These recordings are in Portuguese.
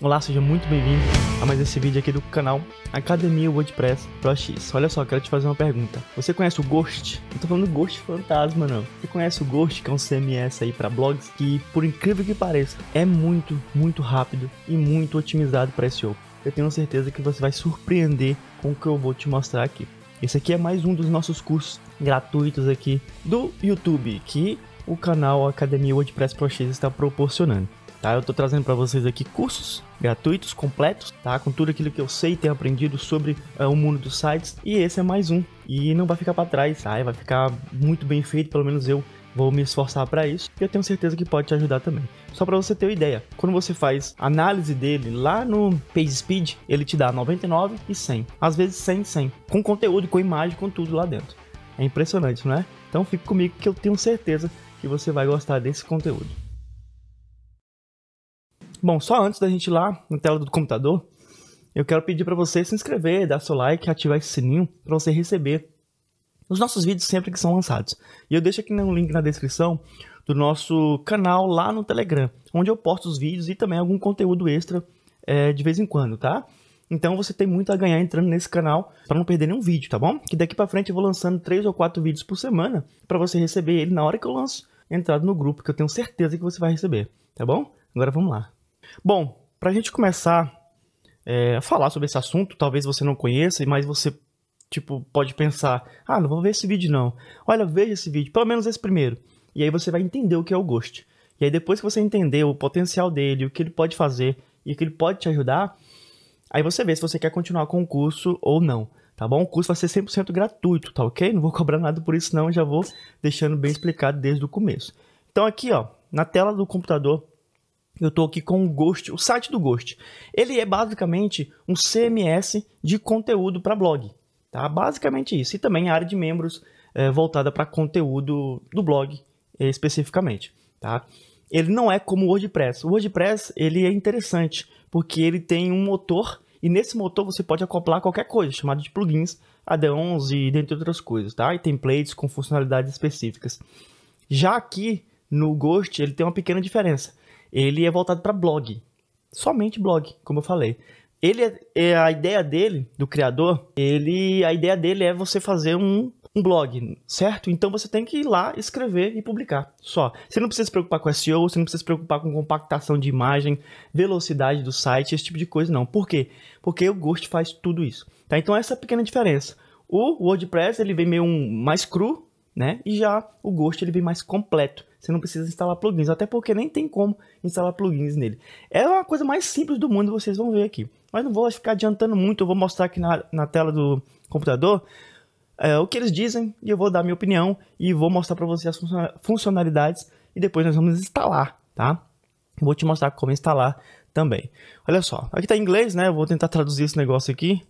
Olá, seja muito bem-vindo a mais esse vídeo aqui do canal Academia WordPress Pro X. Olha só, quero te fazer uma pergunta. Você conhece o Ghost? Não tô falando Ghost Fantasma, não. Você conhece o Ghost, que é um CMS aí para blogs, que por incrível que pareça, é muito, muito rápido e muito otimizado para SEO. Eu tenho certeza que você vai surpreender com o que eu vou te mostrar aqui. Esse aqui é mais um dos nossos cursos gratuitos aqui do YouTube, que o canal Academia WordPress Pro X está proporcionando tá? Eu tô trazendo para vocês aqui cursos gratuitos, completos, tá? Com tudo aquilo que eu sei e tenho aprendido sobre uh, o mundo dos sites. E esse é mais um. E não vai ficar para trás, tá? Vai ficar muito bem feito, pelo menos eu vou me esforçar para isso e eu tenho certeza que pode te ajudar também. Só para você ter uma ideia, quando você faz análise dele lá no PageSpeed, ele te dá 99 e 100, às vezes 100 e 100, com conteúdo, com imagem, com tudo lá dentro. É impressionante, não é? Então fique comigo que eu tenho certeza que você vai gostar desse conteúdo. Bom, só antes da gente ir lá na tela do computador, eu quero pedir para você se inscrever, dar seu like, ativar esse sininho para você receber os nossos vídeos sempre que são lançados. E eu deixo aqui um link na descrição do nosso canal lá no Telegram, onde eu posto os vídeos e também algum conteúdo extra é, de vez em quando, tá? Então você tem muito a ganhar entrando nesse canal para não perder nenhum vídeo, tá bom? Que daqui para frente eu vou lançando três ou quatro vídeos por semana para você receber ele na hora que eu lanço, entrado no grupo, que eu tenho certeza que você vai receber, tá bom? Agora vamos lá. Bom, para a gente começar é, a falar sobre esse assunto, talvez você não conheça, mas você tipo pode pensar, ah, não vou ver esse vídeo não. Olha, veja esse vídeo, pelo menos esse primeiro. E aí você vai entender o que é o Ghost. E aí depois que você entender o potencial dele, o que ele pode fazer e o que ele pode te ajudar, aí você vê se você quer continuar com o curso ou não, tá bom? O curso vai ser 100% gratuito, tá ok? Não vou cobrar nada por isso não, já vou deixando bem explicado desde o começo. Então aqui, ó, na tela do computador eu estou aqui com o Ghost, o site do Ghost. Ele é basicamente um CMS de conteúdo para blog. Tá? Basicamente isso. E também a área de membros é, voltada para conteúdo do blog é, especificamente. Tá? Ele não é como o WordPress. O WordPress ele é interessante porque ele tem um motor e nesse motor você pode acoplar qualquer coisa, chamado de plugins, add-ons e dentre outras coisas, tá? E templates com funcionalidades específicas. Já aqui no Ghost, ele tem uma pequena diferença ele é voltado para blog. Somente blog, como eu falei. Ele é, é a ideia dele, do criador, ele a ideia dele é você fazer um, um blog, certo? Então você tem que ir lá escrever e publicar. Só. Você não precisa se preocupar com SEO, você não precisa se preocupar com compactação de imagem, velocidade do site, esse tipo de coisa não. Por quê? Porque o Ghost faz tudo isso. Tá? Então essa é a pequena diferença. O WordPress ele vem meio um, mais cru, né? E já o Ghost ele vem mais completo. Você não precisa instalar plugins, até porque nem tem como instalar plugins nele. É uma coisa mais simples do mundo, vocês vão ver aqui. Mas não vou ficar adiantando muito, eu vou mostrar aqui na, na tela do computador é, o que eles dizem e eu vou dar minha opinião e vou mostrar para vocês as funcionalidades e depois nós vamos instalar, tá? Vou te mostrar como instalar também. Olha só, aqui está em inglês, né? Eu vou tentar traduzir esse negócio aqui.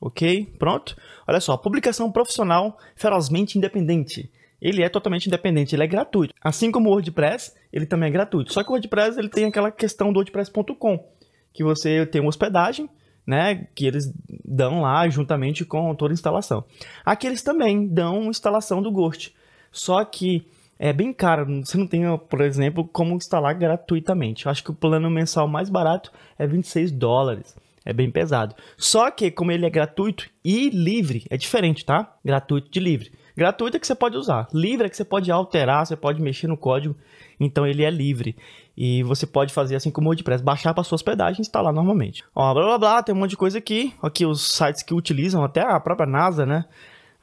Ok, pronto. Olha só, publicação profissional ferozmente independente ele é totalmente independente, ele é gratuito. Assim como o WordPress, ele também é gratuito. Só que o WordPress ele tem aquela questão do WordPress.com, que você tem uma hospedagem, né, que eles dão lá juntamente com toda a instalação. Aqui eles também dão instalação do Ghost, só que é bem caro. Você não tem, por exemplo, como instalar gratuitamente. Eu acho que o plano mensal mais barato é 26 dólares. É bem pesado. Só que, como ele é gratuito e livre, é diferente, tá? Gratuito de livre. Gratuita que você pode usar. Livre é que você pode alterar, você pode mexer no código. Então ele é livre. E você pode fazer assim como o WordPress, baixar para sua hospedagem e instalar normalmente. Ó, blá blá blá, tem um monte de coisa aqui. Aqui os sites que utilizam, até a própria NASA, né?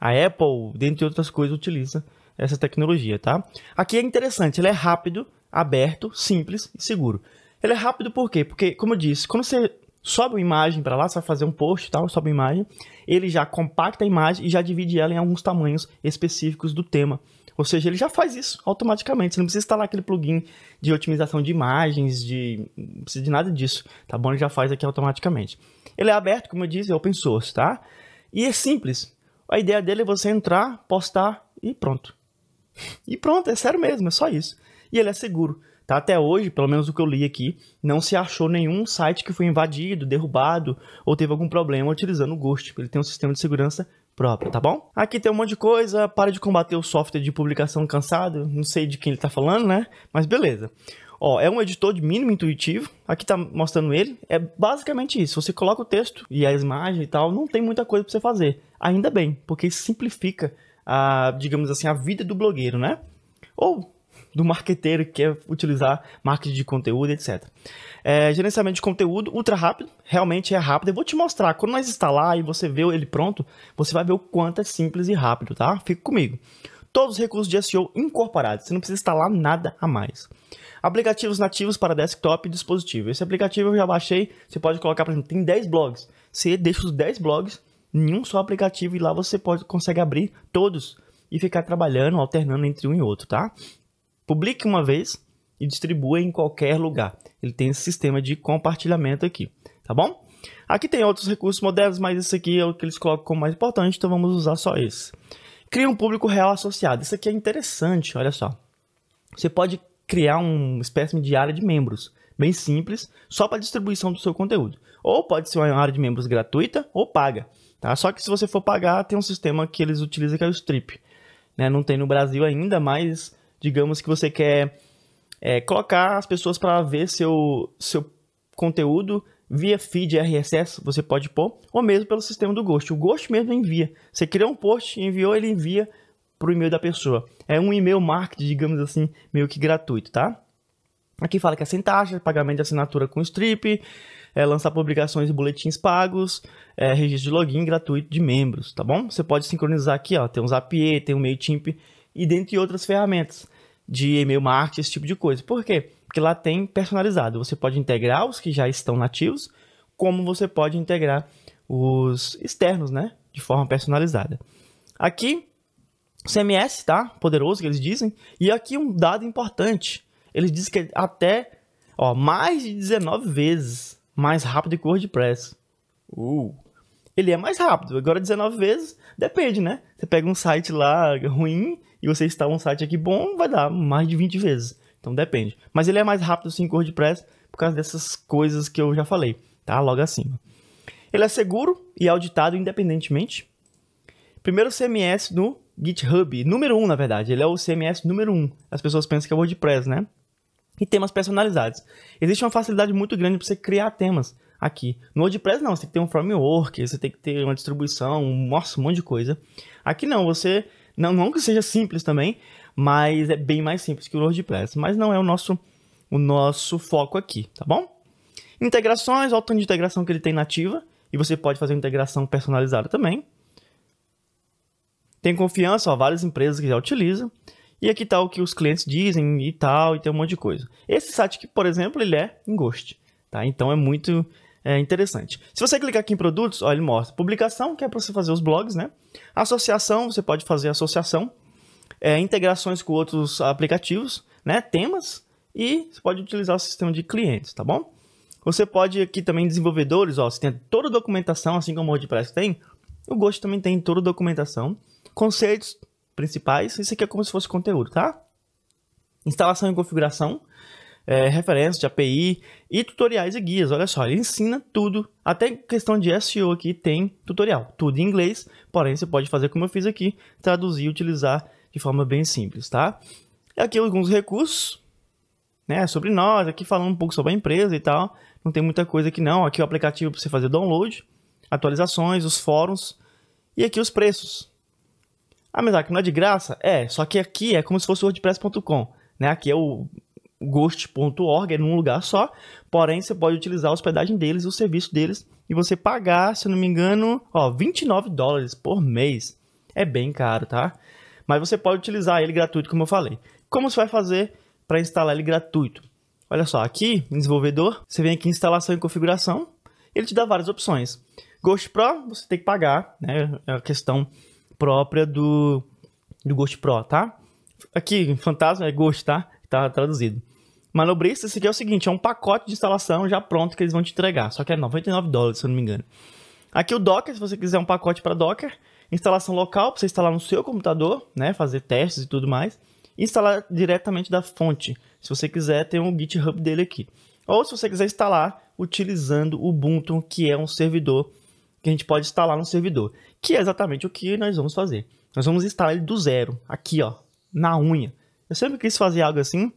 A Apple, dentre outras coisas, utiliza essa tecnologia, tá? Aqui é interessante, ele é rápido, aberto, simples e seguro. Ele é rápido por quê? Porque, como eu disse, quando você sobe uma imagem para lá, você vai fazer um post e tal, sobe uma imagem, ele já compacta a imagem e já divide ela em alguns tamanhos específicos do tema. Ou seja, ele já faz isso automaticamente. Você não precisa instalar aquele plugin de otimização de imagens, de não precisa de nada disso, tá bom? Ele já faz aqui automaticamente. Ele é aberto, como eu disse, é open source, tá? E é simples. A ideia dele é você entrar, postar e pronto. E pronto, é sério mesmo, é só isso. E ele é seguro. Tá? Até hoje, pelo menos o que eu li aqui, não se achou nenhum site que foi invadido, derrubado ou teve algum problema utilizando o Ghost. Ele tem um sistema de segurança próprio, tá bom? Aqui tem um monte de coisa, para de combater o software de publicação cansado, não sei de quem ele tá falando, né? Mas beleza. Ó, é um editor de mínimo intuitivo. Aqui tá mostrando ele. É basicamente isso. Você coloca o texto e a imagem e tal, não tem muita coisa para você fazer. Ainda bem, porque simplifica a, digamos assim, a vida do blogueiro, né? Ou do marqueteiro que quer utilizar marketing de conteúdo, etc. É, gerenciamento de conteúdo ultra rápido, realmente é rápido. Eu vou te mostrar, quando nós instalar e você vê ele pronto, você vai ver o quanto é simples e rápido, tá? Fica comigo. Todos os recursos de SEO incorporados, você não precisa instalar nada a mais. Aplicativos nativos para desktop e dispositivo. Esse aplicativo eu já baixei, você pode colocar, por exemplo, tem 10 blogs. Você deixa os 10 blogs em um só aplicativo e lá você pode, consegue abrir todos e ficar trabalhando, alternando entre um e outro, tá? Publique uma vez e distribua em qualquer lugar. Ele tem esse sistema de compartilhamento aqui, tá bom? Aqui tem outros recursos modernos, mas esse aqui é o que eles colocam como mais importante, então vamos usar só esse. Cria um público real associado. Isso aqui é interessante, olha só. Você pode criar uma espécie de área de membros, bem simples, só para distribuição do seu conteúdo. Ou pode ser uma área de membros gratuita ou paga. Tá? Só que se você for pagar, tem um sistema que eles utilizam que é o Strip. Né? Não tem no Brasil ainda, mas digamos que você quer é, colocar as pessoas para ver seu, seu conteúdo via feed RSS, você pode pôr, ou mesmo pelo sistema do Ghost. O Ghost mesmo envia. Você criou um post, enviou, ele envia para o e-mail da pessoa. É um e-mail marketing, digamos assim, meio que gratuito, tá? Aqui fala que é sem taxa, pagamento de assinatura com strip, é, lançar publicações e boletins pagos, é, registro de login gratuito de membros, tá bom? Você pode sincronizar aqui, ó, tem um Zapier, tem um MailChimp e dentre outras ferramentas de e-mail marketing, esse tipo de coisa. Por quê? Porque lá tem personalizado. Você pode integrar os que já estão nativos, como você pode integrar os externos, né? De forma personalizada. Aqui, CMS, tá? Poderoso, que eles dizem. E aqui um dado importante. Eles dizem que até ó, mais de 19 vezes mais rápido que o WordPress. Uh! ele é mais rápido. Agora 19 vezes, depende, né? Você pega um site lá ruim e você instala um site aqui bom, vai dar mais de 20 vezes. Então depende. Mas ele é mais rápido sim com WordPress por causa dessas coisas que eu já falei, tá? Logo acima. Ele é seguro e auditado independentemente. Primeiro CMS no GitHub, número 1, um, na verdade. Ele é o CMS número 1. Um. As pessoas pensam que é o WordPress, né? E temas personalizados. Existe uma facilidade muito grande para você criar temas aqui. No WordPress não, você tem que ter um framework, você tem que ter uma distribuição, um, nossa, um monte de coisa. Aqui não, você, não, não que seja simples também, mas é bem mais simples que o WordPress, mas não é o nosso, o nosso foco aqui, tá bom? Integrações, olha o tanto de integração que ele tem nativa, e você pode fazer uma integração personalizada também. Tem confiança, ó, várias empresas que já utilizam. E aqui tá o que os clientes dizem e tal, e tem um monte de coisa. Esse site aqui, por exemplo, ele é em Ghost, tá? Então é muito é interessante. Se você clicar aqui em produtos, ó, ele mostra publicação, que é para você fazer os blogs, né? Associação, você pode fazer associação, é, integrações com outros aplicativos, né? Temas e você pode utilizar o sistema de clientes, tá bom? Você pode aqui também desenvolvedores, ó, você tem toda a documentação, assim como o WordPress tem. O Ghost também tem toda a documentação, conceitos principais. Isso aqui é como se fosse conteúdo, tá? Instalação e configuração é, referências de API e tutoriais e guias. Olha só, ele ensina tudo, até questão de SEO aqui tem tutorial, tudo em inglês, porém você pode fazer como eu fiz aqui, traduzir e utilizar de forma bem simples, tá? aqui alguns recursos, né, sobre nós, aqui falando um pouco sobre a empresa e tal, não tem muita coisa aqui não, aqui o aplicativo para você fazer download, atualizações, os fóruns e aqui os preços. Ah, mas aqui não é de graça? É, só que aqui é como se fosse o WordPress.com, né, aqui é o ghost.org, é num lugar só, porém você pode utilizar a hospedagem deles, o serviço deles, e você pagar, se não me engano, ó, 29 dólares por mês. É bem caro, tá? Mas você pode utilizar ele gratuito, como eu falei. Como você vai fazer para instalar ele gratuito? Olha só, aqui em desenvolvedor, você vem aqui em instalação e configuração, ele te dá várias opções. Ghost Pro, você tem que pagar, né? É a questão própria do, do Ghost Pro, tá? Aqui, fantasma é Ghost, tá? Tá traduzido. Manobrista, esse aqui é o seguinte, é um pacote de instalação já pronto que eles vão te entregar, só que é 99 dólares, se eu não me engano. Aqui o Docker, se você quiser um pacote para Docker, instalação local, para você instalar no seu computador, né, fazer testes e tudo mais, instalar diretamente da fonte. Se você quiser, tem um GitHub dele aqui. Ou se você quiser instalar utilizando o Ubuntu, que é um servidor que a gente pode instalar no servidor, que é exatamente o que nós vamos fazer. Nós vamos instalar ele do zero, aqui ó, na unha. Eu sempre quis fazer algo assim,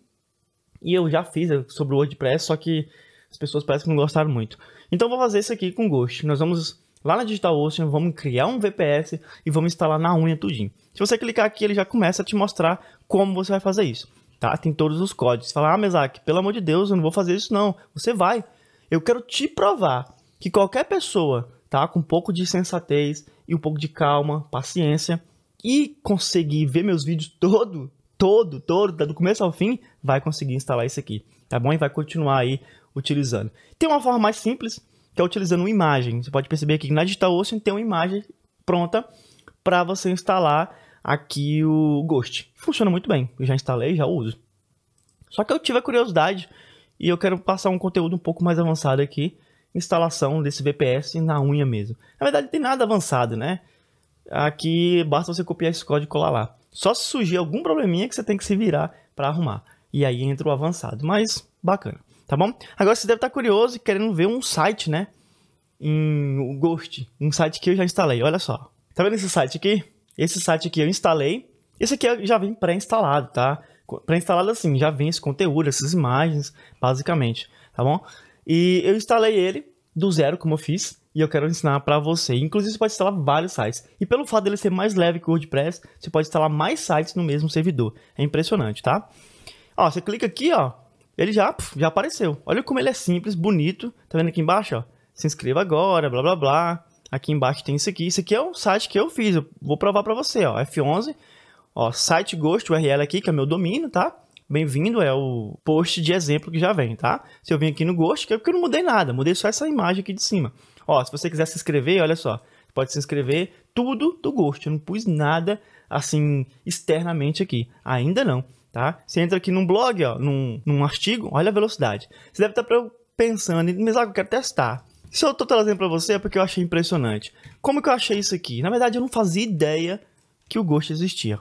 e eu já fiz sobre o WordPress, só que as pessoas parecem que não gostaram muito. Então vou fazer isso aqui com gosto Nós vamos lá na DigitalOcean vamos criar um VPS e vamos instalar na unha tudinho. Se você clicar aqui, ele já começa a te mostrar como você vai fazer isso. Tá? Tem todos os códigos. Fala, ah, Mesac, pelo amor de Deus, eu não vou fazer isso não. Você vai. Eu quero te provar que qualquer pessoa, tá, com um pouco de sensatez e um pouco de calma, paciência, e conseguir ver meus vídeos todo, todo, todo, do começo ao fim, vai conseguir instalar isso aqui, tá bom? E vai continuar aí utilizando. Tem uma forma mais simples, que é utilizando uma imagem. Você pode perceber aqui que na Digital Ocean tem uma imagem pronta para você instalar aqui o Ghost. Funciona muito bem, eu já instalei, já uso. Só que eu tive a curiosidade e eu quero passar um conteúdo um pouco mais avançado aqui, instalação desse VPS na unha mesmo. Na verdade, não tem nada avançado, né? Aqui basta você copiar esse código e colar lá. Só se surgir algum probleminha que você tem que se virar para arrumar. E aí entra o avançado. Mas bacana, tá bom? Agora você deve estar tá curioso e querendo ver um site, né? Em o Ghost, um site que eu já instalei. Olha só. Tá vendo esse site aqui? Esse site aqui eu instalei. Esse aqui já vem pré-instalado, tá? Pré-instalado assim, já vem esse conteúdo, essas imagens, basicamente, tá bom? E eu instalei ele do zero, como eu fiz, e eu quero ensinar para você. Inclusive, você pode instalar vários sites. E pelo fato dele ser mais leve que o WordPress, você pode instalar mais sites no mesmo servidor. É impressionante, tá? Ó, você clica aqui, ó, ele já, já apareceu. Olha como ele é simples, bonito. Tá vendo aqui embaixo, ó? Se inscreva agora, blá, blá, blá. Aqui embaixo tem isso aqui. Isso aqui é um site que eu fiz. Eu vou provar para você, ó. F11, ó, site gosto, URL aqui, que é meu domínio, tá? Bem-vindo é o post de exemplo que já vem, tá? Se eu vim aqui no Ghost, que é porque eu não mudei nada, mudei só essa imagem aqui de cima. Ó, se você quiser se inscrever, olha só, pode se inscrever tudo do Ghost. Eu não pus nada assim externamente aqui, ainda não tá? Você entra aqui num blog, ó, num, num artigo, olha a velocidade. Você deve tá estar pensando, mas ah, eu quero testar. Se eu estou trazendo para você é porque eu achei impressionante. Como que eu achei isso aqui? Na verdade, eu não fazia ideia que o Ghost existia.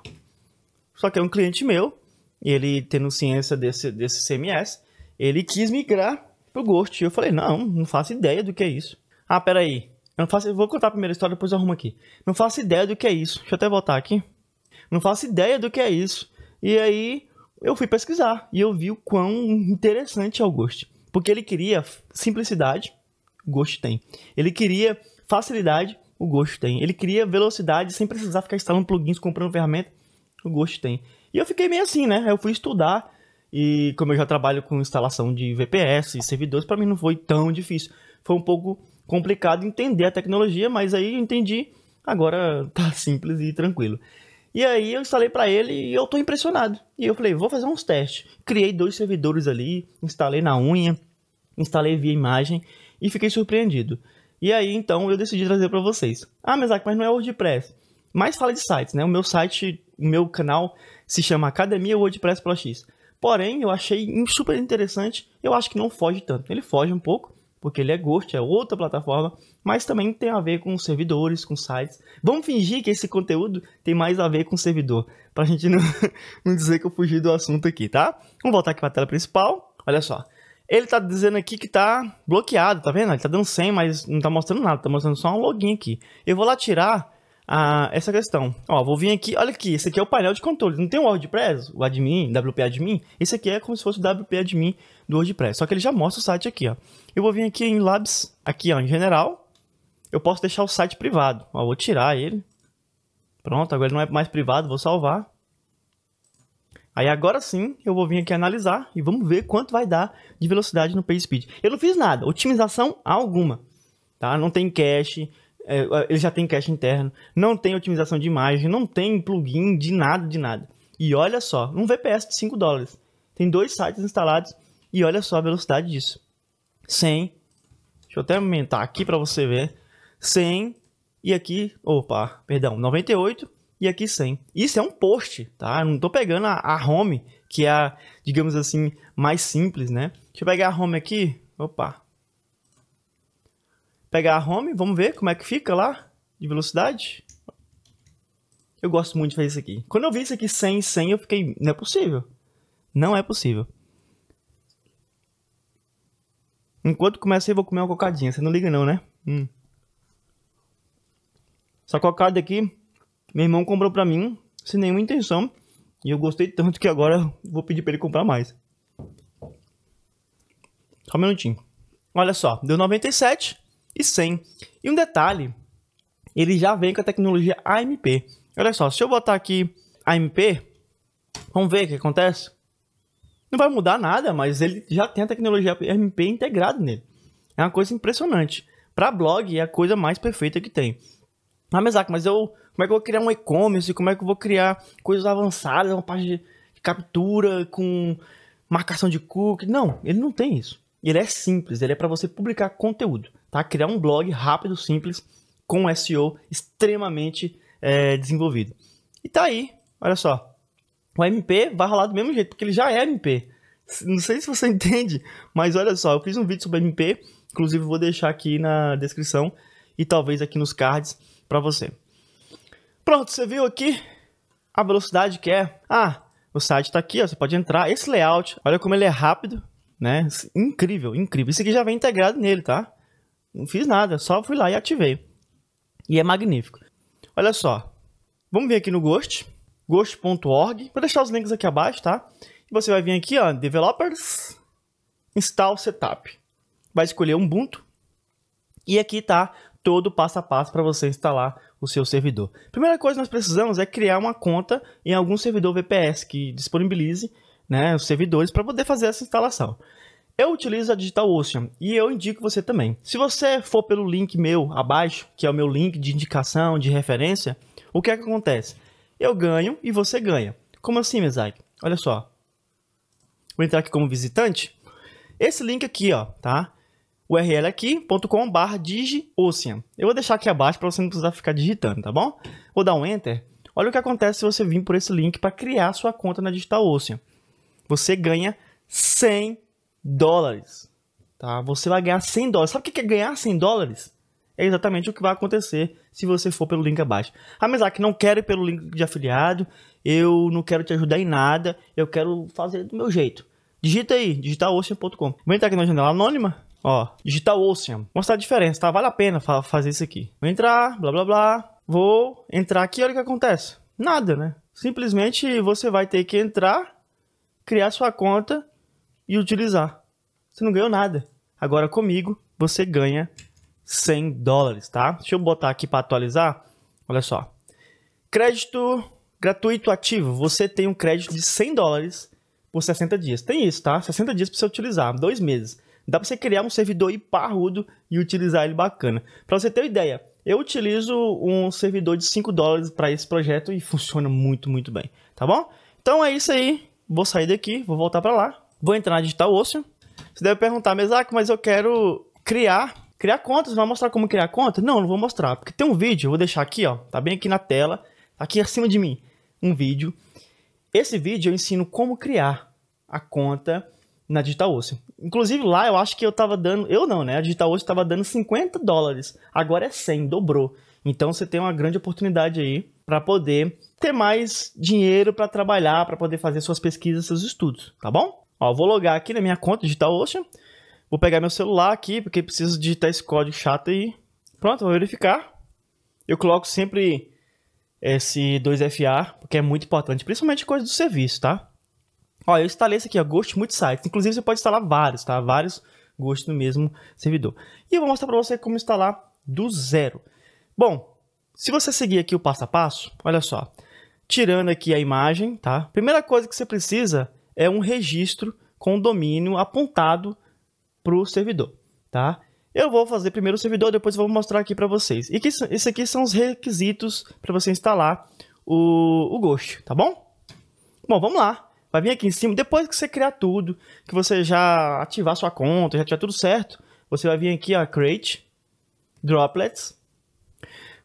Só que é um cliente meu, ele tendo ciência desse, desse CMS, ele quis migrar pro Ghost. E eu falei, não, não faço ideia do que é isso. Ah, peraí. Eu, não faço, eu vou contar a primeira história, depois eu arrumo aqui. Não faço ideia do que é isso. Deixa eu até voltar aqui. Não faço ideia do que é isso. E aí eu fui pesquisar e eu vi o quão interessante é o Ghost. Porque ele queria simplicidade, o Ghost tem. Ele queria facilidade, o Ghost tem. Ele queria velocidade sem precisar ficar instalando plugins, comprando ferramenta, o Ghost tem. E eu fiquei meio assim, né? Eu fui estudar e como eu já trabalho com instalação de VPS e servidores, para mim não foi tão difícil. Foi um pouco complicado entender a tecnologia, mas aí eu entendi. Agora tá simples e tranquilo. E aí eu instalei para ele e eu tô impressionado. E eu falei, vou fazer uns testes. Criei dois servidores ali, instalei na unha, instalei via imagem e fiquei surpreendido. E aí então eu decidi trazer para vocês. Ah, mas mas não é WordPress. Mas fala de sites, né? O meu site, o meu canal se chama Academia WordPress Pro X. Porém, eu achei super interessante. Eu acho que não foge tanto. Ele foge um pouco, porque ele é Ghost, é outra plataforma, mas também tem a ver com servidores, com sites. Vamos fingir que esse conteúdo tem mais a ver com servidor, para a gente não, não dizer que eu fugi do assunto aqui, tá? Vamos voltar aqui para a tela principal, olha só. Ele tá dizendo aqui que tá bloqueado, tá vendo? Ele tá dando 100, mas não tá mostrando nada, tá mostrando só um login aqui. Eu vou lá tirar a, essa questão. Ó, vou vir aqui, olha aqui, esse aqui é o painel de controle. Não tem o WordPress, o admin, WP admin? Esse aqui é como se fosse o WP admin do WordPress, só que ele já mostra o site aqui, ó. Eu vou vir aqui em Labs, aqui, ó, em geral, eu posso deixar o site privado. Ó, vou tirar ele. Pronto, agora ele não é mais privado, vou salvar. Aí agora sim, eu vou vir aqui analisar e vamos ver quanto vai dar de velocidade no PageSpeed. Eu não fiz nada, otimização alguma, tá? Não tem cache, é, ele já tem cache interno, não tem otimização de imagem, não tem plugin de nada, de nada. E olha só, um VPS de 5 dólares. Tem dois sites instalados e olha só a velocidade disso. 100. deixa eu até aumentar aqui para você ver, 100 e aqui, opa, perdão, 98 e aqui 100. Isso é um post, tá? Eu não tô pegando a, a home, que é a, digamos assim, mais simples, né? Deixa eu pegar a home aqui, opa, pegar a home, vamos ver como é que fica lá de velocidade. Eu gosto muito de fazer isso aqui. Quando eu vi isso aqui 100 e 100, eu fiquei, não é possível. Não é possível. Enquanto começa, eu vou comer uma cocadinha. Você não liga não, né? Hum. Essa cocada aqui, meu irmão comprou pra mim, sem nenhuma intenção. E eu gostei tanto que agora vou pedir pra ele comprar mais. Só um minutinho. Olha só, deu 97 e 100. E um detalhe, ele já vem com a tecnologia AMP. Olha só, se eu botar aqui AMP, vamos ver o que acontece. Não vai mudar nada, mas ele já tem a tecnologia AMP integrada nele. É uma coisa impressionante. Para blog é a coisa mais perfeita que tem. Ah, mas, mas eu, como é que eu vou criar um e-commerce? Como é que eu vou criar coisas avançadas, uma parte de captura com marcação de cookie? Não, ele não tem isso. Ele é simples, ele é para você publicar conteúdo tá? Criar um blog rápido, simples, com SEO extremamente é, desenvolvido. E tá aí, olha só. O MP vai rolar do mesmo jeito, porque ele já é MP. Não sei se você entende, mas olha só, eu fiz um vídeo sobre MP, inclusive vou deixar aqui na descrição e talvez aqui nos cards para você. Pronto, você viu aqui a velocidade que é. Ah, o site está aqui, ó, você pode entrar. Esse layout, olha como ele é rápido, né? Incrível, incrível. Isso aqui já vem integrado nele, tá? Não fiz nada, só fui lá e ativei. E é magnífico. Olha só. Vamos vir aqui no Ghost, ghost.org. Vou deixar os links aqui abaixo, tá? E você vai vir aqui, ó, Developers, Install Setup. Vai escolher Ubuntu. E aqui tá todo o passo a passo para você instalar o seu servidor. Primeira coisa que nós precisamos é criar uma conta em algum servidor VPS que disponibilize né, os servidores para poder fazer essa instalação. Eu utilizo a Digital Ocean e eu indico você também. Se você for pelo link meu abaixo, que é o meu link de indicação, de referência, o que é que acontece? Eu ganho e você ganha. Como assim, Mesaik? Olha só. Vou entrar aqui como visitante. Esse link aqui, ó, tá? URL aqui.com/barra digiocean. Eu vou deixar aqui abaixo para você não precisar ficar digitando, tá bom? Vou dar um enter. Olha o que acontece se você vir por esse link para criar sua conta na Digital Ocean. Você ganha 100 dólares. Tá? Você vai ganhar 100 dólares. Sabe o que é ganhar 100 dólares? É exatamente o que vai acontecer se você for pelo link abaixo. Ah, mas aqui não quero ir pelo link de afiliado, eu não quero te ajudar em nada, eu quero fazer do meu jeito. Digita aí, digitalocean.com. Vou entrar aqui na janela anônima, ó, digital Ocean. Mostrar a diferença, tá? Vale a pena fa fazer isso aqui. Vou entrar, blá blá blá, vou entrar aqui, olha o que acontece. Nada, né? Simplesmente você vai ter que entrar, criar sua conta e utilizar. Você não ganhou nada. Agora comigo você ganha 100 dólares, tá? Deixa eu botar aqui para atualizar. Olha só. Crédito gratuito ativo. Você tem um crédito de 100 dólares por 60 dias. Tem isso, tá? 60 dias para você utilizar, dois meses. Dá para você criar um servidor e parrudo e utilizar ele bacana. Para você ter uma ideia, eu utilizo um servidor de 5 dólares para esse projeto e funciona muito, muito bem, tá bom? Então é isso aí. Vou sair daqui, vou voltar para lá Vou entrar na Digital Ocean. Você deve perguntar, Mesaco, mas eu quero criar. Criar contas? Vai mostrar como criar conta? Não, não vou mostrar. Porque tem um vídeo, vou deixar aqui, ó. Tá bem aqui na tela. Aqui acima de mim. Um vídeo. Esse vídeo eu ensino como criar a conta na Digital Ocean. Inclusive lá eu acho que eu tava dando, eu não, né? A Digital Ocean tava dando 50 dólares, agora é 100, dobrou. Então você tem uma grande oportunidade aí para poder ter mais dinheiro para trabalhar, para poder fazer suas pesquisas, seus estudos, tá bom? Ó, vou logar aqui na minha conta digital Ocean. Vou pegar meu celular aqui, porque preciso digitar esse código chato aí. Pronto, vou verificar. Eu coloco sempre esse 2FA, porque é muito importante, principalmente coisa do serviço, tá? Ó, eu instalei esse aqui, ó, Ghost Multisites. Inclusive, você pode instalar vários, tá? Vários Ghost no mesmo servidor. E eu vou mostrar para você como instalar do zero. Bom, se você seguir aqui o passo a passo, olha só. Tirando aqui a imagem, tá? Primeira coisa que você precisa é um registro com domínio apontado para o servidor, tá? Eu vou fazer primeiro o servidor, depois vou mostrar aqui para vocês. E que, esse aqui são os requisitos para você instalar o, o Ghost, tá bom? Bom, vamos lá. Vai vir aqui em cima, depois que você criar tudo, que você já ativar sua conta, já tiver tudo certo, você vai vir aqui, ó, Create, Droplets.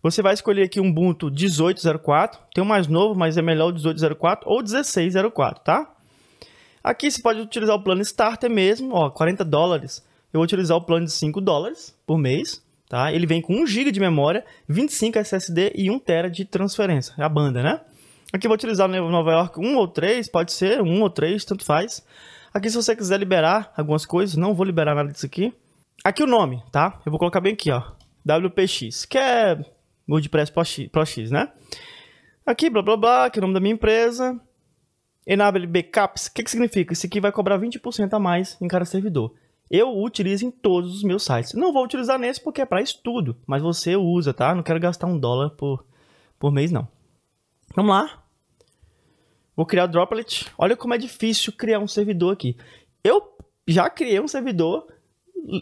Você vai escolher aqui um Ubuntu 1804, tem o um mais novo, mas é melhor o 1804 ou 1604, tá? Aqui você pode utilizar o plano Starter mesmo, ó, 40 dólares. Eu vou utilizar o plano de 5 dólares por mês, tá? Ele vem com 1 GB de memória, 25 SSD e 1 TB de transferência, é a banda, né? Aqui eu vou utilizar Nova York 1 ou 3, pode ser 1 ou 3, tanto faz. Aqui se você quiser liberar algumas coisas, não vou liberar nada disso aqui. Aqui o nome, tá? Eu vou colocar bem aqui, ó, WPX, que é WordPress Pro Pro X né? Aqui, blá blá blá, que é o nome da minha empresa, Enable Backups, o que, que significa? Isso aqui vai cobrar 20% a mais em cada servidor. Eu utilizo em todos os meus sites. Não vou utilizar nesse porque é para estudo, mas você usa, tá? Não quero gastar um dólar por, por mês, não. Vamos lá. Vou criar a Droplet. Olha como é difícil criar um servidor aqui. Eu já criei um servidor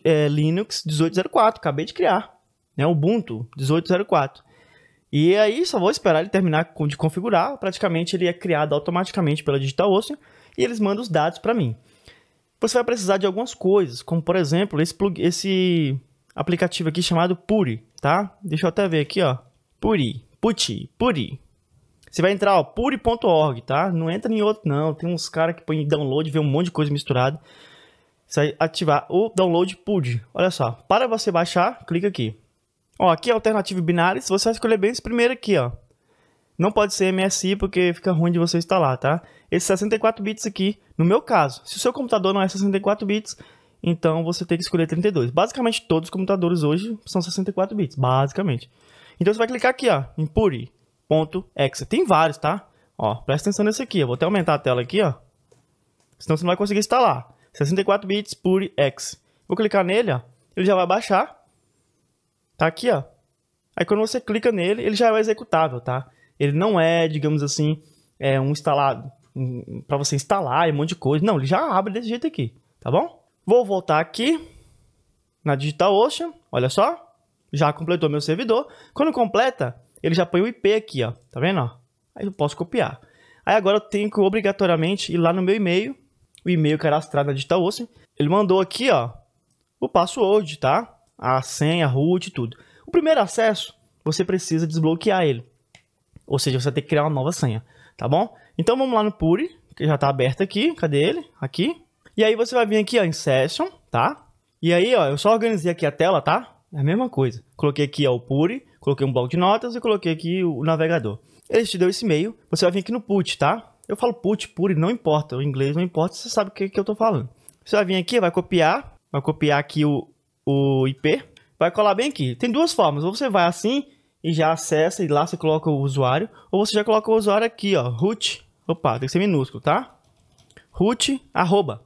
é, Linux 1804, acabei de criar. Né? Ubuntu 1804. E aí só vou esperar ele terminar de configurar. Praticamente ele é criado automaticamente pela Digital Ocean e eles mandam os dados para mim. Você vai precisar de algumas coisas, como por exemplo esse, plug... esse aplicativo aqui chamado Puri, tá? Deixa eu até ver aqui, ó. Puri, Puti, Puri. Você vai entrar, ó, puri.org, tá? Não entra em outro, não. Tem uns caras que põem download, vê um monte de coisa misturada. Você vai ativar o download Puri. Olha só. Para você baixar, clica aqui. Ó, aqui é alternativa binária, se você vai escolher bem esse primeiro aqui, ó. Não pode ser MSI porque fica ruim de você instalar, tá? Esse 64 bits aqui, no meu caso, se o seu computador não é 64 bits, então você tem que escolher 32. Basicamente todos os computadores hoje são 64 bits, basicamente. Então você vai clicar aqui, ó, em puri.exe. Tem vários, tá? Ó, presta atenção nesse aqui, eu vou até aumentar a tela aqui, ó. Senão você não vai conseguir instalar. 64 bits puri.exe. Vou clicar nele, ó. Ele já vai baixar. Tá aqui, ó. Aí quando você clica nele, ele já é executável, tá? Ele não é, digamos assim, é um instalado um, para você instalar e um monte de coisa. Não, ele já abre desse jeito aqui, tá bom? Vou voltar aqui na DigitalOcean, olha só. Já completou meu servidor. Quando completa, ele já põe o IP aqui, ó. Tá vendo, ó? Aí eu posso copiar. Aí agora eu tenho que obrigatoriamente ir lá no meu e-mail, o e-mail cadastrado na DigitalOcean. Ele mandou aqui, ó, o password, tá? a senha, a root e tudo. O primeiro acesso, você precisa desbloquear ele. Ou seja, você vai ter que criar uma nova senha, tá bom? Então vamos lá no Puri, que já tá aberto aqui. Cadê ele? Aqui. E aí você vai vir aqui, ó, em Session, tá? E aí, ó, eu só organizei aqui a tela, tá? É a mesma coisa. Coloquei aqui ó, o Puri, coloquei um bloco de notas e coloquei aqui o navegador. Ele te deu esse e-mail, você vai vir aqui no put, tá? Eu falo put, Puri, não importa, o inglês não importa, você sabe o que, que eu tô falando. Você vai vir aqui, vai copiar, vai copiar aqui o, o IP, vai colar bem aqui. Tem duas formas, ou você vai assim e já acessa e lá você coloca o usuário, ou você já coloca o usuário aqui, ó, root, opa, tem que ser minúsculo, tá? root, arroba,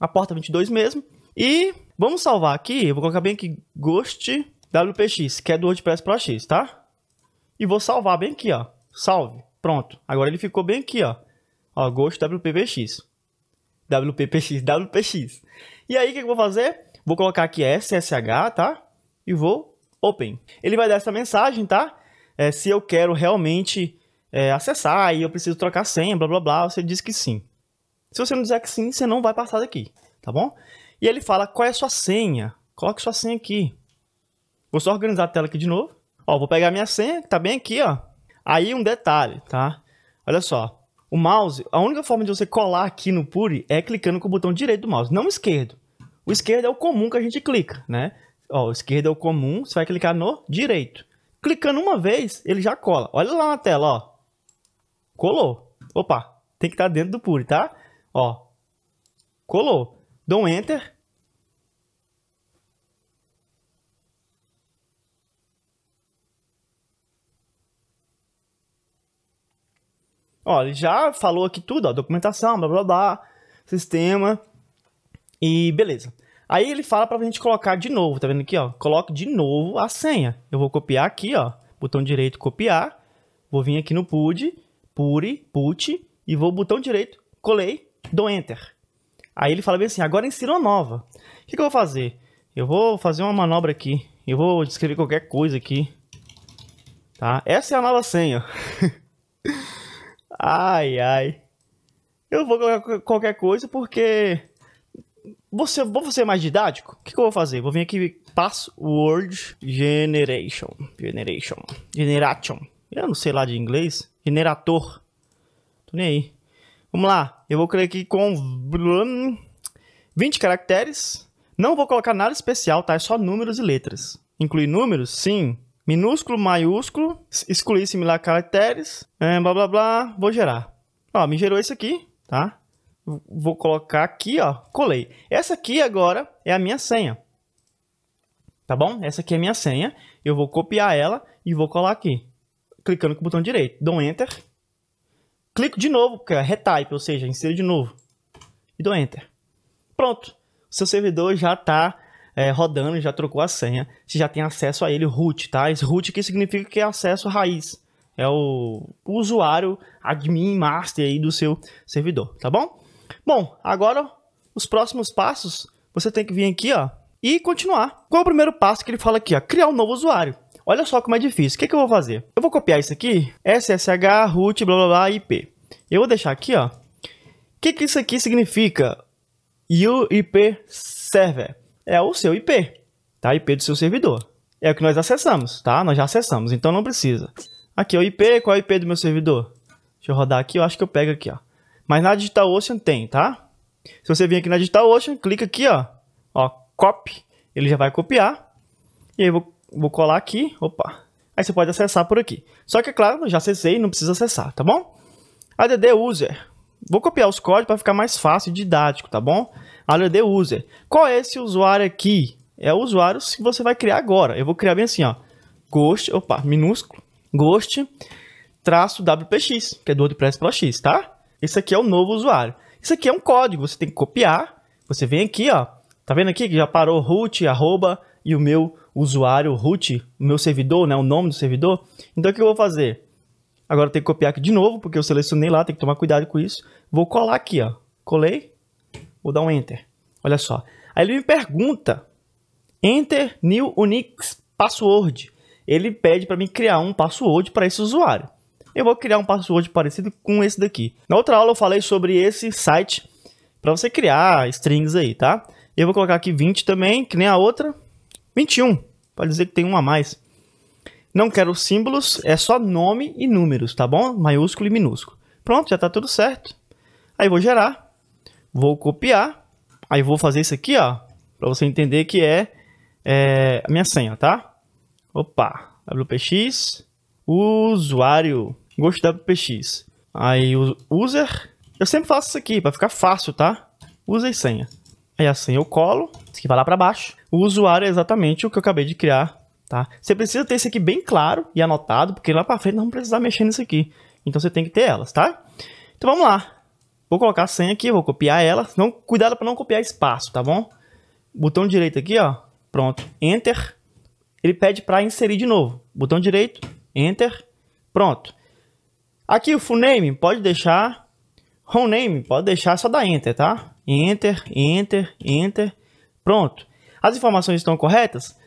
a porta 22 mesmo, e vamos salvar aqui, eu vou colocar bem aqui, ghost wpx, que é do WordPress Pro X, tá? E vou salvar bem aqui, ó, salve, pronto, agora ele ficou bem aqui, ó, ó, ghost wpx wpx wpx, e aí o que eu vou fazer? Vou colocar aqui SSH, tá? E vou open. Ele vai dar essa mensagem, tá? É, se eu quero realmente é, acessar e eu preciso trocar senha, blá blá blá, você diz que sim. Se você não disser que sim, você não vai passar daqui, tá bom? E ele fala qual é a sua senha. Coloque sua senha aqui. Vou só organizar a tela aqui de novo. Ó, vou pegar minha senha, que tá bem aqui, ó. Aí um detalhe, tá? Olha só. O mouse, a única forma de você colar aqui no Puri é clicando com o botão direito do mouse, não esquerdo. O esquerdo é o comum que a gente clica, né? Ó, o esquerdo é o comum, você vai clicar no direito. Clicando uma vez, ele já cola. Olha lá na tela, ó. Colou. Opa, tem que estar tá dentro do puri, tá? Ó, colou. Dou um Enter. Ó, ele já falou aqui tudo, ó, documentação, blá blá blá, sistema, e beleza. Aí ele fala pra gente colocar de novo, tá vendo aqui, ó? Coloque de novo a senha. Eu vou copiar aqui, ó, botão direito copiar, vou vir aqui no PUD, PURI, PUT, e vou botão direito, colei, dou Enter. Aí ele fala bem assim, agora insira uma nova. O que, que eu vou fazer? Eu vou fazer uma manobra aqui, eu vou descrever qualquer coisa aqui, tá? Essa é a nova senha. ai, ai. Eu vou colocar qualquer coisa porque você, vou ser mais didático? O que, que, eu vou fazer? Vou vir aqui, password generation. Generation. Generation. Eu não sei lá de inglês. Generator. Tô nem aí. Vamos lá. Eu vou clicar aqui com 20 caracteres. Não vou colocar nada especial, tá? É só números e letras. Incluir números? Sim. Minúsculo, maiúsculo. Excluir similar caracteres. É, blá, blá, blá. Vou gerar. Ó, me gerou isso aqui, tá? Vou colocar aqui, ó, colei. Essa aqui agora é a minha senha. Tá bom? Essa aqui é a minha senha. Eu vou copiar ela e vou colar aqui. Clicando com o botão direito. Dou um Enter. Clico de novo, porque é retype, ou seja, insiro de novo. E dou Enter. Pronto. O seu servidor já está é, eh, rodando, já trocou a senha. Você já tem acesso a ele, root, tá? Esse root aqui significa que é acesso raiz. É o usuário admin master aí do seu servidor, tá bom? Bom, agora os próximos passos, você tem que vir aqui, ó, e continuar. Qual é o primeiro passo que ele fala aqui, ó? Criar um novo usuário. Olha só como é difícil. O que, é que eu vou fazer? Eu vou copiar isso aqui, SSH, root, blá, blá, blá, IP. Eu vou deixar aqui, ó. O que, que isso aqui significa? UIP Server. É o seu IP, tá? IP do seu servidor. É o que nós acessamos, tá? Nós já acessamos, então não precisa. Aqui é o IP, qual é o IP do meu servidor? Deixa eu rodar aqui, eu acho que eu pego aqui, ó. Mas na DigitalOcean tem, tá? Se você vir aqui na DigitalOcean, clica aqui, ó, ó, copy, ele já vai copiar. E aí eu vou, vou colar aqui, opa. Aí você pode acessar por aqui. Só que, é claro, já acessei, não precisa acessar, tá bom? ADD User. Vou copiar os códigos para ficar mais fácil e didático, tá bom? ADD User. Qual é esse usuário aqui? É o usuário que você vai criar agora. Eu vou criar bem assim, ó. Ghost, opa, minúsculo. Ghost, traço WPX, que é do WordPress para X, tá? Esse aqui é o novo usuário. Isso aqui é um código, você tem que copiar. Você vem aqui, ó. Tá vendo aqui que já parou root, arroba e o meu usuário root, o meu servidor, né, o nome do servidor. Então o que eu vou fazer? Agora tem que copiar aqui de novo, porque eu selecionei lá, tem que tomar cuidado com isso. Vou colar aqui, ó. Colei. Vou dar um enter. Olha só. Aí ele me pergunta: "Enter new Unix password". Ele pede para mim criar um password para esse usuário eu vou criar um password parecido com esse daqui. Na outra aula eu falei sobre esse site para você criar strings aí, tá? Eu vou colocar aqui 20 também, que nem a outra. 21, para dizer que tem um a mais. Não quero símbolos, é só nome e números, tá bom? Maiúsculo e minúsculo. Pronto, já está tudo certo. Aí vou gerar, vou copiar, aí vou fazer isso aqui, ó, para você entender que é, é a minha senha, tá? Opa, WPX, usuário px. Aí o user. Eu sempre faço isso aqui para ficar fácil, tá? User e senha. Aí a senha eu colo, isso aqui vai lá para baixo. O usuário é exatamente o que eu acabei de criar, tá? Você precisa ter isso aqui bem claro e anotado, porque lá para frente nós vamos precisar mexer nisso aqui. Então você tem que ter elas, tá? Então vamos lá. Vou colocar a senha aqui, vou copiar ela. Não, cuidado para não copiar espaço, tá bom? Botão direito aqui, ó. Pronto. Enter. Ele pede para inserir de novo. Botão direito, Enter. Pronto. Aqui o full name pode deixar, home name pode deixar, só dá enter, tá? Enter, enter, enter, pronto. As informações estão corretas?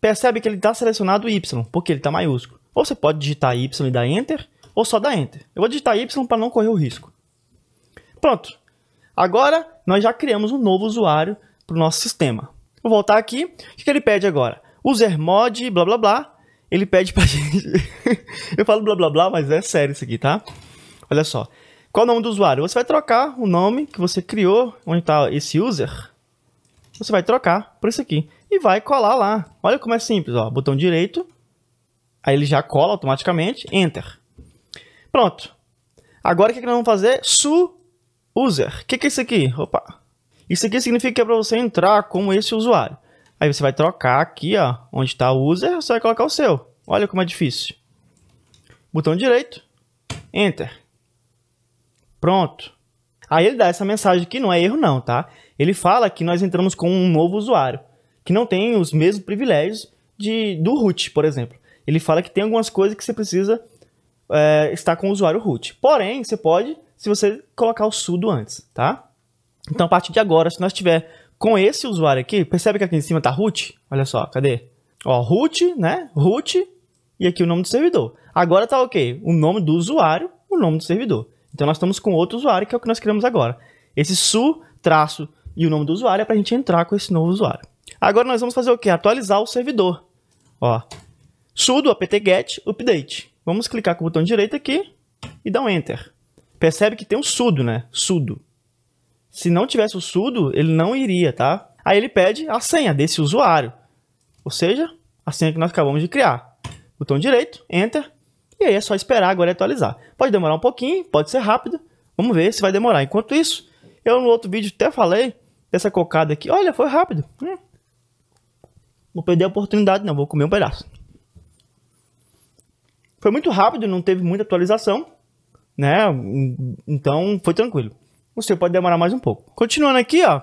Percebe que ele está selecionado Y, porque ele está maiúsculo. Ou você pode digitar Y e dar enter, ou só dar enter. Eu vou digitar Y para não correr o risco. Pronto. Agora, nós já criamos um novo usuário para o nosso sistema. Vou voltar aqui. O que ele pede agora? User mod, blá blá blá ele pede pra gente. eu falo blá blá blá, mas é sério isso aqui, tá? Olha só. Qual é o nome do usuário? Você vai trocar o nome que você criou, onde está esse user. Você vai trocar por isso aqui. E vai colar lá. Olha como é simples, ó. Botão direito. Aí ele já cola automaticamente. Enter. Pronto. Agora o que, é que nós vamos fazer? Su user. O que, que é isso aqui? Opa. Isso aqui significa que é para você entrar como esse usuário. Aí você vai trocar aqui, ó, onde está o user, você vai colocar o seu. Olha como é difícil. Botão direito, Enter. Pronto. Aí ele dá essa mensagem que não é erro não, tá? Ele fala que nós entramos com um novo usuário, que não tem os mesmos privilégios de, do root, por exemplo. Ele fala que tem algumas coisas que você precisa é, estar com o usuário root. Porém, você pode, se você colocar o sudo antes, tá? Então, a partir de agora, se nós tiver com esse usuário aqui, percebe que aqui em cima tá root? Olha só, cadê? Ó, root, né? Root e aqui o nome do servidor. Agora tá ok, o nome do usuário, o nome do servidor. Então nós estamos com outro usuário, que é o que nós criamos agora. Esse su, traço e o nome do usuário é para a gente entrar com esse novo usuário. Agora nós vamos fazer o quê? Atualizar o servidor. Ó, sudo apt-get update. Vamos clicar com o botão direito aqui e dar um enter. Percebe que tem um sudo, né? Sudo. Se não tivesse o sudo, ele não iria, tá? Aí ele pede a senha desse usuário, ou seja, a senha que nós acabamos de criar. Botão direito, Enter, e aí é só esperar agora atualizar. Pode demorar um pouquinho, pode ser rápido, vamos ver se vai demorar. Enquanto isso, eu no outro vídeo até falei dessa cocada aqui. Olha, foi rápido. Hum. Vou perder a oportunidade não, vou comer um pedaço. Foi muito rápido, não teve muita atualização, né? Então foi tranquilo você pode demorar mais um pouco. Continuando aqui, ó.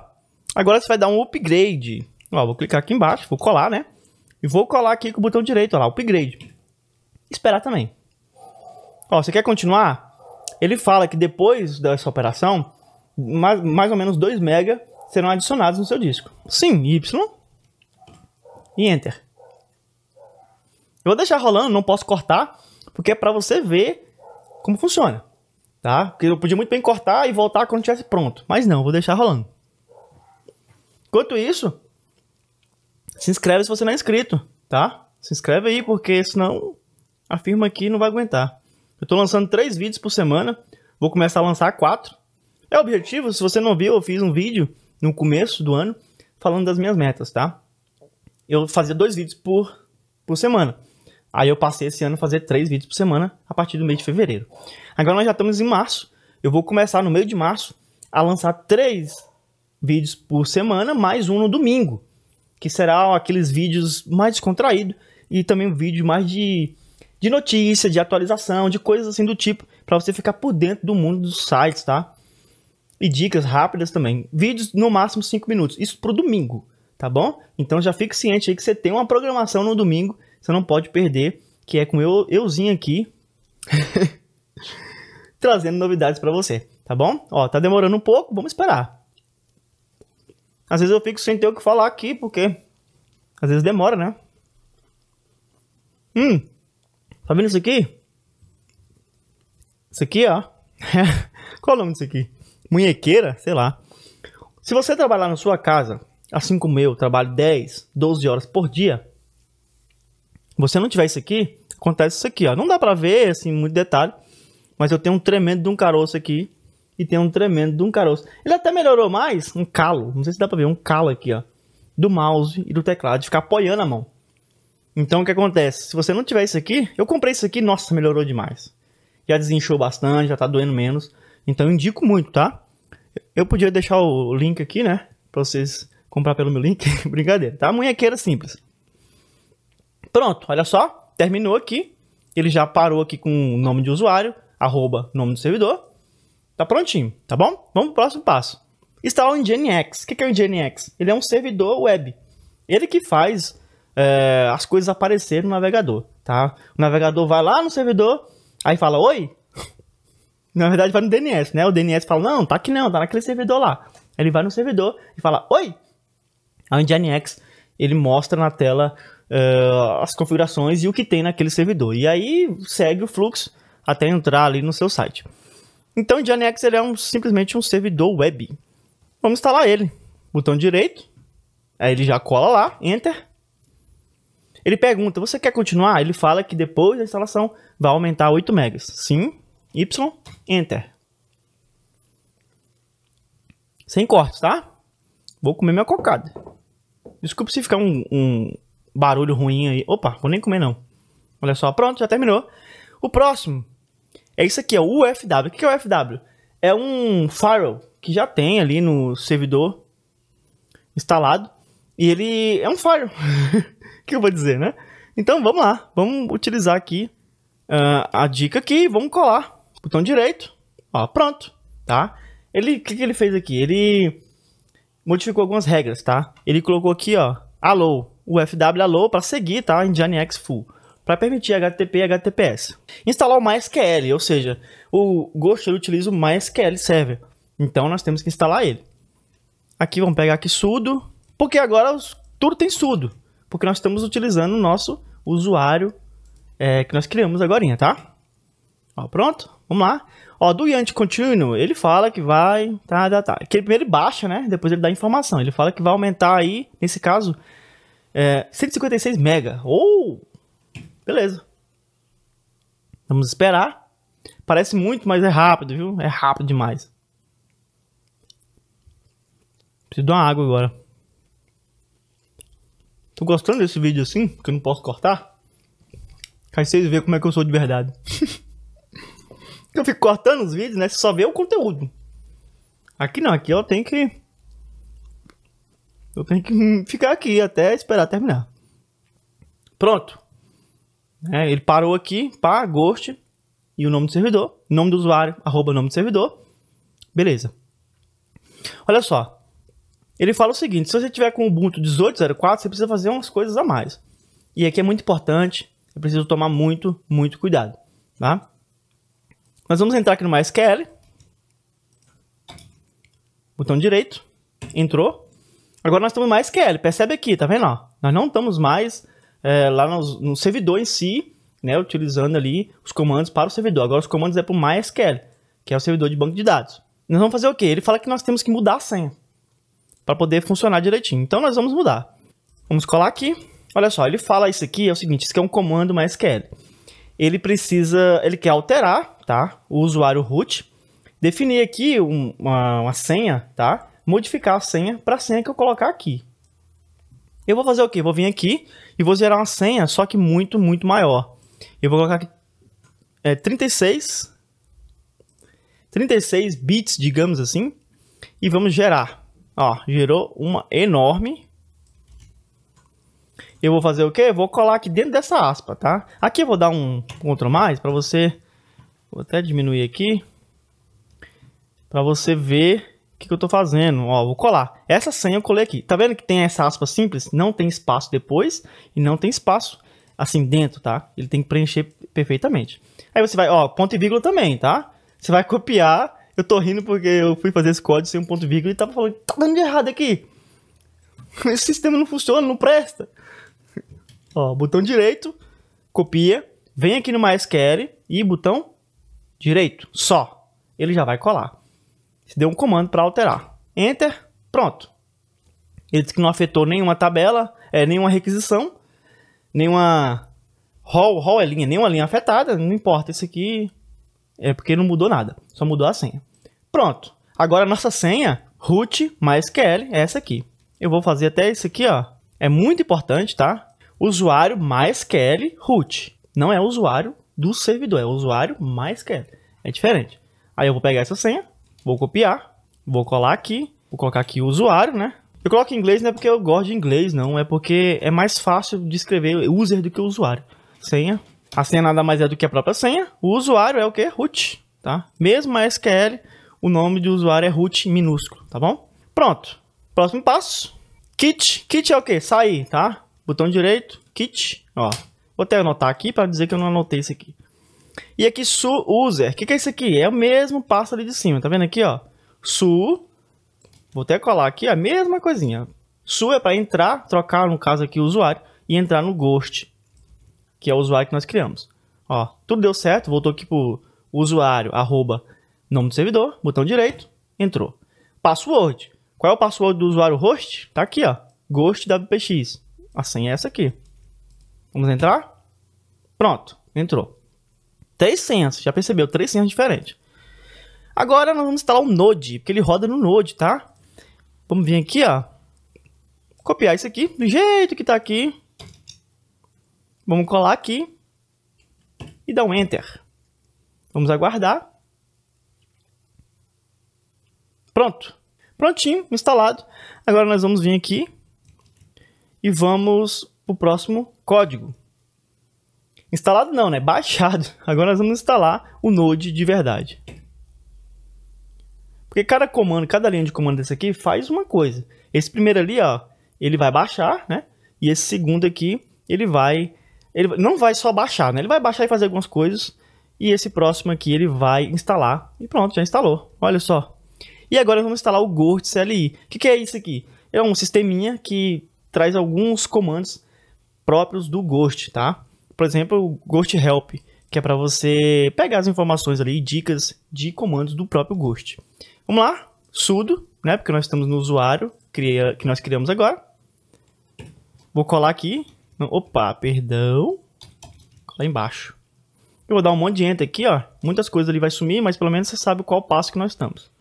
Agora você vai dar um upgrade. Ó, vou clicar aqui embaixo, vou colar, né? E vou colar aqui com o botão direito, ó lá, upgrade. Esperar também. Ó, você quer continuar? Ele fala que depois dessa operação, mais, mais ou menos 2 MB serão adicionados no seu disco. Sim, Y. E Enter. Eu vou deixar rolando, não posso cortar, porque é para você ver como funciona tá? Porque eu podia muito bem cortar e voltar quando tivesse pronto. Mas não, vou deixar rolando. Enquanto isso, se inscreve se você não é inscrito, tá? Se inscreve aí, porque senão a firma aqui não vai aguentar. Eu tô lançando três vídeos por semana, vou começar a lançar quatro. É o objetivo, se você não viu, eu fiz um vídeo no começo do ano falando das minhas metas, tá? Eu fazia dois vídeos por, por semana. Aí eu passei esse ano a fazer três vídeos por semana a partir do mês de fevereiro. Agora nós já estamos em março. Eu vou começar no meio de março a lançar três vídeos por semana, mais um no domingo, que será aqueles vídeos mais descontraídos e também um vídeo mais de, de notícia, de atualização, de coisas assim do tipo, para você ficar por dentro do mundo dos sites, tá? E dicas rápidas também. Vídeos no máximo cinco minutos, isso pro domingo, tá bom? Então já fique ciente aí que você tem uma programação no domingo você não pode perder, que é com eu, euzinho aqui, trazendo novidades para você, tá bom? Ó, tá demorando um pouco, vamos esperar. Às vezes eu fico sem ter o que falar aqui, porque às vezes demora, né? Hum, tá vendo isso aqui? Isso aqui, ó. Qual é o nome disso aqui? Munhequeira? Sei lá. Se você trabalhar na sua casa, assim como eu, trabalho 10, 12 horas por dia, você não tiver isso aqui, acontece isso aqui, ó. Não dá pra ver, assim, muito detalhe, mas eu tenho um tremendo de um caroço aqui e tenho um tremendo de um caroço. Ele até melhorou mais, um calo, não sei se dá pra ver, um calo aqui, ó, do mouse e do teclado, de ficar apoiando a mão. Então, o que acontece? Se você não tiver isso aqui, eu comprei isso aqui, nossa, melhorou demais. Já desinchou bastante, já tá doendo menos. Então, eu indico muito, tá? Eu podia deixar o link aqui, né? Pra vocês comprar pelo meu link. Brincadeira, tá? Munhequeira simples. Pronto, olha só, terminou aqui. Ele já parou aqui com o nome de usuário, arroba, nome do servidor. Tá prontinho, tá bom? Vamos pro próximo passo. Instalar o Nginx. O que é o Nginx? Ele é um servidor web. Ele que faz é, as coisas aparecerem no navegador, tá? O navegador vai lá no servidor, aí fala, oi? Na verdade vai no DNS, né? O DNS fala, não, tá aqui não, tá naquele servidor lá. Ele vai no servidor e fala, oi? A Nginx, ele mostra na tela uh, as configurações e o que tem naquele servidor. E aí segue o fluxo até entrar ali no seu site. Então, o Nginx ele é um, simplesmente um servidor web. Vamos instalar ele. Botão direito, aí ele já cola lá, enter. Ele pergunta: "Você quer continuar?" Ele fala que depois da instalação vai aumentar 8 megas. Sim, Y, enter. Sem cortes, tá? Vou comer minha cocada. Desculpa se ficar um, um, barulho ruim aí. Opa, vou nem comer não. Olha só, pronto, já terminou. O próximo é isso aqui, é o UFW. O que é o UFW? É um firewall que já tem ali no servidor instalado. E ele é um firewall. que eu vou dizer, né? Então vamos lá, vamos utilizar aqui uh, a dica aqui, vamos colar. Botão direito, ó, pronto, tá? Ele, o que, que ele fez aqui? Ele modificou algumas regras, tá? Ele colocou aqui, ó, alô, o FW Allow para seguir tá, Engine X Full, para permitir HTTP e HTTPS. Instalar o MySQL, ou seja, o Ghost utiliza o MySQL Server, então nós temos que instalar ele. Aqui vamos pegar aqui sudo, porque agora tudo tem sudo, porque nós estamos utilizando o nosso usuário é, que nós criamos agora, tá? Ó, pronto, vamos lá. Ó, do Yant Continuo, ele fala que vai. Tá, tá, tá. Que ele primeiro baixa, né? Depois ele dá informação. Ele fala que vai aumentar aí, nesse caso, é, 156 mega. Ou! Oh, beleza. Vamos esperar. Parece muito, mas é rápido, viu? É rápido demais. Preciso de uma água agora. Tô gostando desse vídeo assim, que eu não posso cortar. Aí vocês verem como é que eu sou de verdade. eu fico cortando os vídeos, né? Você só vê o conteúdo. Aqui não, aqui eu tenho que eu tenho que ficar aqui até esperar terminar. Pronto. É, ele parou aqui, pá, ghost e o nome do servidor, nome do usuário, arroba nome do servidor. Beleza. Olha só. Ele fala o seguinte, se você tiver com o Ubuntu 18.04, você precisa fazer umas coisas a mais. E aqui é muito importante, é preciso tomar muito, muito cuidado, tá? Nós vamos entrar aqui no MySQL. Botão direito. Entrou. Agora nós estamos mais QL, percebe aqui, tá vendo? Ó? Nós não estamos mais é, lá no servidor em si, né, utilizando ali os comandos para o servidor. Agora os comandos é para o MySQL, que é o servidor de banco de dados. Nós vamos fazer o quê? Ele fala que nós temos que mudar a senha para poder funcionar direitinho. Então nós vamos mudar. Vamos colar aqui. Olha só, ele fala isso aqui, é o seguinte, isso aqui é um comando MySQL. Ele precisa, ele quer alterar, tá? O usuário root, definir aqui um, uma, uma senha, tá? modificar a senha para a senha que eu colocar aqui. Eu vou fazer o quê? Vou vir aqui e vou gerar uma senha, só que muito, muito maior. Eu vou colocar aqui, é, 36, 36 bits, digamos assim, e vamos gerar. Ó, gerou uma enorme. Eu vou fazer o quê? vou colar aqui dentro dessa aspa, tá? Aqui eu vou dar um Ctrl mais para você... Vou até diminuir aqui. Para você ver que, que eu tô fazendo? Ó, vou colar. Essa senha eu colei aqui. Tá vendo que tem essa aspa simples? Não tem espaço depois e não tem espaço assim dentro, tá? Ele tem que preencher perfeitamente. Aí você vai, ó, ponto e vírgula também, tá? Você vai copiar. Eu tô rindo porque eu fui fazer esse código sem um ponto e vírgula e tava falando, tá dando de errado aqui. Esse sistema não funciona, não presta. Ó, botão direito, copia, vem aqui no mais quer e botão direito, só. Ele já vai colar. Você deu um comando para alterar. Enter, pronto. Ele disse que não afetou nenhuma tabela, é, nenhuma requisição, nenhuma hall, hall é linha, nenhuma linha afetada, não importa, isso aqui é porque não mudou nada, só mudou a senha. Pronto. Agora a nossa senha root MySQL é essa aqui. Eu vou fazer até isso aqui, ó. É muito importante, tá? Usuário MySQL root. Não é usuário do servidor, é usuário MySQL. É diferente. Aí eu vou pegar essa senha, Vou copiar, vou colar aqui, vou colocar aqui o usuário, né? Eu coloco em inglês não é porque eu gosto de inglês, não. É porque é mais fácil de escrever user do que usuário. Senha. A senha nada mais é do que a própria senha. O usuário é o que? Root, tá? Mesmo a SQL, o nome de usuário é root minúsculo, tá bom? Pronto. Próximo passo. Kit. Kit é o que? Sair, tá? Botão direito, kit. Ó, vou até anotar aqui para dizer que eu não anotei isso aqui. E aqui su user, o que, que é isso aqui? É o mesmo passo ali de cima, tá vendo aqui, ó? Su, vou até colar aqui, a mesma coisinha. Su é para entrar, trocar, no caso aqui, o usuário, e entrar no ghost, que é o usuário que nós criamos. Ó, tudo deu certo, voltou aqui pro usuário, arroba, nome do servidor, botão direito, entrou. Password. Qual é o password do usuário host? Tá aqui, ó, ghost wpx. A senha é essa aqui. Vamos entrar? Pronto, entrou. Três senhas, já percebeu? Três senhas diferentes. Agora nós vamos instalar o um Node, porque ele roda no Node, tá? Vamos vir aqui, ó. Copiar isso aqui, do jeito que tá aqui. Vamos colar aqui. E dar um Enter. Vamos aguardar. Pronto. Prontinho, instalado. Agora nós vamos vir aqui e vamos pro próximo código. Instalado não, né? Baixado. Agora nós vamos instalar o Node de verdade. Porque cada comando, cada linha de comando desse aqui faz uma coisa. Esse primeiro ali, ó, ele vai baixar, né? E esse segundo aqui, ele vai... Ele não vai só baixar, né? Ele vai baixar e fazer algumas coisas. E esse próximo aqui, ele vai instalar. E pronto, já instalou. Olha só. E agora vamos instalar o Ghost CLI. O que, que é isso aqui? É um sisteminha que traz alguns comandos próprios do Ghost, tá? por exemplo, o Ghost Help, que é para você pegar as informações ali, dicas de comandos do próprio Ghost. Vamos lá, sudo, né? Porque nós estamos no usuário que nós criamos agora. Vou colar aqui. Opa, perdão. Lá embaixo. Eu vou dar um monte de enter aqui, ó. Muitas coisas ali vai sumir, mas pelo menos você sabe qual passo que nós estamos.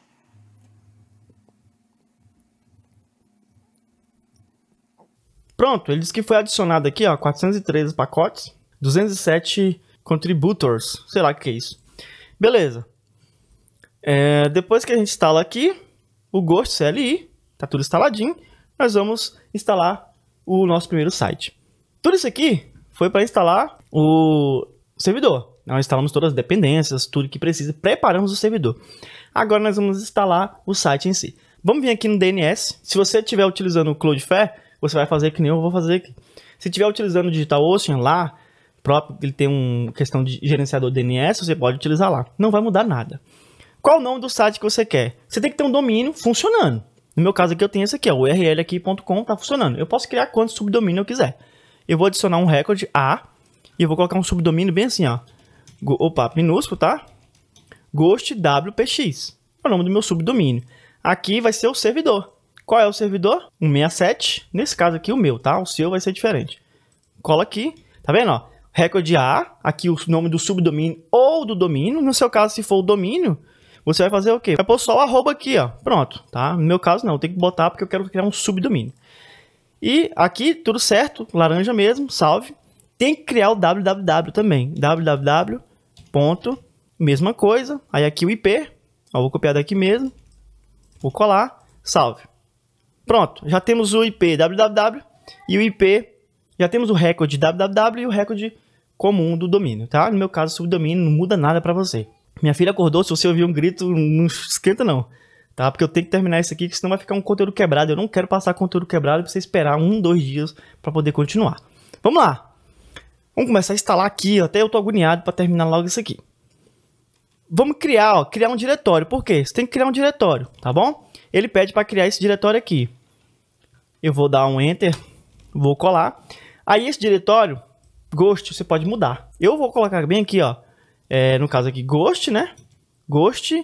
Pronto, ele disse que foi adicionado aqui, ó, 413 pacotes. 207 contributors, sei lá o que é isso. Beleza. É, depois que a gente instala aqui o Ghost CLI, tá tudo instaladinho, nós vamos instalar o nosso primeiro site. Tudo isso aqui foi para instalar o servidor. Nós instalamos todas as dependências, tudo que precisa, preparamos o servidor. Agora nós vamos instalar o site em si. Vamos vir aqui no DNS. Se você estiver utilizando o Cloudflare, você vai fazer que nem eu vou fazer aqui. Se estiver utilizando o DigitalOcean lá, próprio, ele tem uma questão de gerenciador DNS, você pode utilizar lá. Não vai mudar nada. Qual o nome do site que você quer? Você tem que ter um domínio funcionando. No meu caso aqui eu tenho esse aqui, o url aqui.com tá funcionando. Eu posso criar quantos subdomínio eu quiser. Eu vou adicionar um recorde A e eu vou colocar um subdomínio bem assim, ó. Go, opa, minúsculo, tá? ghostwpx. É o nome do meu subdomínio. Aqui vai ser o servidor. Qual é o servidor? 167. Nesse caso aqui o meu, tá? O seu vai ser diferente. Cola aqui, tá vendo, ó? recorde A, aqui o nome do subdomínio ou do domínio. No seu caso, se for o domínio, você vai fazer o quê? Vai pôr só o arroba aqui, ó. Pronto, tá? No meu caso, não. tem que botar porque eu quero criar um subdomínio. E aqui, tudo certo. Laranja mesmo, salve. Tem que criar o www também. www. Ponto, mesma coisa. Aí aqui o IP. Ó, vou copiar daqui mesmo. Vou colar. Salve. Pronto, já temos o IP www e o IP. Já temos o recorde www e o recorde comum do domínio, tá? No meu caso, subdomínio não muda nada para você. Minha filha acordou, se você ouvir um grito, não esquenta não, tá? Porque eu tenho que terminar isso aqui, que senão vai ficar um conteúdo quebrado. Eu não quero passar conteúdo quebrado pra você esperar um, dois dias para poder continuar. Vamos lá! Vamos começar a instalar aqui, até eu tô agoniado para terminar logo isso aqui. Vamos criar, ó, criar um diretório. Por quê? Você tem que criar um diretório, tá bom? Ele pede para criar esse diretório aqui. Eu vou dar um Enter, vou colar. Aí esse diretório, Ghost você pode mudar. Eu vou colocar bem aqui, ó. É, no caso aqui, Ghost, né? Ghost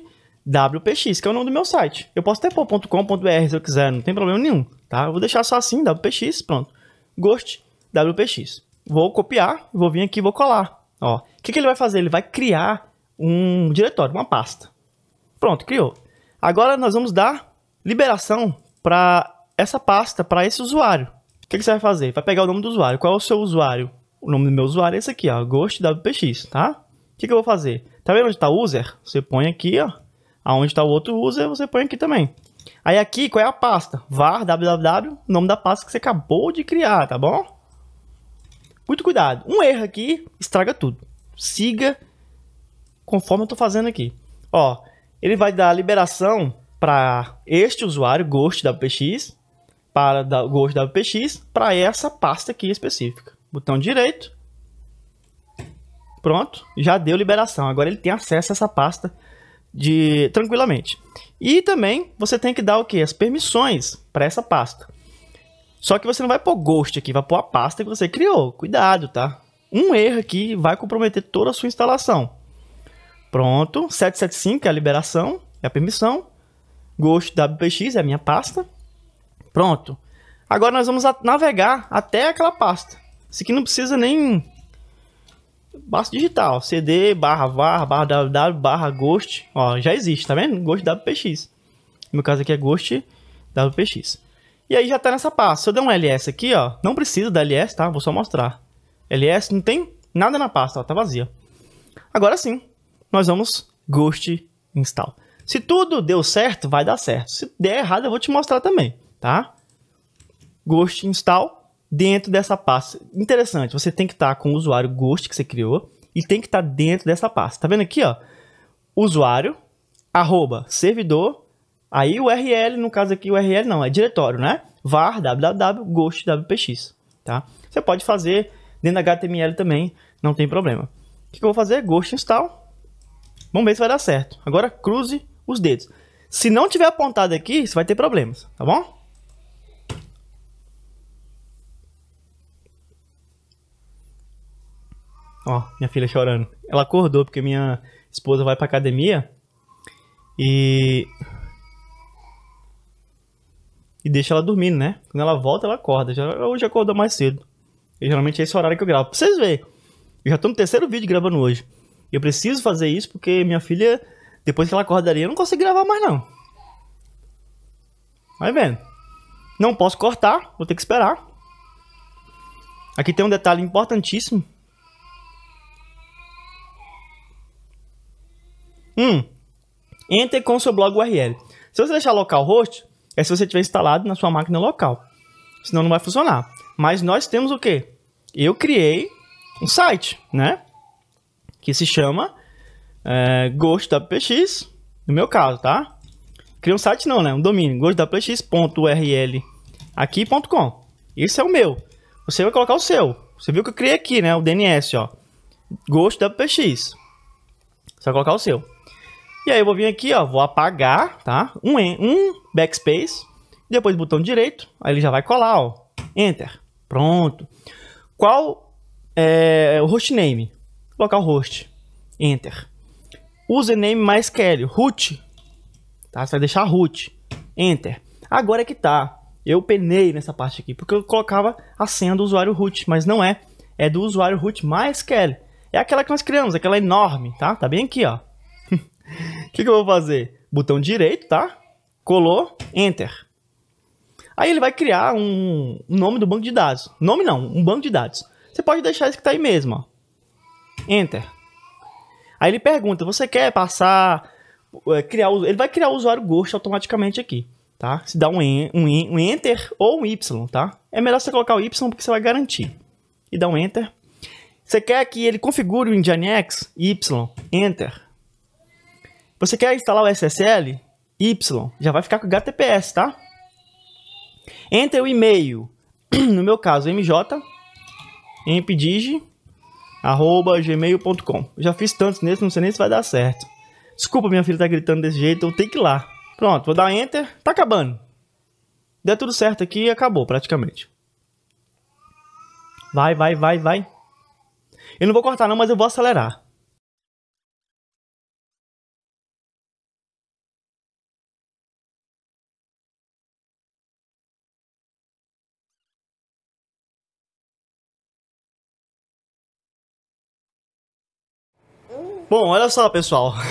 WPX, que é o nome do meu site. Eu posso até pôr .com.br se eu quiser, não tem problema nenhum, tá? Eu vou deixar só assim, WPX, pronto. Ghost WPX. Vou copiar, vou vir aqui e vou colar. Ó, o que, que ele vai fazer? Ele vai criar um diretório, uma pasta. Pronto, criou. Agora nós vamos dar liberação para essa pasta, para esse usuário. O que, que você vai fazer? Vai pegar o nome do usuário. Qual é o seu usuário? o nome do meu usuário é esse aqui, ó, ghostwpx, tá? O que, que eu vou fazer? Tá vendo onde está o user? Você põe aqui, ó, aonde está o outro user, você põe aqui também. Aí aqui, qual é a pasta? var www, nome da pasta que você acabou de criar, tá bom? Muito cuidado. Um erro aqui estraga tudo. Siga conforme eu estou fazendo aqui. Ó, ele vai dar liberação para este usuário, ghostwpx, para da, para essa pasta aqui específica botão direito. Pronto, já deu liberação. Agora ele tem acesso a essa pasta de tranquilamente. E também você tem que dar o que? As permissões para essa pasta. Só que você não vai pôr ghost aqui, vai pôr a pasta que você criou. Cuidado, tá? Um erro aqui vai comprometer toda a sua instalação. Pronto, 775 é a liberação, é a permissão. Ghost WPX é a minha pasta. Pronto. Agora nós vamos navegar até aquela pasta. Isso aqui não precisa nem... Basta digital, cd, barra, var, barra, www, barra, ghost. Ó, já existe, tá vendo? Ghost WPX. No meu caso aqui é ghost WPX. E aí já tá nessa pasta. Se eu der um ls aqui, ó, não precisa da ls, tá? Vou só mostrar. ls não tem nada na pasta, ó, tá vazia. Agora sim, nós vamos ghost install. Se tudo deu certo, vai dar certo. Se der errado, eu vou te mostrar também, tá? Ghost install dentro dessa pasta. Interessante, você tem que estar tá com o usuário Ghost que você criou e tem que estar tá dentro dessa pasta. Tá vendo aqui, ó? Usuário, arroba, servidor, aí URL, no caso aqui URL não, é diretório, né? var www ghost wpx, tá? Você pode fazer dentro da HTML também, não tem problema. O que, que eu vou fazer? Ghost install. Vamos ver se vai dar certo. Agora cruze os dedos. Se não tiver apontado aqui, você vai ter problemas, tá bom? Ó, minha filha chorando. Ela acordou porque minha esposa vai pra academia e. E deixa ela dormindo, né? Quando ela volta, ela acorda. Já, hoje acordou mais cedo. E geralmente é esse horário que eu gravo. Pra vocês verem. Eu já tô no terceiro vídeo gravando hoje. Eu preciso fazer isso porque minha filha, depois que ela acordaria, eu não consigo gravar mais não. Vai vendo. Não posso cortar, vou ter que esperar. Aqui tem um detalhe importantíssimo 1. Hum. Entre com seu blog URL. Se você deixar localhost, é se você tiver instalado na sua máquina local. Senão não vai funcionar. Mas nós temos o quê? Eu criei um site, né? Que se chama é, no meu caso, tá? Criei um site não, né? Um domínio, ghostwpx.url aqui.com. Isso é o meu. Você vai colocar o seu. Você viu que eu criei aqui, né? O DNS, ó. Ghostwpx. Você vai colocar o seu. E aí eu vou vir aqui, ó, vou apagar, tá? Um, um backspace, depois botão direito, aí ele já vai colar, ó. Enter. Pronto. Qual é o hostname? colocar o host. Enter. Username mais Kelly root. Tá? Você vai deixar root. Enter. Agora é que tá. Eu penei nessa parte aqui, porque eu colocava a senha do usuário root, mas não é. É do usuário root mais Kelly É aquela que nós criamos, aquela enorme, tá? Tá bem aqui, ó. O que, que eu vou fazer? Botão direito, tá? Colou, enter. Aí ele vai criar um, um nome do banco de dados. Nome não, um banco de dados. Você pode deixar isso que tá aí mesmo, ó. Enter. Aí ele pergunta, você quer passar, é, criar, ele vai criar o usuário Ghost automaticamente aqui, tá? Se dá um, um, um Enter ou um Y, tá? É melhor você colocar o Y porque você vai garantir. E dá um Enter. Você quer que ele configure o Nginx? Y, Enter. Você quer instalar o SSL? Y, já vai ficar com HTTPS, tá? Entra o e-mail, no meu caso, mj, impdig, arroba gmail.com. Já fiz tantos nesse, não sei nem se vai dar certo. Desculpa, minha filha tá gritando desse jeito, eu tenho que ir lá. Pronto, vou dar enter, tá acabando. Deu tudo certo aqui e acabou praticamente. Vai, vai, vai, vai. Eu não vou cortar não, mas eu vou acelerar. Bom, olha só, pessoal.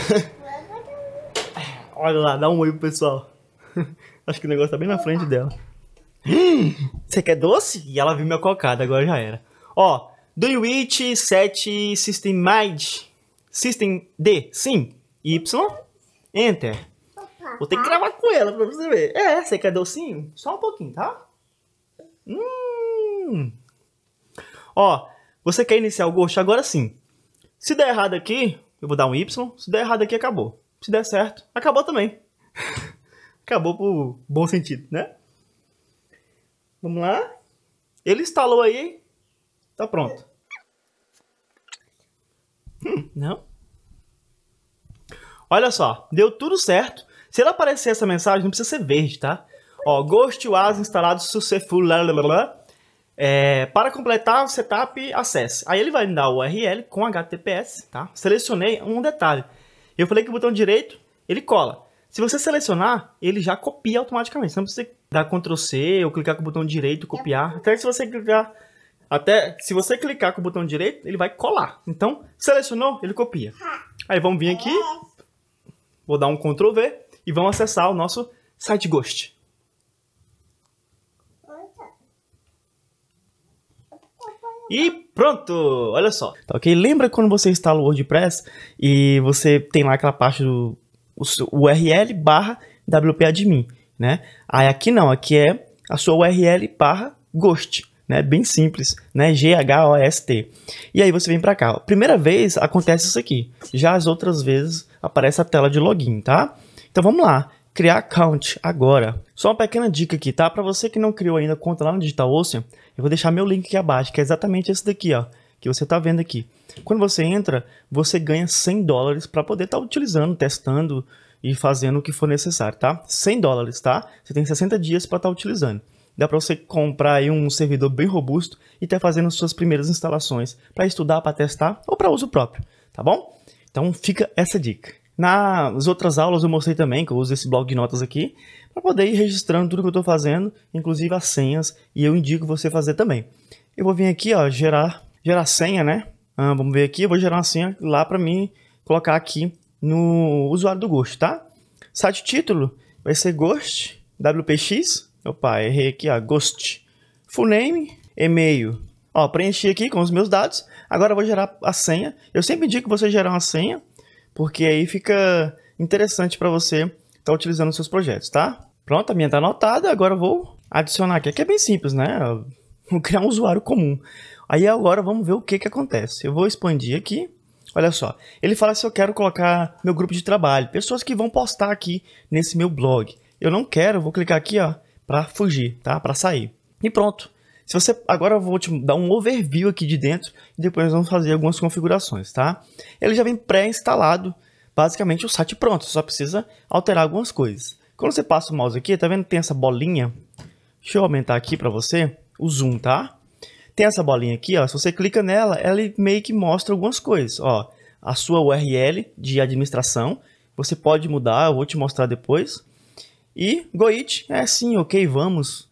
olha lá, dá um oi pro pessoal. Acho que o negócio tá bem na frente dela. Você quer doce? E ela viu minha cocada, agora já era. Ó, Do It 7 System Mind. System D, sim. Y, Enter. Vou ter que gravar com ela pra você ver. É, você quer docinho? Só um pouquinho, tá? Hum. Ó, você quer iniciar o gosto agora sim. Se der errado aqui, eu vou dar um Y. Se der errado aqui, acabou. Se der certo, acabou também. acabou por bom sentido, né? Vamos lá. Ele instalou aí. Tá pronto. Hum, não. Olha só, deu tudo certo. Se ele aparecer essa mensagem, não precisa ser verde, tá? Ó, GhostWaz instalado successful, lá, lá, lá, lá. É, para completar o setup, acesse. Aí ele vai me dar o URL com HTTPS, tá? Selecionei um detalhe. Eu falei que o botão direito, ele cola. Se você selecionar, ele já copia automaticamente. Você não precisa dar Ctrl C ou clicar com o botão direito, copiar. É. Até se você clicar até se você clicar com o botão direito, ele vai colar. Então, selecionou, ele copia. Aí vamos vir aqui, é. vou dar um Ctrl V e vamos acessar o nosso site Ghost. E pronto! Olha só. Tá, ok? Lembra quando você instala o WordPress e você tem lá aquela parte do URL barra wp-admin, né? Aí aqui não, aqui é a sua URL barra ghost, né? Bem simples, né? G-H-O-S-T. E aí você vem para cá. Primeira vez acontece isso aqui. Já as outras vezes aparece a tela de login, tá? Então vamos lá criar account agora. Só uma pequena dica aqui, tá? Para você que não criou ainda conta lá no Digital Ocean, eu vou deixar meu link aqui abaixo, que é exatamente esse daqui, ó, que você tá vendo aqui. Quando você entra, você ganha 100 dólares para poder estar tá utilizando, testando e fazendo o que for necessário, tá? 100 dólares, tá? Você tem 60 dias para estar tá utilizando. Dá para você comprar aí um servidor bem robusto e estar tá fazendo suas primeiras instalações para estudar, para testar ou para uso próprio, tá bom? Então fica essa dica. Nas outras aulas eu mostrei também que eu uso esse bloco de notas aqui para poder ir registrando tudo que eu estou fazendo, inclusive as senhas, e eu indico você fazer também. Eu vou vir aqui, ó, gerar, gerar senha, né? Ah, vamos ver aqui, eu vou gerar uma senha lá para mim colocar aqui no usuário do Ghost, tá? Site título vai ser Ghost, WPX, opa, errei aqui, ó, Ghost, full name, e-mail, ó, preenchi aqui com os meus dados, agora eu vou gerar a senha, eu sempre indico você gerar uma senha, porque aí fica interessante para você está utilizando nos seus projetos, tá? Pronto, a minha está anotada, agora eu vou adicionar aqui. Aqui é bem simples, né? vou criar um usuário comum. Aí agora vamos ver o que, que acontece. Eu vou expandir aqui. Olha só, ele fala se eu quero colocar meu grupo de trabalho, pessoas que vão postar aqui nesse meu blog. Eu não quero, vou clicar aqui, ó, para fugir, tá? Para sair. E pronto. Se você agora eu vou te dar um overview aqui de dentro e depois nós vamos fazer algumas configurações, tá? Ele já vem pré-instalado basicamente o site pronto, só precisa alterar algumas coisas. Quando você passa o mouse aqui, tá vendo? Tem essa bolinha. Deixa eu aumentar aqui para você o zoom, tá? Tem essa bolinha aqui, ó. Se você clica nela, ela meio que mostra algumas coisas, ó. A sua URL de administração, você pode mudar, eu vou te mostrar depois. E Goit é sim, ok, vamos.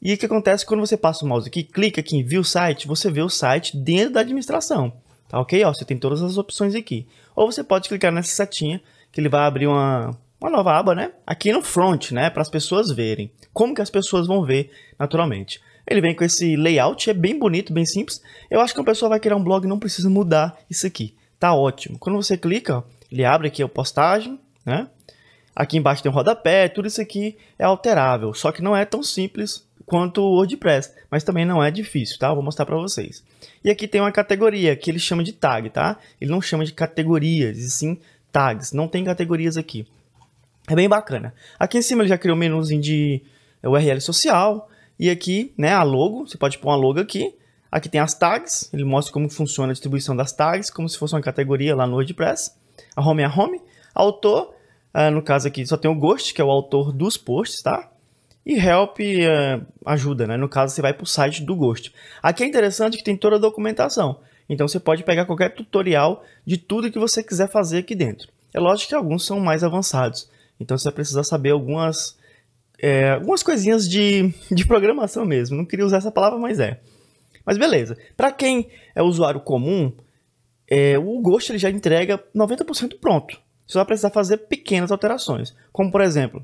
E o que acontece quando você passa o mouse aqui, clica aqui em View Site, você vê o site dentro da administração. Tá ok? Ó, você tem todas as opções aqui ou você pode clicar nessa setinha que ele vai abrir uma, uma nova aba, né? Aqui no front, né? Para as pessoas verem. Como que as pessoas vão ver naturalmente. Ele vem com esse layout, é bem bonito, bem simples. Eu acho que uma pessoa vai criar um blog não precisa mudar isso aqui. Tá ótimo. Quando você clica, ele abre aqui a postagem, né? Aqui embaixo tem um rodapé, tudo isso aqui é alterável, só que não é tão simples quanto o WordPress, mas também não é difícil, tá? Eu vou mostrar para vocês. E aqui tem uma categoria que ele chama de tag, tá? Ele não chama de categorias, e sim tags. Não tem categorias aqui. É bem bacana. Aqui em cima ele já criou um menuzinho de URL social. E aqui, né, a logo. Você pode pôr uma logo aqui. Aqui tem as tags. Ele mostra como funciona a distribuição das tags, como se fosse uma categoria lá no WordPress. A home é a home. Autor, ah, no caso aqui, só tem o Ghost, que é o autor dos posts, tá? E help eh, ajuda, né? No caso, você vai para o site do Ghost. Aqui é interessante que tem toda a documentação. Então você pode pegar qualquer tutorial de tudo que você quiser fazer aqui dentro. É lógico que alguns são mais avançados. Então você vai precisar saber algumas, é, algumas coisinhas de, de programação mesmo. Não queria usar essa palavra, mas é. Mas beleza. Para quem é usuário comum, é, o Ghost ele já entrega 90% pronto. Você vai precisar fazer pequenas alterações. Como por exemplo,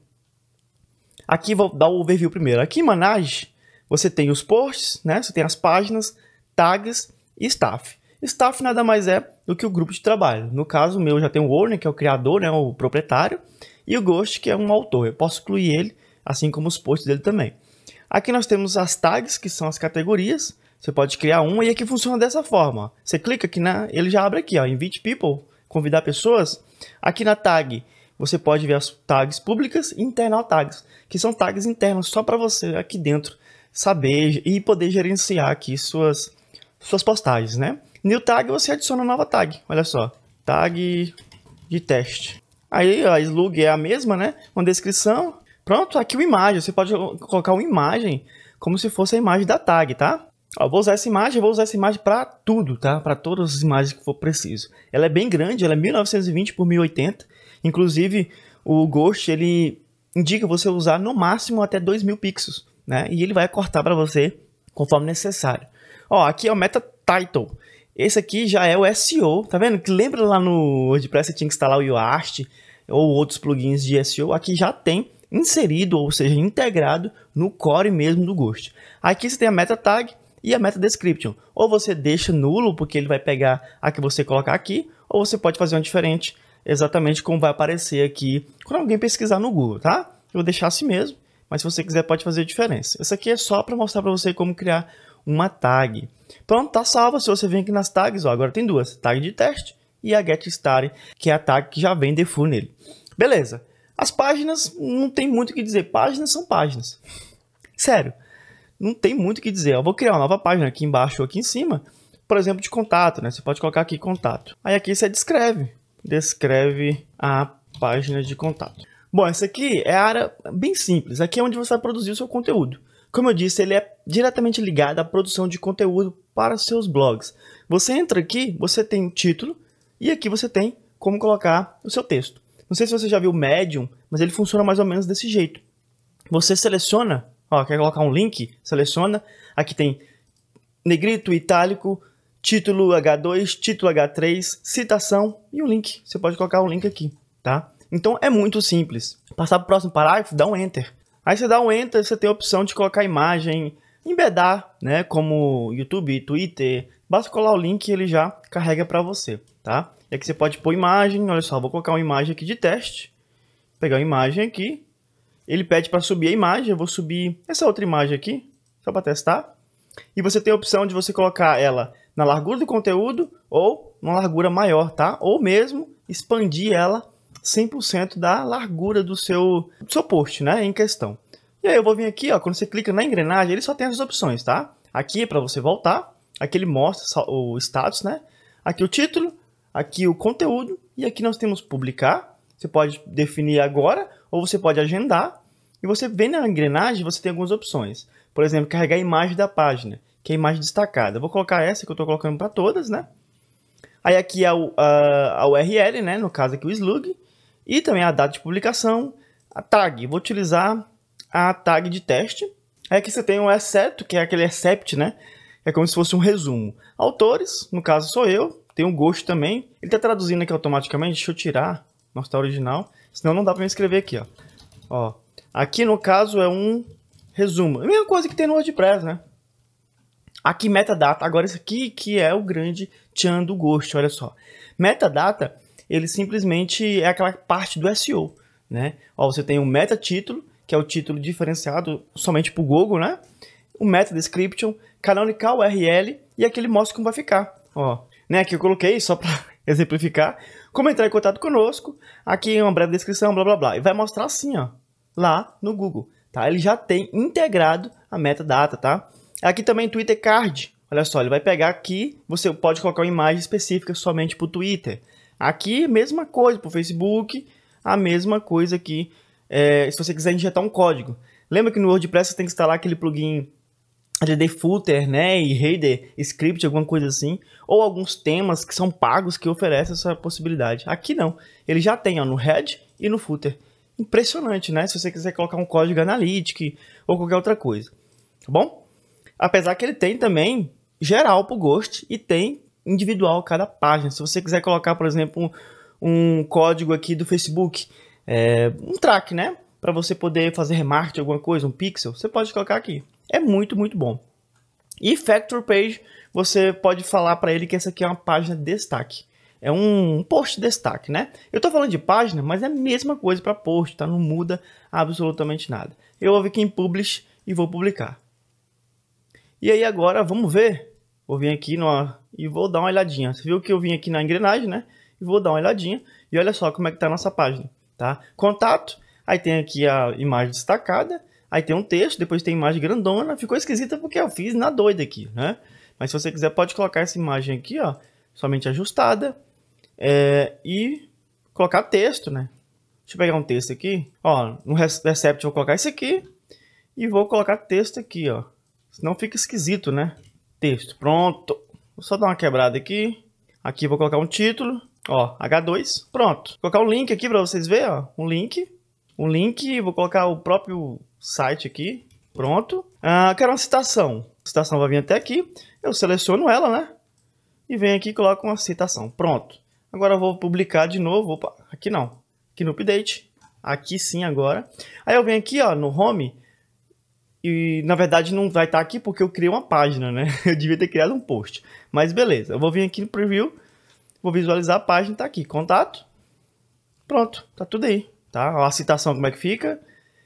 Aqui vou dar o overview primeiro. Aqui em Manage, você tem os posts, né? Você tem as páginas, tags e staff. Staff nada mais é do que o grupo de trabalho. No caso, o meu já tem o owner, que é o criador, né, o proprietário, e o ghost, que é um autor. Eu posso incluir ele, assim como os posts dele também. Aqui nós temos as tags, que são as categorias. Você pode criar uma e aqui funciona dessa forma. Você clica aqui na, ele já abre aqui, ó, invite people, convidar pessoas. Aqui na tag, você pode ver as tags públicas e internal tags, que são tags internas só para você aqui dentro saber e poder gerenciar aqui suas, suas postagens, né? New tag você adiciona uma nova tag, olha só, tag de teste. Aí a slug é a mesma, né? Uma descrição. Pronto, aqui uma imagem, você pode colocar uma imagem como se fosse a imagem da tag, tá? vou usar essa imagem, vou usar essa imagem para tudo, tá? Para todas as imagens que for preciso. Ela é bem grande, ela é 1920 por 1080, Inclusive, o Ghost, ele indica você usar no máximo até mil pixels, né? E ele vai cortar para você conforme necessário. Ó, aqui é o meta title. Esse aqui já é o SEO, tá vendo? Lembra lá no WordPress você tinha que instalar o UART ou outros plugins de SEO? Aqui já tem inserido, ou seja, integrado no core mesmo do Ghost. Aqui você tem a meta tag e a meta description. Ou você deixa nulo porque ele vai pegar a que você colocar aqui, ou você pode fazer uma diferente exatamente como vai aparecer aqui quando alguém pesquisar no Google, tá? Eu vou deixar assim mesmo, mas se você quiser pode fazer diferença. Essa aqui é só para mostrar para você como criar uma tag. Pronto, tá salva. Se você vem aqui nas tags, ó, agora tem duas, tag de teste e a get started, que é a tag que já vem default nele. Beleza. As páginas não tem muito o que dizer, páginas são páginas. Sério. Não tem muito o que dizer. Eu vou criar uma nova página aqui embaixo ou aqui em cima, por exemplo, de contato, né? Você pode colocar aqui contato. Aí aqui você descreve descreve a página de contato. Bom, essa aqui é a área bem simples. Aqui é onde você vai produzir o seu conteúdo. Como eu disse, ele é diretamente ligado à produção de conteúdo para seus blogs. Você entra aqui, você tem o título e aqui você tem como colocar o seu texto. Não sei se você já viu o Medium, mas ele funciona mais ou menos desse jeito. Você seleciona, ó, quer colocar um link, seleciona. Aqui tem negrito, itálico, título H2, título H3, citação e um link. Você pode colocar o um link aqui, tá? Então é muito simples. Passar para o próximo parágrafo, dá um enter. Aí você dá um enter, você tem a opção de colocar a imagem, embedar, né, como YouTube, Twitter. Basta colar o link e ele já carrega para você, tá? É e aqui você pode pôr imagem, olha só, vou colocar uma imagem aqui de teste. pegar uma imagem aqui. Ele pede para subir a imagem, eu vou subir essa outra imagem aqui, só para testar. E você tem a opção de você colocar ela na largura do conteúdo ou uma largura maior, tá? Ou mesmo expandir ela 100% da largura do seu, do seu post, né, em questão. E aí eu vou vir aqui, ó, quando você clica na engrenagem, ele só tem essas opções, tá? Aqui é para você voltar, aqui ele mostra o status, né? Aqui o título, aqui o conteúdo e aqui nós temos publicar. Você pode definir agora ou você pode agendar. E você vem na engrenagem, você tem algumas opções. Por exemplo, carregar a imagem da página que é a imagem destacada. Eu vou colocar essa que eu estou colocando para todas, né? Aí aqui é a, a, a, URL, né? No caso aqui o slug. E também a data de publicação, a tag. Vou utilizar a tag de teste. Aí é aqui você tem o um exceto, que é aquele except, né? É como se fosse um resumo. Autores, no caso sou eu, tem o gosto também. Ele está traduzindo aqui automaticamente, deixa eu tirar, Nossa, o original, senão não dá para me escrever aqui, ó. ó. Aqui no caso é um resumo. É a mesma coisa que tem no WordPress, né? Aqui metadata, agora isso aqui que é o grande tchan do Ghost, olha só. Metadata, ele simplesmente é aquela parte do SEO, né? Ó, você tem o meta título, que é o título diferenciado somente para o Google, né? O meta description, canonical URL e aquele mostra como vai ficar, ó. Né, que eu coloquei só para exemplificar, como entrar em contato conosco, aqui em uma breve descrição, blá blá blá, e vai mostrar assim, ó, lá no Google, tá? Ele já tem integrado a metadata, tá? Aqui também Twitter Card. Olha só, ele vai pegar aqui, você pode colocar uma imagem específica somente para o Twitter. Aqui, mesma coisa para o Facebook, a mesma coisa aqui é, se você quiser injetar um código. Lembra que no WordPress você tem que instalar aquele plugin HDD Footer, né, e Header, Script, alguma coisa assim, ou alguns temas que são pagos que oferecem essa possibilidade. Aqui não, ele já tem ó, no Head e no Footer. Impressionante, né, se você quiser colocar um código analítico ou qualquer outra coisa, tá bom? Apesar que ele tem também geral pro Ghost e tem individual cada página. Se você quiser colocar, por exemplo, um, um código aqui do Facebook, é, um track, né? Para você poder fazer remarketing, alguma coisa, um pixel, você pode colocar aqui. É muito, muito bom. E Factor Page, você pode falar para ele que essa aqui é uma página de destaque. É um post de destaque, né? Eu estou falando de página, mas é a mesma coisa para post, tá? Não muda absolutamente nada. Eu vou vir aqui em Publish e vou publicar. E aí agora vamos ver. Vou vir aqui numa, e vou dar uma olhadinha. Você viu que eu vim aqui na engrenagem, né? E vou dar uma olhadinha. E olha só como é que tá a nossa página, tá? Contato, aí tem aqui a imagem destacada, aí tem um texto, depois tem imagem grandona. Ficou esquisita porque eu fiz na doida aqui, né? Mas se você quiser, pode colocar essa imagem aqui, ó, somente ajustada. É, e colocar texto, né? Deixa eu pegar um texto aqui. Ó, no Recept vou colocar isso aqui. E vou colocar texto aqui, ó. Senão fica esquisito, né? Texto, pronto. Vou só dar uma quebrada aqui. Aqui vou colocar um título, ó, H2, pronto. Vou colocar um link aqui para vocês verem, ó, um link. Um link, vou colocar o próprio site aqui, pronto. Ah, quero uma citação. A citação vai vir até aqui, eu seleciono ela, né? E venho aqui e coloco uma citação, pronto. Agora eu vou publicar de novo, opa, aqui não, aqui no update. Aqui sim agora. Aí eu venho aqui, ó, no home, e na verdade não vai estar tá aqui porque eu criei uma página, né? Eu devia ter criado um post. Mas beleza, eu vou vir aqui no preview, vou visualizar a página, tá aqui, contato. Pronto, tá tudo aí, tá? A citação como é que fica.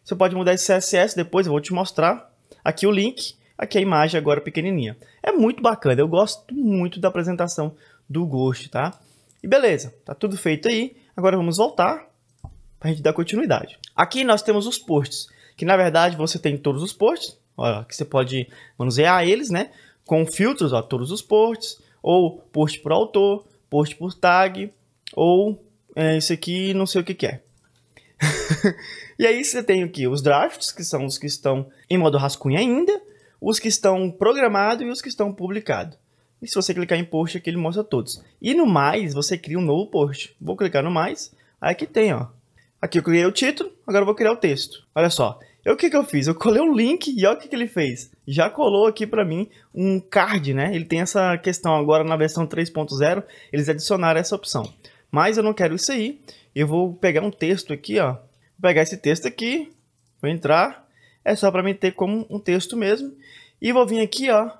Você pode mudar esse CSS depois, eu vou te mostrar. Aqui o link, aqui a imagem agora pequenininha. É muito bacana, eu gosto muito da apresentação do Ghost, tá? E beleza, tá tudo feito aí. Agora vamos voltar para a gente dar continuidade. Aqui nós temos os posts que na verdade você tem todos os posts, ó, que você pode manusear eles, né? Com filtros, ó, todos os posts, ou post por autor, post por tag, ou é, esse aqui não sei o que, que é. e aí você tem aqui os drafts, que são os que estão em modo rascunho ainda, os que estão programados e os que estão publicados. E se você clicar em post aqui, ele mostra todos. E no mais, você cria um novo post. Vou clicar no mais, aí aqui tem, ó. Aqui eu criei o título, agora eu vou criar o texto. Olha só, o que, que eu fiz? Eu colei um link e olha o que, que ele fez. Já colou aqui para mim um card, né? Ele tem essa questão agora na versão 3.0, eles adicionaram essa opção. Mas eu não quero isso aí. Eu vou pegar um texto aqui, ó. Vou pegar esse texto aqui, vou entrar. É só para mim ter como um texto mesmo. E vou vir aqui, ó.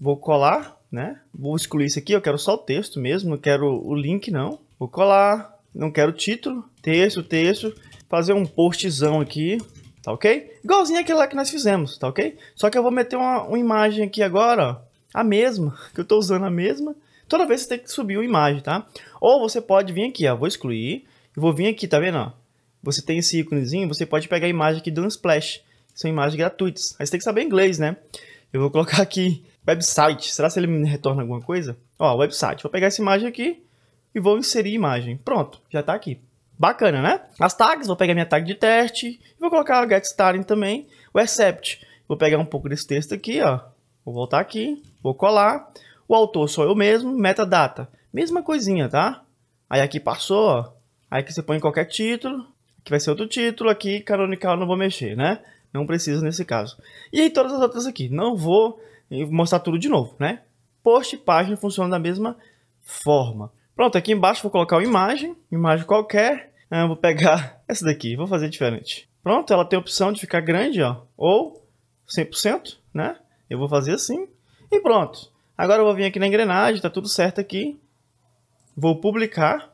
Vou colar, né? Vou excluir isso aqui, eu quero só o texto mesmo, não quero o link não. Vou colar, não quero o título, texto, texto. Fazer um postzão aqui, tá ok? Igualzinho aquele lá que nós fizemos, tá ok? Só que eu vou meter uma, uma imagem aqui agora, a mesma, que eu estou usando a mesma. Toda vez você tem que subir uma imagem, tá? Ou você pode vir aqui, ó, vou excluir, e vou vir aqui, tá vendo, ó? Você tem esse íconezinho, você pode pegar a imagem aqui do Unsplash, são imagens gratuitas. Aí você tem que saber inglês, né? Eu vou colocar aqui website, será se ele me retorna alguma coisa? Ó, website, vou pegar essa imagem aqui e vou inserir imagem. Pronto, já está aqui. Bacana, né? As tags, vou pegar minha tag de teste, vou colocar o started também, o except. Vou pegar um pouco desse texto aqui, ó. Vou voltar aqui, vou colar. O autor sou eu mesmo, metadata. Mesma coisinha, tá? Aí aqui passou, ó. Aí aqui você põe qualquer título, que vai ser outro título, aqui canonical não vou mexer, né? Não precisa nesse caso. E aí todas as outras aqui. Não vou mostrar tudo de novo, né? Post e página funcionam da mesma forma. Pronto, aqui embaixo vou colocar uma imagem, imagem qualquer. Ah, vou pegar essa daqui, vou fazer diferente. Pronto, ela tem a opção de ficar grande, ó, ou 100%, né? Eu vou fazer assim e pronto. Agora eu vou vir aqui na engrenagem, tá tudo certo aqui. Vou publicar.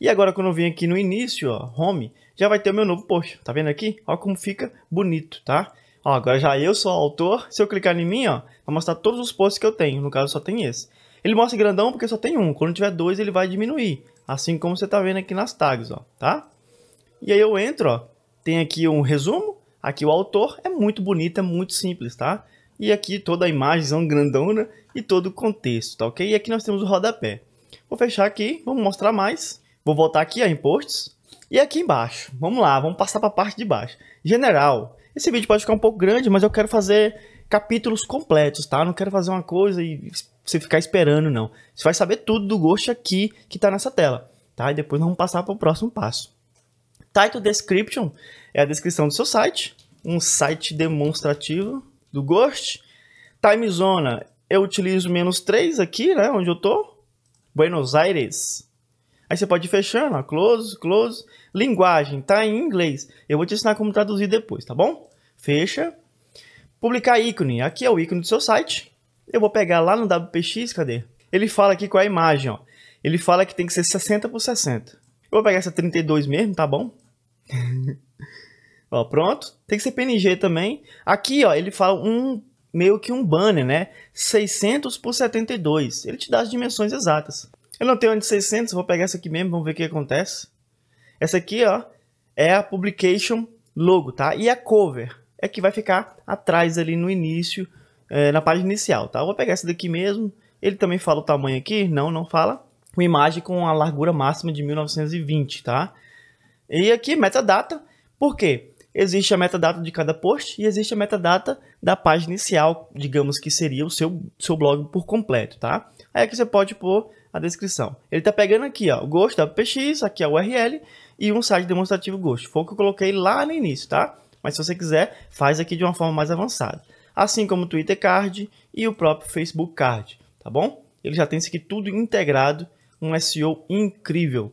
E agora quando eu vim aqui no início, ó, home, já vai ter o meu novo post. Tá vendo aqui? Olha como fica bonito, tá? Ó, agora já eu sou autor. Se eu clicar em mim, ó, vai mostrar todos os posts que eu tenho. No caso, só tem esse. Ele mostra grandão porque só tem um. Quando tiver dois, ele vai diminuir. Assim como você está vendo aqui nas tags, ó, tá? E aí eu entro, ó. Tem aqui um resumo. Aqui o autor. É muito bonito, é muito simples, tá? E aqui toda a imagem grandona né? e todo o contexto, tá ok? E aqui nós temos o rodapé. Vou fechar aqui, vamos mostrar mais. Vou voltar aqui a posts. E aqui embaixo, vamos lá, vamos passar para a parte de baixo. General, esse vídeo pode ficar um pouco grande, mas eu quero fazer capítulos completos, tá? não quero fazer uma coisa e você ficar esperando, não. Você vai saber tudo do Ghost aqui que está nessa tela, tá? E depois vamos passar para o próximo passo. Title Description é a descrição do seu site, um site demonstrativo do Ghost. Time Zona, eu utilizo menos 3 aqui, né, onde eu tô. Buenos Aires. Aí você pode ir fechando, ó, close, close. Linguagem, tá em inglês. Eu vou te ensinar como traduzir depois, tá bom? Fecha. Publicar ícone, aqui é o ícone do seu site. Eu vou pegar lá no WPX, cadê? Ele fala aqui qual é a imagem, ó. Ele fala que tem que ser 60 por 60. Eu vou pegar essa 32 mesmo, tá bom? ó, pronto. Tem que ser PNG também. Aqui, ó, ele fala um meio que um banner, né? 600 por 72. Ele te dá as dimensões exatas. Eu não tenho onde 600, vou pegar essa aqui mesmo, vamos ver o que acontece. Essa aqui, ó, é a publication logo, tá? E a cover é que vai ficar atrás ali no início é, na página inicial, tá? Eu vou pegar esse daqui mesmo. Ele também fala o tamanho aqui? Não, não fala. Uma imagem com a largura máxima de 1920, tá? E aqui, metadata. Por quê? Existe a metadata de cada post e existe a metadata da página inicial, digamos que seria o seu, seu blog por completo, tá? Aí aqui você pode pôr a descrição. Ele tá pegando aqui, ó, é o gosto WPX, aqui a URL e um site demonstrativo gosto. Foi o que eu coloquei lá no início, tá? Mas se você quiser, faz aqui de uma forma mais avançada assim como o Twitter Card e o próprio Facebook Card, tá bom? Ele já tem isso aqui tudo integrado, um SEO incrível,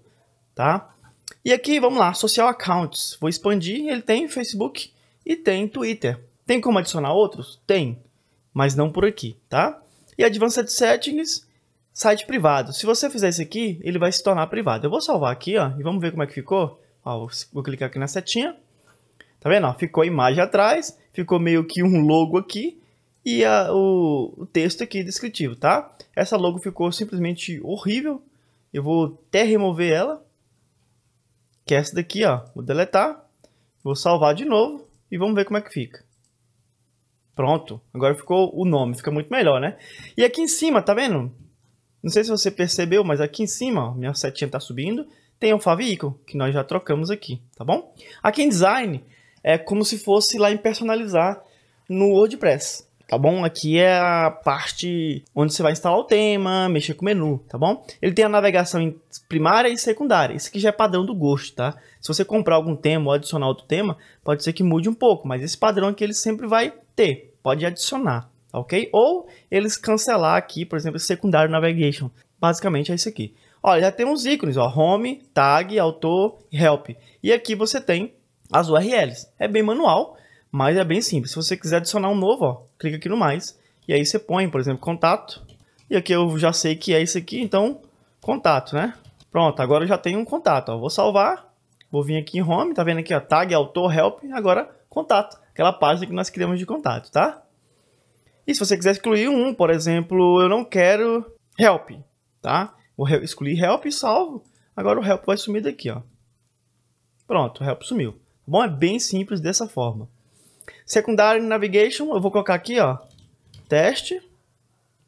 tá? E aqui, vamos lá, Social Accounts, vou expandir, ele tem Facebook e tem Twitter. Tem como adicionar outros? Tem, mas não por aqui, tá? E Advanced Settings, site privado. Se você fizer isso aqui, ele vai se tornar privado. Eu vou salvar aqui, ó, e vamos ver como é que ficou. Ó, vou clicar aqui na setinha. Tá vendo? ficou a imagem atrás, ficou meio que um logo aqui e a, o, o, texto aqui descritivo, tá? Essa logo ficou simplesmente horrível. Eu vou até remover ela. Que é essa daqui, ó. Vou deletar. Vou salvar de novo e vamos ver como é que fica. Pronto. Agora ficou o nome. Fica muito melhor, né? E aqui em cima, tá vendo? Não sei se você percebeu, mas aqui em cima, ó, minha setinha tá subindo. Tem o favicon, que nós já trocamos aqui, tá bom? Aqui em design, é como se fosse lá em personalizar no WordPress, tá bom? Aqui é a parte onde você vai instalar o tema, mexer com o menu, tá bom? Ele tem a navegação primária e secundária. Isso aqui já é padrão do gosto, tá? Se você comprar algum tema ou adicionar outro tema, pode ser que mude um pouco, mas esse padrão aqui ele sempre vai ter. Pode adicionar, tá ok? Ou eles cancelar aqui, por exemplo, secundário navigation. Basicamente é isso aqui. Olha, já tem uns ícones, ó, home, tag, autor, help. E aqui você tem as URLs. É bem manual, mas é bem simples. Se você quiser adicionar um novo, ó, clica aqui no mais, e aí você põe, por exemplo, contato, e aqui eu já sei que é isso aqui, então, contato, né? Pronto, agora eu já tenho um contato, ó. vou salvar, vou vir aqui em home, tá vendo aqui, ó, tag, autor, help, agora contato, aquela página que nós criamos de contato, tá? E se você quiser excluir um, por exemplo, eu não quero help, tá? Vou excluir help e salvo. Agora o help vai sumir daqui, ó. Pronto, o help sumiu. Bom, é bem simples dessa forma. Secundário Navigation, eu vou colocar aqui, ó, teste.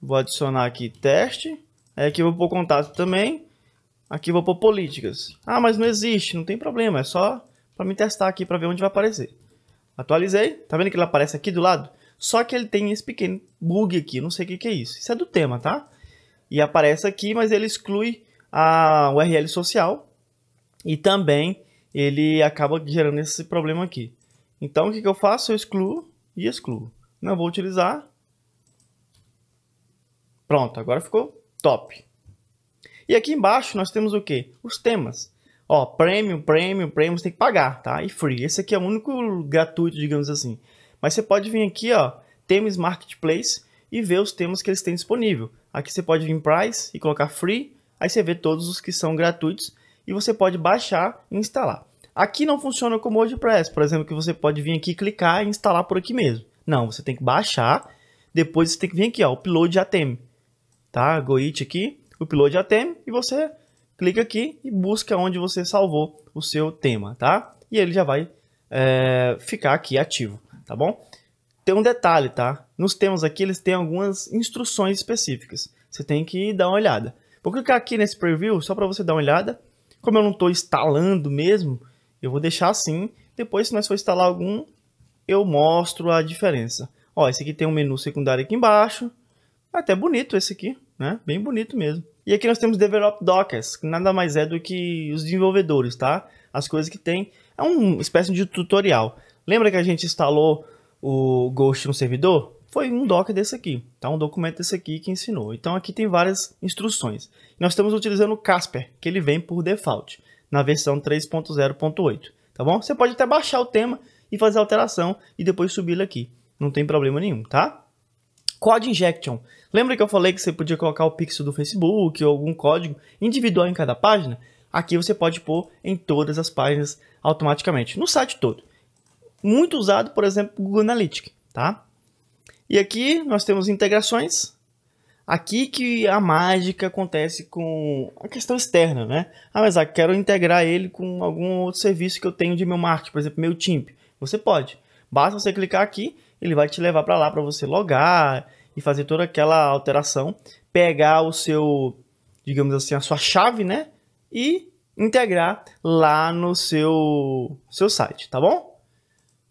Vou adicionar aqui teste. É Aí aqui eu vou pôr contato também. Aqui eu vou pôr políticas. Ah, mas não existe, não tem problema, é só para me testar aqui para ver onde vai aparecer. Atualizei, tá vendo que ele aparece aqui do lado? Só que ele tem esse pequeno bug aqui, não sei o que, que é isso. Isso é do tema, tá? E aparece aqui, mas ele exclui a URL social e também ele acaba gerando esse problema aqui. Então, o que, que eu faço? Eu excluo e excluo. Não vou utilizar. Pronto, agora ficou top. E aqui embaixo nós temos o quê? Os temas. Ó, premium, premium, premium, você tem que pagar, tá? E free. Esse aqui é o único gratuito, digamos assim. Mas você pode vir aqui, ó, temas marketplace e ver os temas que eles têm disponível. Aqui você pode vir price e colocar free, aí você vê todos os que são gratuitos e você pode baixar e instalar. Aqui não funciona como WordPress, por exemplo, que você pode vir aqui, clicar e instalar por aqui mesmo. Não, você tem que baixar, depois você tem que vir aqui, ó, Upload ATM, tá? Goit aqui, Upload ATM, e você clica aqui e busca onde você salvou o seu tema, tá? E ele já vai é, ficar aqui ativo, tá bom? Tem um detalhe, tá? Nos temas aqui, eles têm algumas instruções específicas. Você tem que dar uma olhada. Vou clicar aqui nesse preview só para você dar uma olhada como eu não estou instalando mesmo, eu vou deixar assim. Depois, se nós for instalar algum, eu mostro a diferença. Ó, esse aqui tem um menu secundário aqui embaixo. É até bonito esse aqui, né? Bem bonito mesmo. E aqui nós temos Develop Dockers, que nada mais é do que os desenvolvedores, tá? As coisas que tem. É uma espécie de tutorial. Lembra que a gente instalou o Ghost no servidor? foi um doc desse aqui, tá? Um documento desse aqui que ensinou. Então aqui tem várias instruções. Nós estamos utilizando o Casper, que ele vem por default, na versão 3.0.8, tá bom? Você pode até baixar o tema e fazer alteração e depois subir aqui. Não tem problema nenhum, tá? Code Injection. Lembra que eu falei que você podia colocar o pixel do Facebook ou algum código individual em cada página? Aqui você pode pôr em todas as páginas automaticamente, no site todo. Muito usado, por exemplo, Google Analytics, tá? E aqui nós temos integrações. Aqui que a mágica acontece com a questão externa, né? Ah, mas ah, quero integrar ele com algum outro serviço que eu tenho de meu marketing, por exemplo, meu Timp. Você pode. Basta você clicar aqui, ele vai te levar para lá para você logar e fazer toda aquela alteração, pegar o seu, digamos assim, a sua chave, né? E integrar lá no seu seu site, tá bom?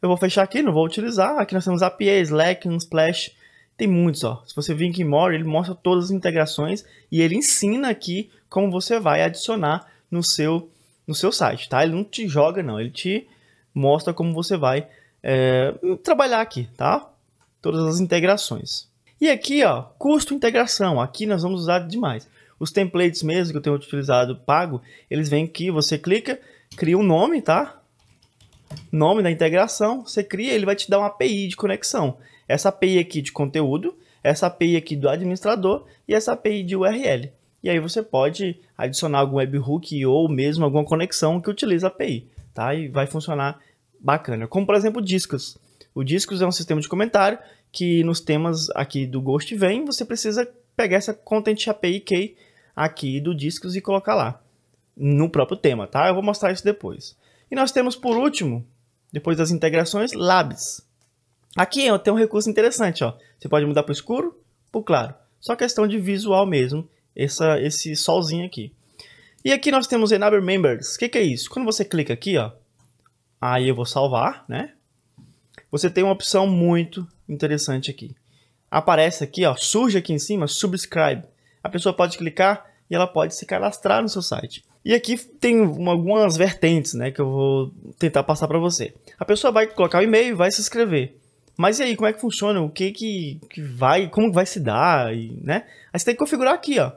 Eu vou fechar aqui, não vou utilizar. Aqui nós temos API, Slack, Unsplash. Tem muitos, ó. Se você vir aqui em More, ele mostra todas as integrações e ele ensina aqui como você vai adicionar no seu, no seu site, tá? Ele não te joga, não. Ele te mostra como você vai é, trabalhar aqui, tá? Todas as integrações. E aqui, ó, custo integração. Aqui nós vamos usar demais. Os templates mesmo que eu tenho utilizado pago, eles vêm aqui, você clica, cria um nome, tá? nome da integração, você cria, ele vai te dar uma API de conexão. Essa API aqui de conteúdo, essa API aqui do administrador e essa API de URL. E aí você pode adicionar algum webhook ou mesmo alguma conexão que utiliza a API, tá? E vai funcionar bacana. Como, por exemplo, Discos. O Discos é um sistema de comentário que nos temas aqui do Ghost vem, você precisa pegar essa Content API Key aqui do Discos e colocar lá no próprio tema, tá? Eu vou mostrar isso depois. E nós temos por último, depois das integrações, labs. Aqui ó, tem um recurso interessante, ó. Você pode mudar para o escuro, para o claro. Só questão de visual mesmo, essa, esse solzinho aqui. E aqui nós temos Enable Members. O que, que é isso? Quando você clica aqui, ó, aí eu vou salvar, né? Você tem uma opção muito interessante aqui. Aparece aqui, ó, surge aqui em cima, Subscribe. A pessoa pode clicar ela pode se cadastrar no seu site. E aqui tem algumas vertentes, né, que eu vou tentar passar para você. A pessoa vai colocar o e-mail e vai se inscrever. Mas e aí, como é que funciona? O que que, que vai, como vai se dar, e, né? Aí você tem que configurar aqui, ó.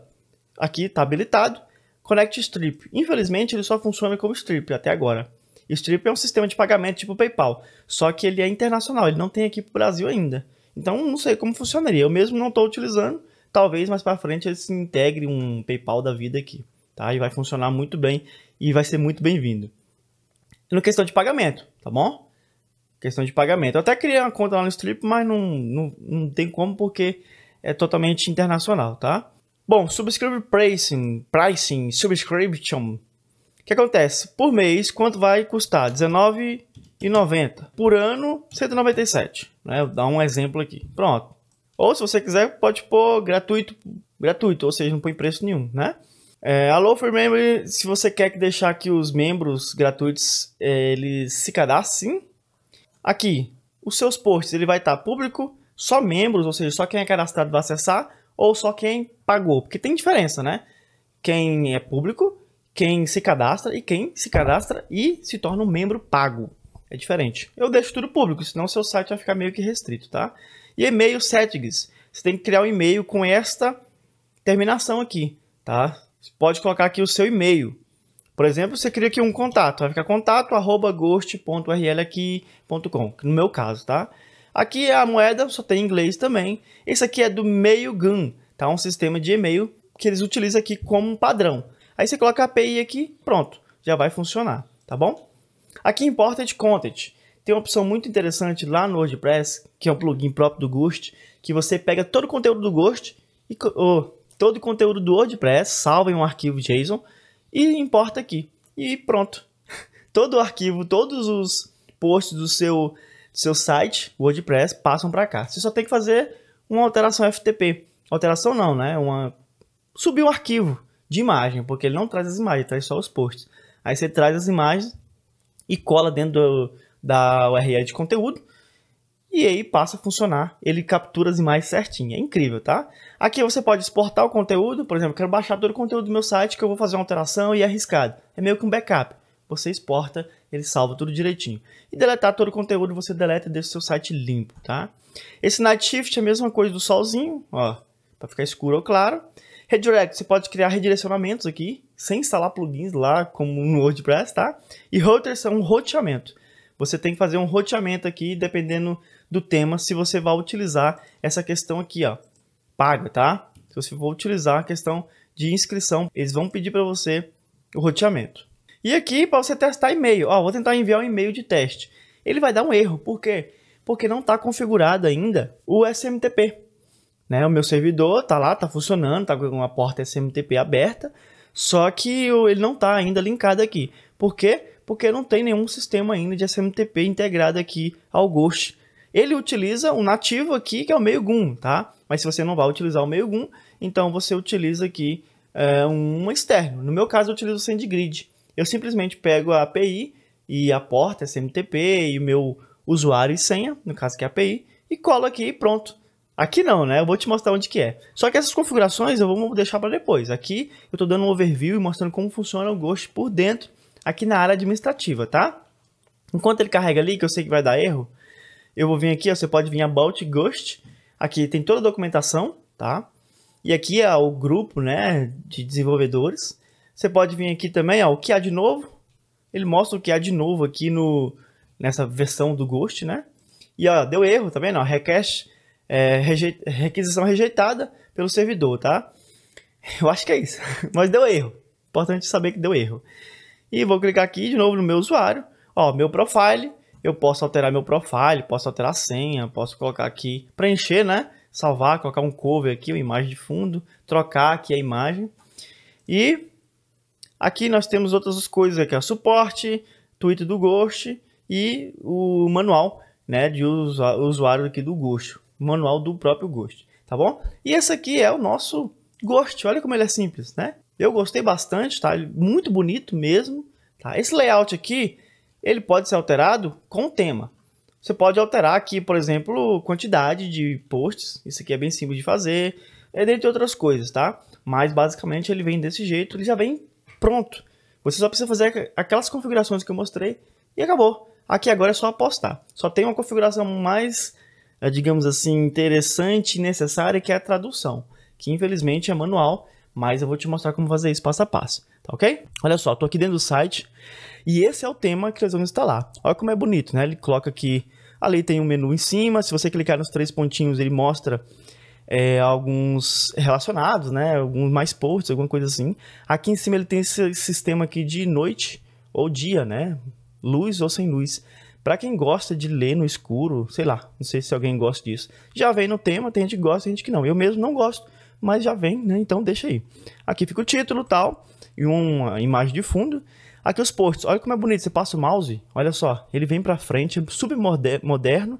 Aqui está habilitado Connect Strip. Infelizmente, ele só funciona como Strip até agora. Strip é um sistema de pagamento tipo PayPal, só que ele é internacional, ele não tem aqui para o Brasil ainda. Então, não sei como funcionaria. Eu mesmo não estou utilizando, Talvez mais para frente eles integre um PayPal da vida aqui, tá? E vai funcionar muito bem e vai ser muito bem-vindo. No questão de pagamento, tá bom? Questão de pagamento. Eu até criei uma conta lá no Strip, mas não, não, não tem como porque é totalmente internacional, tá? Bom, subscribe pricing, pricing, subscription. O que acontece? Por mês, quanto vai custar? R$19,90. Por ano, 197. Né? Vou dar um exemplo aqui. Pronto. Ou se você quiser, pode pôr gratuito, gratuito, ou seja, não põe preço nenhum, né? É, a Loafer Member, se você quer que deixar que os membros gratuitos é, eles se cadastrem, aqui, os seus posts ele vai estar público, só membros, ou seja, só quem é cadastrado vai acessar, ou só quem pagou, porque tem diferença, né? Quem é público, quem se cadastra e quem se cadastra e se torna um membro pago. É diferente. Eu deixo tudo público, senão seu site vai ficar meio que restrito, tá? E e-mail settings. Você tem que criar um e-mail com esta terminação aqui, tá? Você pode colocar aqui o seu e-mail. Por exemplo, você cria aqui um contato, vai ficar contato arroba aqui.com, no meu caso, tá? Aqui a moeda só tem inglês também. Esse aqui é do Mailgun, tá? Um sistema de e-mail que eles utilizam aqui como padrão. Aí você coloca a API aqui, pronto, já vai funcionar, tá bom? Aqui Important Content. Tem uma opção muito interessante lá no WordPress, que é um plugin próprio do Ghost, que você pega todo o conteúdo do Ghost, e, todo o conteúdo do WordPress, salva em um arquivo JSON e importa aqui. E pronto. Todo o arquivo, todos os posts do seu, seu site WordPress passam para cá. Você só tem que fazer uma alteração FTP. Alteração não, né? Uma... Subir um arquivo de imagem, porque ele não traz as imagens, traz só os posts. Aí você traz as imagens e cola dentro do, da URL de conteúdo. E aí passa a funcionar, ele captura as imagens certinho, é incrível, tá? Aqui você pode exportar o conteúdo, por exemplo, quero baixar todo o conteúdo do meu site que eu vou fazer uma alteração e é arriscado. É meio que um backup. Você exporta, ele salva tudo direitinho. E deletar todo o conteúdo, você deleta e deixa o seu site limpo, tá? Esse night shift é a mesma coisa do solzinho, ó, para ficar escuro ou claro. Redirect, você pode criar redirecionamentos aqui, sem instalar plugins lá, como no WordPress, tá? E routers são um roteamento. Você tem que fazer um roteamento aqui, dependendo do tema, se você vai utilizar essa questão aqui, ó, paga, tá? Se você for utilizar a questão de inscrição, eles vão pedir para você o roteamento. E aqui para você testar e-mail, ó, vou tentar enviar um e-mail de teste. Ele vai dar um erro, por quê? Porque não está configurado ainda o SMTP. Né? O meu servidor tá lá, tá funcionando, tá com a porta SMTP aberta, só que ele não tá ainda linkado aqui. Por quê? porque não tem nenhum sistema ainda de SMTP integrado aqui ao Ghost. Ele utiliza um nativo aqui, que é o meio tá? Mas se você não vai utilizar o meio então você utiliza aqui é, um externo. No meu caso, eu utilizo o SendGrid. Eu simplesmente pego a API e a porta SMTP e o meu usuário e senha, no caso que é a API, e colo aqui e pronto. Aqui não, né? Eu vou te mostrar onde que é. Só que essas configurações eu vou deixar para depois. Aqui eu estou dando um overview e mostrando como funciona o Ghost por dentro aqui na área administrativa, tá? Enquanto ele carrega ali, que eu sei que vai dar erro, eu vou vir aqui, ó, você pode vir a About Ghost, aqui tem toda a documentação, tá? E aqui é o grupo, né, de desenvolvedores. Você pode vir aqui também, ó, o que há de novo. Ele mostra o que há de novo aqui no, nessa versão do Ghost, né? E, ó, deu erro, tá vendo? request, é, requisição rejeitada pelo servidor, tá? Eu acho que é isso, mas deu erro. Importante saber que deu erro. E vou clicar aqui de novo no meu usuário. Ó, meu profile. Eu posso alterar meu profile, posso alterar a senha, posso colocar aqui, preencher, né? Salvar, colocar um cover aqui, uma imagem de fundo, trocar aqui a imagem. E aqui nós temos outras coisas aqui, ó, suporte, tweet do Ghost e o manual, né, de usuário aqui do Ghost, manual do próprio Ghost, tá bom? E esse aqui é o nosso Ghost, olha como ele é simples, né? Eu gostei bastante, tá? Muito bonito mesmo, tá? Esse layout aqui, ele pode ser alterado com o tema. Você pode alterar aqui, por exemplo, quantidade de posts. Isso aqui é bem simples de fazer, é dentre outras coisas, tá? Mas basicamente ele vem desse jeito, ele já vem pronto. Você só precisa fazer aquelas configurações que eu mostrei e acabou. Aqui agora é só apostar. Só tem uma configuração mais, eh, digamos assim, interessante e necessária, que é a tradução, que infelizmente é manual mas eu vou te mostrar como fazer isso passo a passo, tá ok? Olha só, tô aqui dentro do site e esse é o tema que nós vamos instalar. Olha como é bonito, né? Ele coloca aqui, ali tem um menu em cima, se você clicar nos três pontinhos ele mostra é, alguns relacionados, né? Alguns mais posts, alguma coisa assim. Aqui em cima ele tem esse sistema aqui de noite ou dia, né? Luz ou sem luz. Para quem gosta de ler no escuro, sei lá, não sei se alguém gosta disso. Já vem no tema, tem gente que gosta, tem gente que não. Eu mesmo não gosto mas já vem, né? Então deixa aí. Aqui fica o título tal, e uma imagem de fundo. Aqui os posts, olha como é bonito, você passa o mouse, olha só, ele vem para frente, super moderno,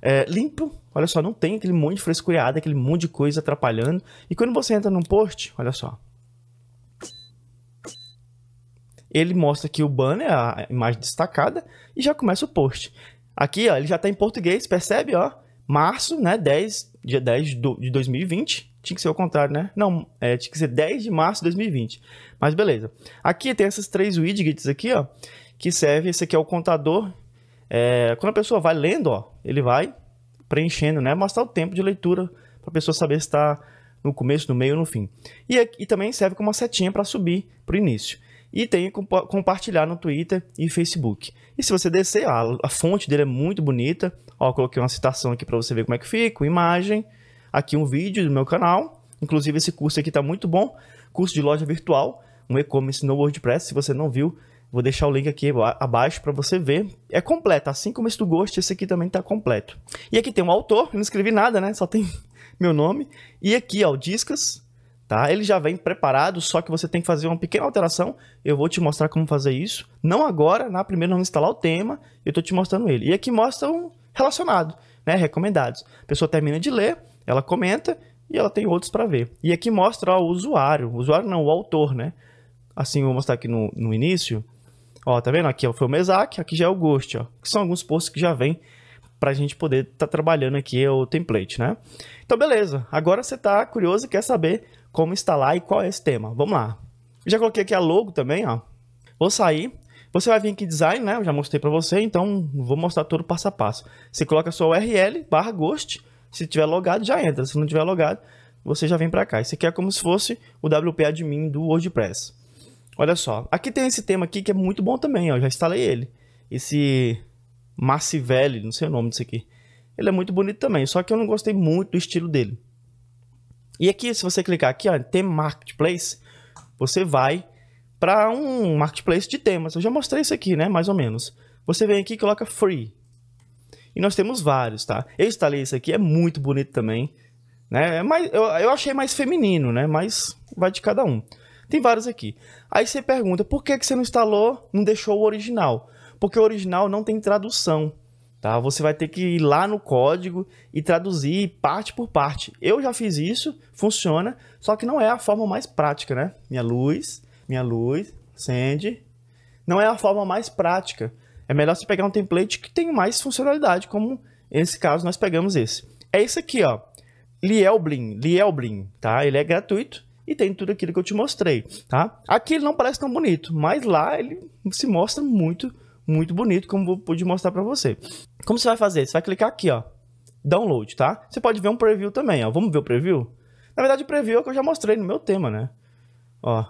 é, limpo, olha só, não tem aquele monte de frescurada, aquele monte de coisa atrapalhando. E quando você entra num post, olha só, ele mostra aqui o banner, a imagem destacada, e já começa o post. Aqui, ó, ele já está em português, percebe? Ó, março, né, 10, dia 10 de 2020. Tinha que ser o contrário, né? Não, é, tinha que ser 10 de março de 2020. Mas beleza. Aqui tem essas três widgets aqui, ó, que serve, esse aqui é o contador. É, quando a pessoa vai lendo, ó, ele vai preenchendo, né? Mostrar o tempo de leitura para a pessoa saber se está no começo, no meio ou no fim. E, e também serve como uma setinha para subir para o início. E tem compa compartilhar no Twitter e Facebook. E se você descer, a, a fonte dele é muito bonita. Ó, coloquei uma citação aqui para você ver como é que fica, imagem aqui um vídeo do meu canal. Inclusive, esse curso aqui está muito bom. Curso de loja virtual, um e-commerce no WordPress. Se você não viu, vou deixar o link aqui abaixo para você ver. É completo, assim como esse do Ghost, esse aqui também está completo. E aqui tem um autor, eu não escrevi nada, né? Só tem meu nome. E aqui, ó, Discas, tá? Ele já vem preparado, só que você tem que fazer uma pequena alteração. Eu vou te mostrar como fazer isso. Não agora, na primeira vamos instalar o tema, eu estou te mostrando ele. E aqui mostra um relacionado, né? Recomendados. A pessoa termina de ler, ela comenta e ela tem outros para ver. E aqui mostra ó, o usuário, o usuário não, o autor, né? Assim, vou mostrar aqui no, no início. Ó, tá vendo? Aqui foi o Mesac, aqui já é o Ghost, ó. Que são alguns posts que já vem para a gente poder estar tá trabalhando aqui o template, né? Então, beleza. Agora você está curioso e quer saber como instalar e qual é esse tema. Vamos lá. já coloquei aqui a logo também, ó. Vou sair. Você vai vir aqui design, né? Eu já mostrei para você, então vou mostrar todo passo a passo. Você coloca a sua URL, barra ghost, se tiver logado, já entra. Se não tiver logado, você já vem para cá. Isso aqui é como se fosse o WP Admin do WordPress. Olha só. Aqui tem esse tema aqui que é muito bom também, ó. Já instalei ele. Esse Massivelli, não sei o nome disso aqui. Ele é muito bonito também, só que eu não gostei muito do estilo dele. E aqui, se você clicar aqui, ó, tem Marketplace, você vai para um Marketplace de temas. Eu já mostrei isso aqui, né? Mais ou menos. Você vem aqui e coloca Free. E nós temos vários, tá? Eu instalei esse aqui, é muito bonito também. Né? É mais, eu, eu achei mais feminino, né? Mas vai de cada um. Tem vários aqui. Aí você pergunta, por que, que você não instalou, não deixou o original? Porque o original não tem tradução, tá? Você vai ter que ir lá no código e traduzir parte por parte. Eu já fiz isso, funciona, só que não é a forma mais prática, né? Minha luz, minha luz, acende. Não é a forma mais prática é melhor você pegar um template que tem mais funcionalidade, como nesse caso nós pegamos esse. É esse aqui, ó. Lielblin, Lielblin, tá? Ele é gratuito e tem tudo aquilo que eu te mostrei, tá? Aqui ele não parece tão bonito, mas lá ele se mostra muito, muito bonito, como eu pude mostrar para você. Como você vai fazer? Você vai clicar aqui, ó, download, tá? Você pode ver um preview também, ó. Vamos ver o preview? Na verdade, o preview é o que eu já mostrei no meu tema, né? Ó,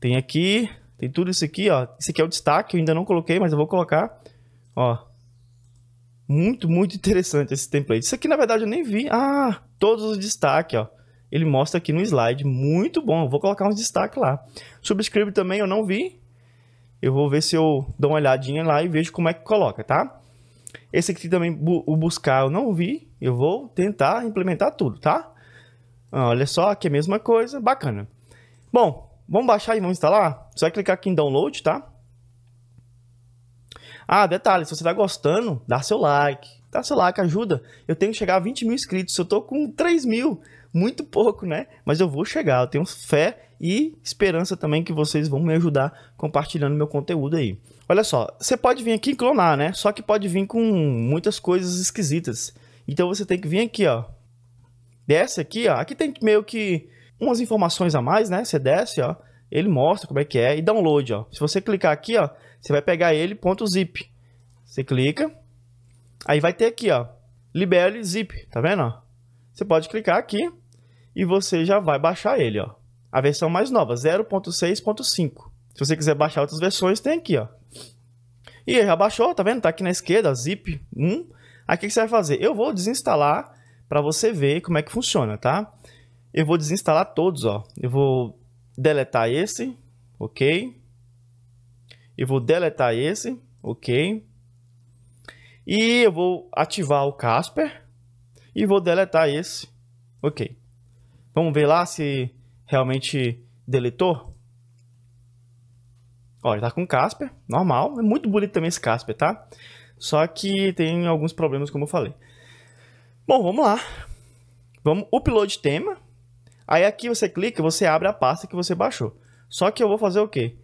tem aqui, tem tudo isso aqui, ó. Isso aqui é o destaque, eu ainda não coloquei, mas eu vou colocar. Ó. Muito, muito interessante esse template. Isso aqui, na verdade, eu nem vi. Ah, todos os destaques, ó. Ele mostra aqui no slide. Muito bom. Eu vou colocar uns destaques lá. Subscribe também eu não vi. Eu vou ver se eu dou uma olhadinha lá e vejo como é que coloca, tá? Esse aqui também, o buscar, eu não vi. Eu vou tentar implementar tudo, tá? Olha só, aqui é a mesma coisa. Bacana. Bom, Vamos baixar e vamos instalar? Você vai clicar aqui em download, tá? Ah, detalhe, se você tá gostando, dá seu like. Dá seu like, ajuda. Eu tenho que chegar a 20 mil inscritos. Eu tô com 3 mil. Muito pouco, né? Mas eu vou chegar. Eu tenho fé e esperança também que vocês vão me ajudar compartilhando meu conteúdo aí. Olha só, você pode vir aqui e clonar, né? Só que pode vir com muitas coisas esquisitas. Então você tem que vir aqui, ó. Dessa aqui, ó. Aqui tem meio que umas informações a mais, né? Você desce, ó, ele mostra como é que é e download, ó. Se você clicar aqui, ó, você vai pegar ele ponto .zip. Você clica, aí vai ter aqui, ó, libele zip, tá vendo? Ó? Você pode clicar aqui e você já vai baixar ele, ó. A versão mais nova, 0.6.5. Se você quiser baixar outras versões, tem aqui, ó. E já baixou, tá vendo? Tá aqui na esquerda, zip 1. o que você vai fazer? Eu vou desinstalar para você ver como é que funciona, tá? Eu vou desinstalar todos, ó. Eu vou deletar esse, ok? Eu vou deletar esse, ok? E eu vou ativar o Casper e vou deletar esse, ok? Vamos ver lá se realmente deletou. Olha, tá com Casper, normal. É muito bonito também esse Casper, tá? Só que tem alguns problemas, como eu falei. Bom, vamos lá. Vamos upload tema. Aí aqui você clica, você abre a pasta que você baixou. Só que eu vou fazer o quê?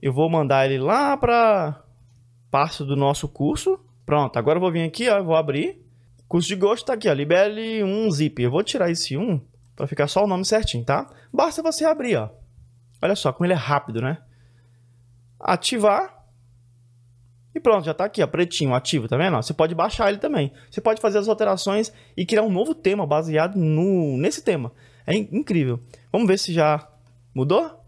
Eu vou mandar ele lá para pasta do nosso curso. Pronto, agora eu vou vir aqui, ó, vou abrir. Curso de gosto tá aqui, ó, libere um zip. Eu vou tirar esse 1 para ficar só o nome certinho, tá? Basta você abrir, ó. Olha só como ele é rápido, né? Ativar. E pronto, já tá aqui, ó, pretinho, ativo, tá vendo? Você pode baixar ele também. Você pode fazer as alterações e criar um novo tema baseado no, nesse tema. É incrível. Vamos ver se já mudou.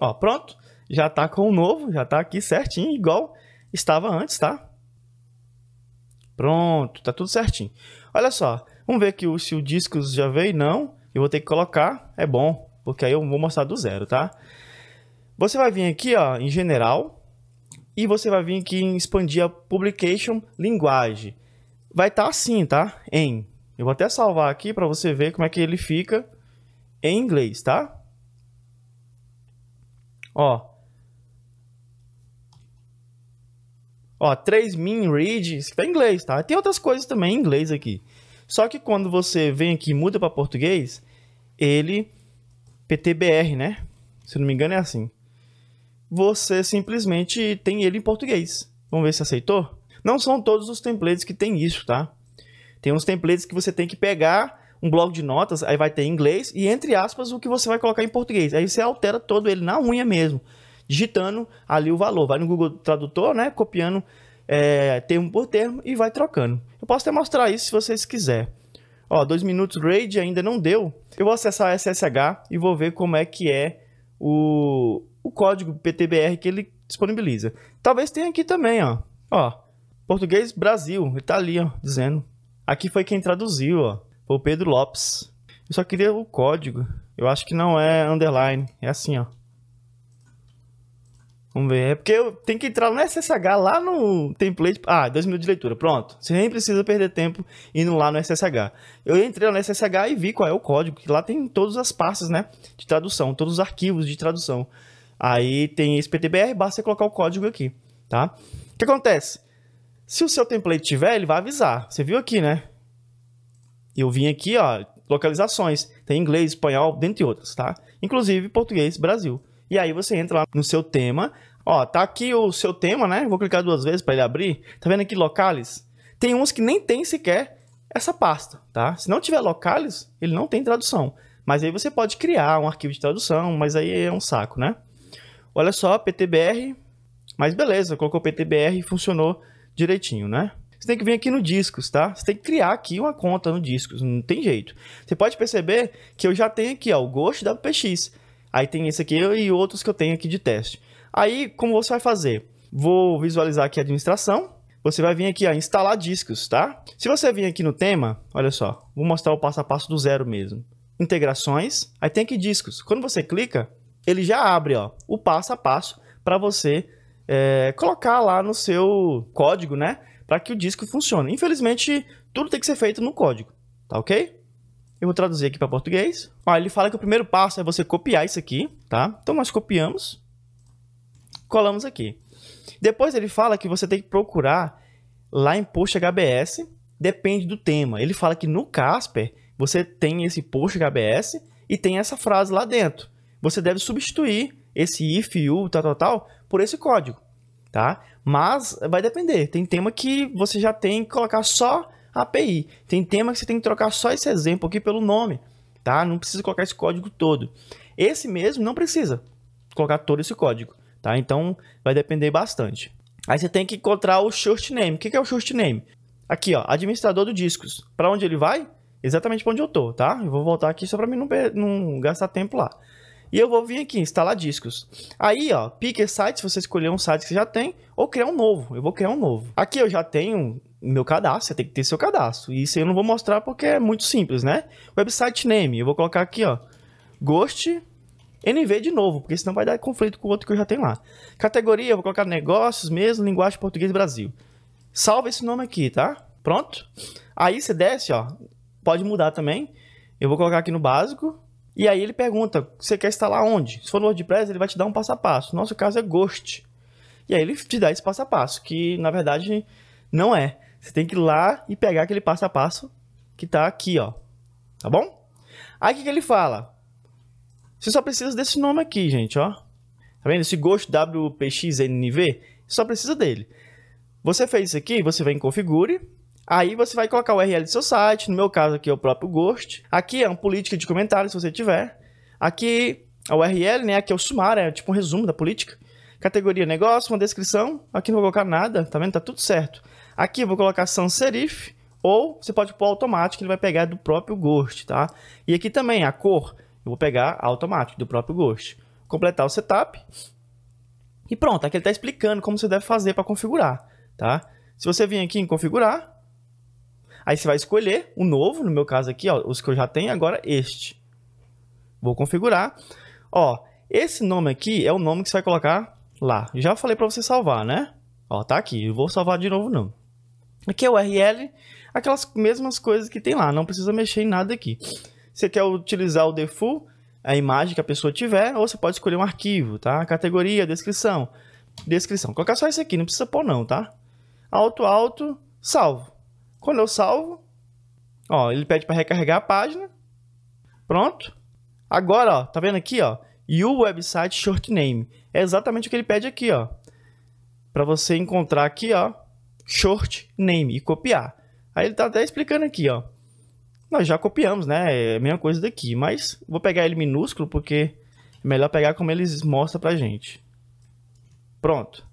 Ó, pronto. Já tá com o novo, já tá aqui certinho, igual estava antes, tá? Pronto, tá tudo certinho. Olha só, vamos ver aqui se o discos já veio, não. Eu vou ter que colocar, é bom, porque aí eu vou mostrar do zero, tá? Você vai vir aqui, ó, em General, e você vai vir aqui em Expandir a Publication Linguagem. Vai estar tá assim, tá? Em eu vou até salvar aqui para você ver como é que ele fica em inglês, tá? Ó. Ó, 3 min read, tá em inglês, tá? Tem outras coisas também em inglês aqui. Só que quando você vem aqui e muda para português, ele PTBR, né? Se não me engano é assim. Você simplesmente tem ele em português. Vamos ver se aceitou? Não são todos os templates que tem isso, tá? Tem uns templates que você tem que pegar um bloco de notas, aí vai ter em inglês e entre aspas o que você vai colocar em português. Aí você altera todo ele na unha mesmo, digitando ali o valor. Vai no Google Tradutor, né, copiando é, termo por termo e vai trocando. Eu posso até mostrar isso se vocês quiserem. Ó, 2 minutos grade ainda não deu. Eu vou acessar o SSH e vou ver como é que é o, o código PTBR que ele disponibiliza. Talvez tenha aqui também, ó. Ó, português Brasil, ele tá ali, ó, dizendo. Aqui foi quem traduziu, ó. Foi o Pedro Lopes. Eu só queria o código. Eu acho que não é underline. É assim, ó. Vamos ver. É porque eu tenho que entrar no SSH lá no template. Ah, dois minutos de leitura. Pronto. Você nem precisa perder tempo indo lá no SSH. Eu entrei no SSH e vi qual é o código. Que lá tem todas as pastas, né? De tradução. Todos os arquivos de tradução. Aí tem esse PTBR. Basta você colocar o código aqui, tá? O que acontece? Se o seu template tiver, ele vai avisar. Você viu aqui, né? Eu vim aqui, ó, localizações. Tem inglês, espanhol, dentre outras, tá? Inclusive português, Brasil. E aí você entra lá no seu tema. Ó, tá aqui o seu tema, né? Vou clicar duas vezes para ele abrir. Tá vendo aqui locales? Tem uns que nem tem sequer essa pasta, tá? Se não tiver locales, ele não tem tradução. Mas aí você pode criar um arquivo de tradução, mas aí é um saco, né? Olha só, PTBR. Mas beleza, colocou PTBR e funcionou direitinho, né? Você tem que vir aqui no Discos, tá? Você tem que criar aqui uma conta no Discos, não tem jeito. Você pode perceber que eu já tenho aqui, ó, o Ghost WPX. Aí tem esse aqui e outros que eu tenho aqui de teste. Aí, como você vai fazer? Vou visualizar aqui a administração. Você vai vir aqui, ó, instalar discos, tá? Se você vir aqui no tema, olha só, vou mostrar o passo a passo do zero mesmo. Integrações, aí tem aqui discos. Quando você clica, ele já abre, ó, o passo a passo para você é, colocar lá no seu código, né? Para que o disco funcione. Infelizmente, tudo tem que ser feito no código, tá ok? Eu vou traduzir aqui para português. Ó, ele fala que o primeiro passo é você copiar isso aqui, tá? Então nós copiamos, colamos aqui. Depois ele fala que você tem que procurar lá em post HBS, depende do tema. Ele fala que no Casper você tem esse post HBS e tem essa frase lá dentro. Você deve substituir esse if, u, tal, tal, tal, por esse código, tá? Mas vai depender. Tem tema que você já tem que colocar só API. Tem tema que você tem que trocar só esse exemplo aqui pelo nome, tá? Não precisa colocar esse código todo. Esse mesmo não precisa colocar todo esse código, tá? Então vai depender bastante. Aí você tem que encontrar o short name. O que é o short name? Aqui, ó, administrador do discos. Para onde ele vai? Exatamente para onde eu tô, tá? Eu vou voltar aqui só para mim não, não gastar tempo lá. E eu vou vir aqui, instalar discos. Aí, ó, Picker Site, se você escolher um site que você já tem, ou criar um novo. Eu vou criar um novo. Aqui eu já tenho meu cadastro, você tem que ter seu cadastro. E isso eu não vou mostrar porque é muito simples, né? Website name, eu vou colocar aqui, ó, Ghost NV de novo, porque senão vai dar conflito com o outro que eu já tenho lá. Categoria, eu vou colocar negócios mesmo, linguagem português Brasil. Salva esse nome aqui, tá? Pronto? Aí você desce, ó, pode mudar também. Eu vou colocar aqui no básico, e aí ele pergunta, você quer instalar onde? Se for no WordPress, ele vai te dar um passo a passo. Nosso caso é Ghost. E aí ele te dá esse passo a passo, que na verdade não é. Você tem que ir lá e pegar aquele passo a passo que tá aqui, ó. Tá bom? Aí o que, que ele fala? Você só precisa desse nome aqui, gente, ó. Tá vendo? Esse Ghost WPXNV, só precisa dele. Você fez isso aqui, você vem em configure, Aí você vai colocar o URL do seu site, no meu caso aqui é o próprio Ghost. Aqui é uma política de comentários, se você tiver. Aqui a URL, né? Aqui é o sumário, é tipo um resumo da política. Categoria negócio, uma descrição. Aqui não vou colocar nada, tá vendo? Tá tudo certo. Aqui eu vou colocar sans serif, ou você pode pôr automático, ele vai pegar do próprio Ghost, tá? E aqui também a cor, eu vou pegar automático, do próprio Ghost. Completar o setup. E pronto, aqui ele está explicando como você deve fazer para configurar, tá? Se você vir aqui em configurar, Aí você vai escolher o novo, no meu caso aqui, ó, os que eu já tenho, agora este. Vou configurar. Ó, esse nome aqui é o nome que você vai colocar lá. Já falei para você salvar, né? Ó, tá aqui. Eu vou salvar de novo não. Aqui é o URL, aquelas mesmas coisas que tem lá, não precisa mexer em nada aqui. Você quer utilizar o default, a imagem que a pessoa tiver, ou você pode escolher um arquivo, tá? Categoria, descrição. Descrição. Colocar só isso aqui, não precisa pôr não, tá? Alto, alto, salvo. Quando eu salvo, ó, ele pede para recarregar a página. Pronto. Agora, ó, tá vendo aqui, ó? E o website short name. É exatamente o que ele pede aqui, ó. Para você encontrar aqui, ó, short name e copiar. Aí ele tá até explicando aqui, ó. Nós já copiamos, né? É a mesma coisa daqui, mas vou pegar ele minúsculo porque é melhor pegar como eles mostram pra gente. Pronto.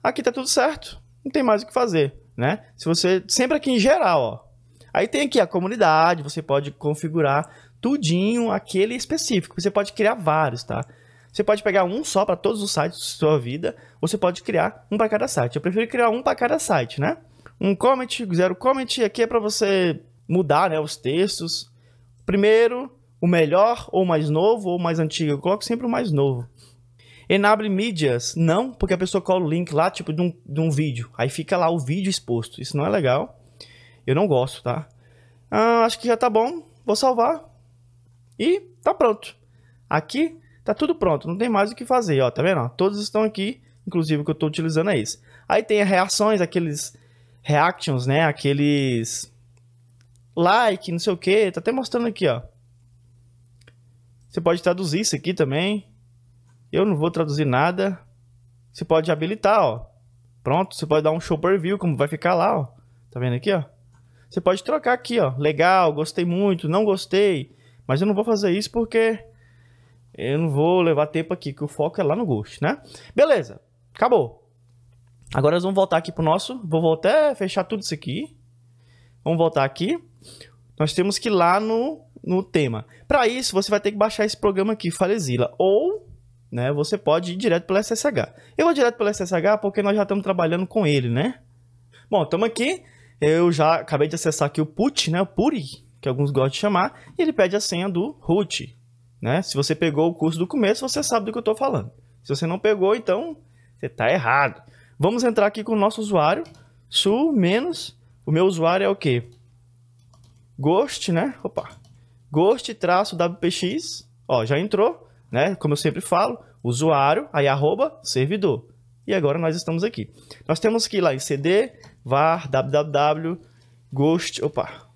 Aqui tá tudo certo, não tem mais o que fazer né? Se você sempre aqui em geral, ó. Aí tem aqui a comunidade, você pode configurar tudinho aquele específico. Você pode criar vários, tá? Você pode pegar um só para todos os sites da sua vida, ou você pode criar um para cada site. Eu prefiro criar um para cada site, né? Um comment, zero comment, aqui é para você mudar né, os textos. Primeiro, o melhor, ou mais novo, ou mais antigo. Eu coloco sempre o mais novo. Enable mídias, não, porque a pessoa cola o link lá, tipo, de um, de um vídeo. Aí fica lá o vídeo exposto. Isso não é legal. Eu não gosto, tá? Ah, acho que já tá bom. Vou salvar. E tá pronto. Aqui tá tudo pronto. Não tem mais o que fazer, ó. Tá vendo? Todos estão aqui. Inclusive o que eu tô utilizando é isso. Aí tem reações, aqueles reactions, né? Aqueles like, não sei o que. Tá até mostrando aqui, ó. Você pode traduzir isso aqui também. Eu não vou traduzir nada. Você pode habilitar, ó. Pronto, você pode dar um show preview, como vai ficar lá, ó. Tá vendo aqui, ó? Você pode trocar aqui, ó. Legal, gostei muito, não gostei. Mas eu não vou fazer isso porque eu não vou levar tempo aqui, que o foco é lá no Ghost, né? Beleza, acabou. Agora nós vamos voltar aqui pro nosso. Vou até fechar tudo isso aqui. Vamos voltar aqui. Nós temos que ir lá no, no tema. Para isso, você vai ter que baixar esse programa aqui, Falezilla. Ou né? Você pode ir direto pelo SSH. Eu vou direto pelo SSH porque nós já estamos trabalhando com ele, né? Bom, estamos aqui. Eu já acabei de acessar aqui o put, né? O PURI, que alguns gostam de chamar, e ele pede a senha do root, né? Se você pegou o curso do começo, você sabe do que eu estou falando. Se você não pegou, então você está errado. Vamos entrar aqui com o nosso usuário, su menos, o meu usuário é o quê? Ghost, né? Opa. Ghost traço WPX. Ó, já entrou né? Como eu sempre falo, usuário, aí arroba, servidor. E agora nós estamos aqui. Nós temos que ir lá em cd var www ghost, opa.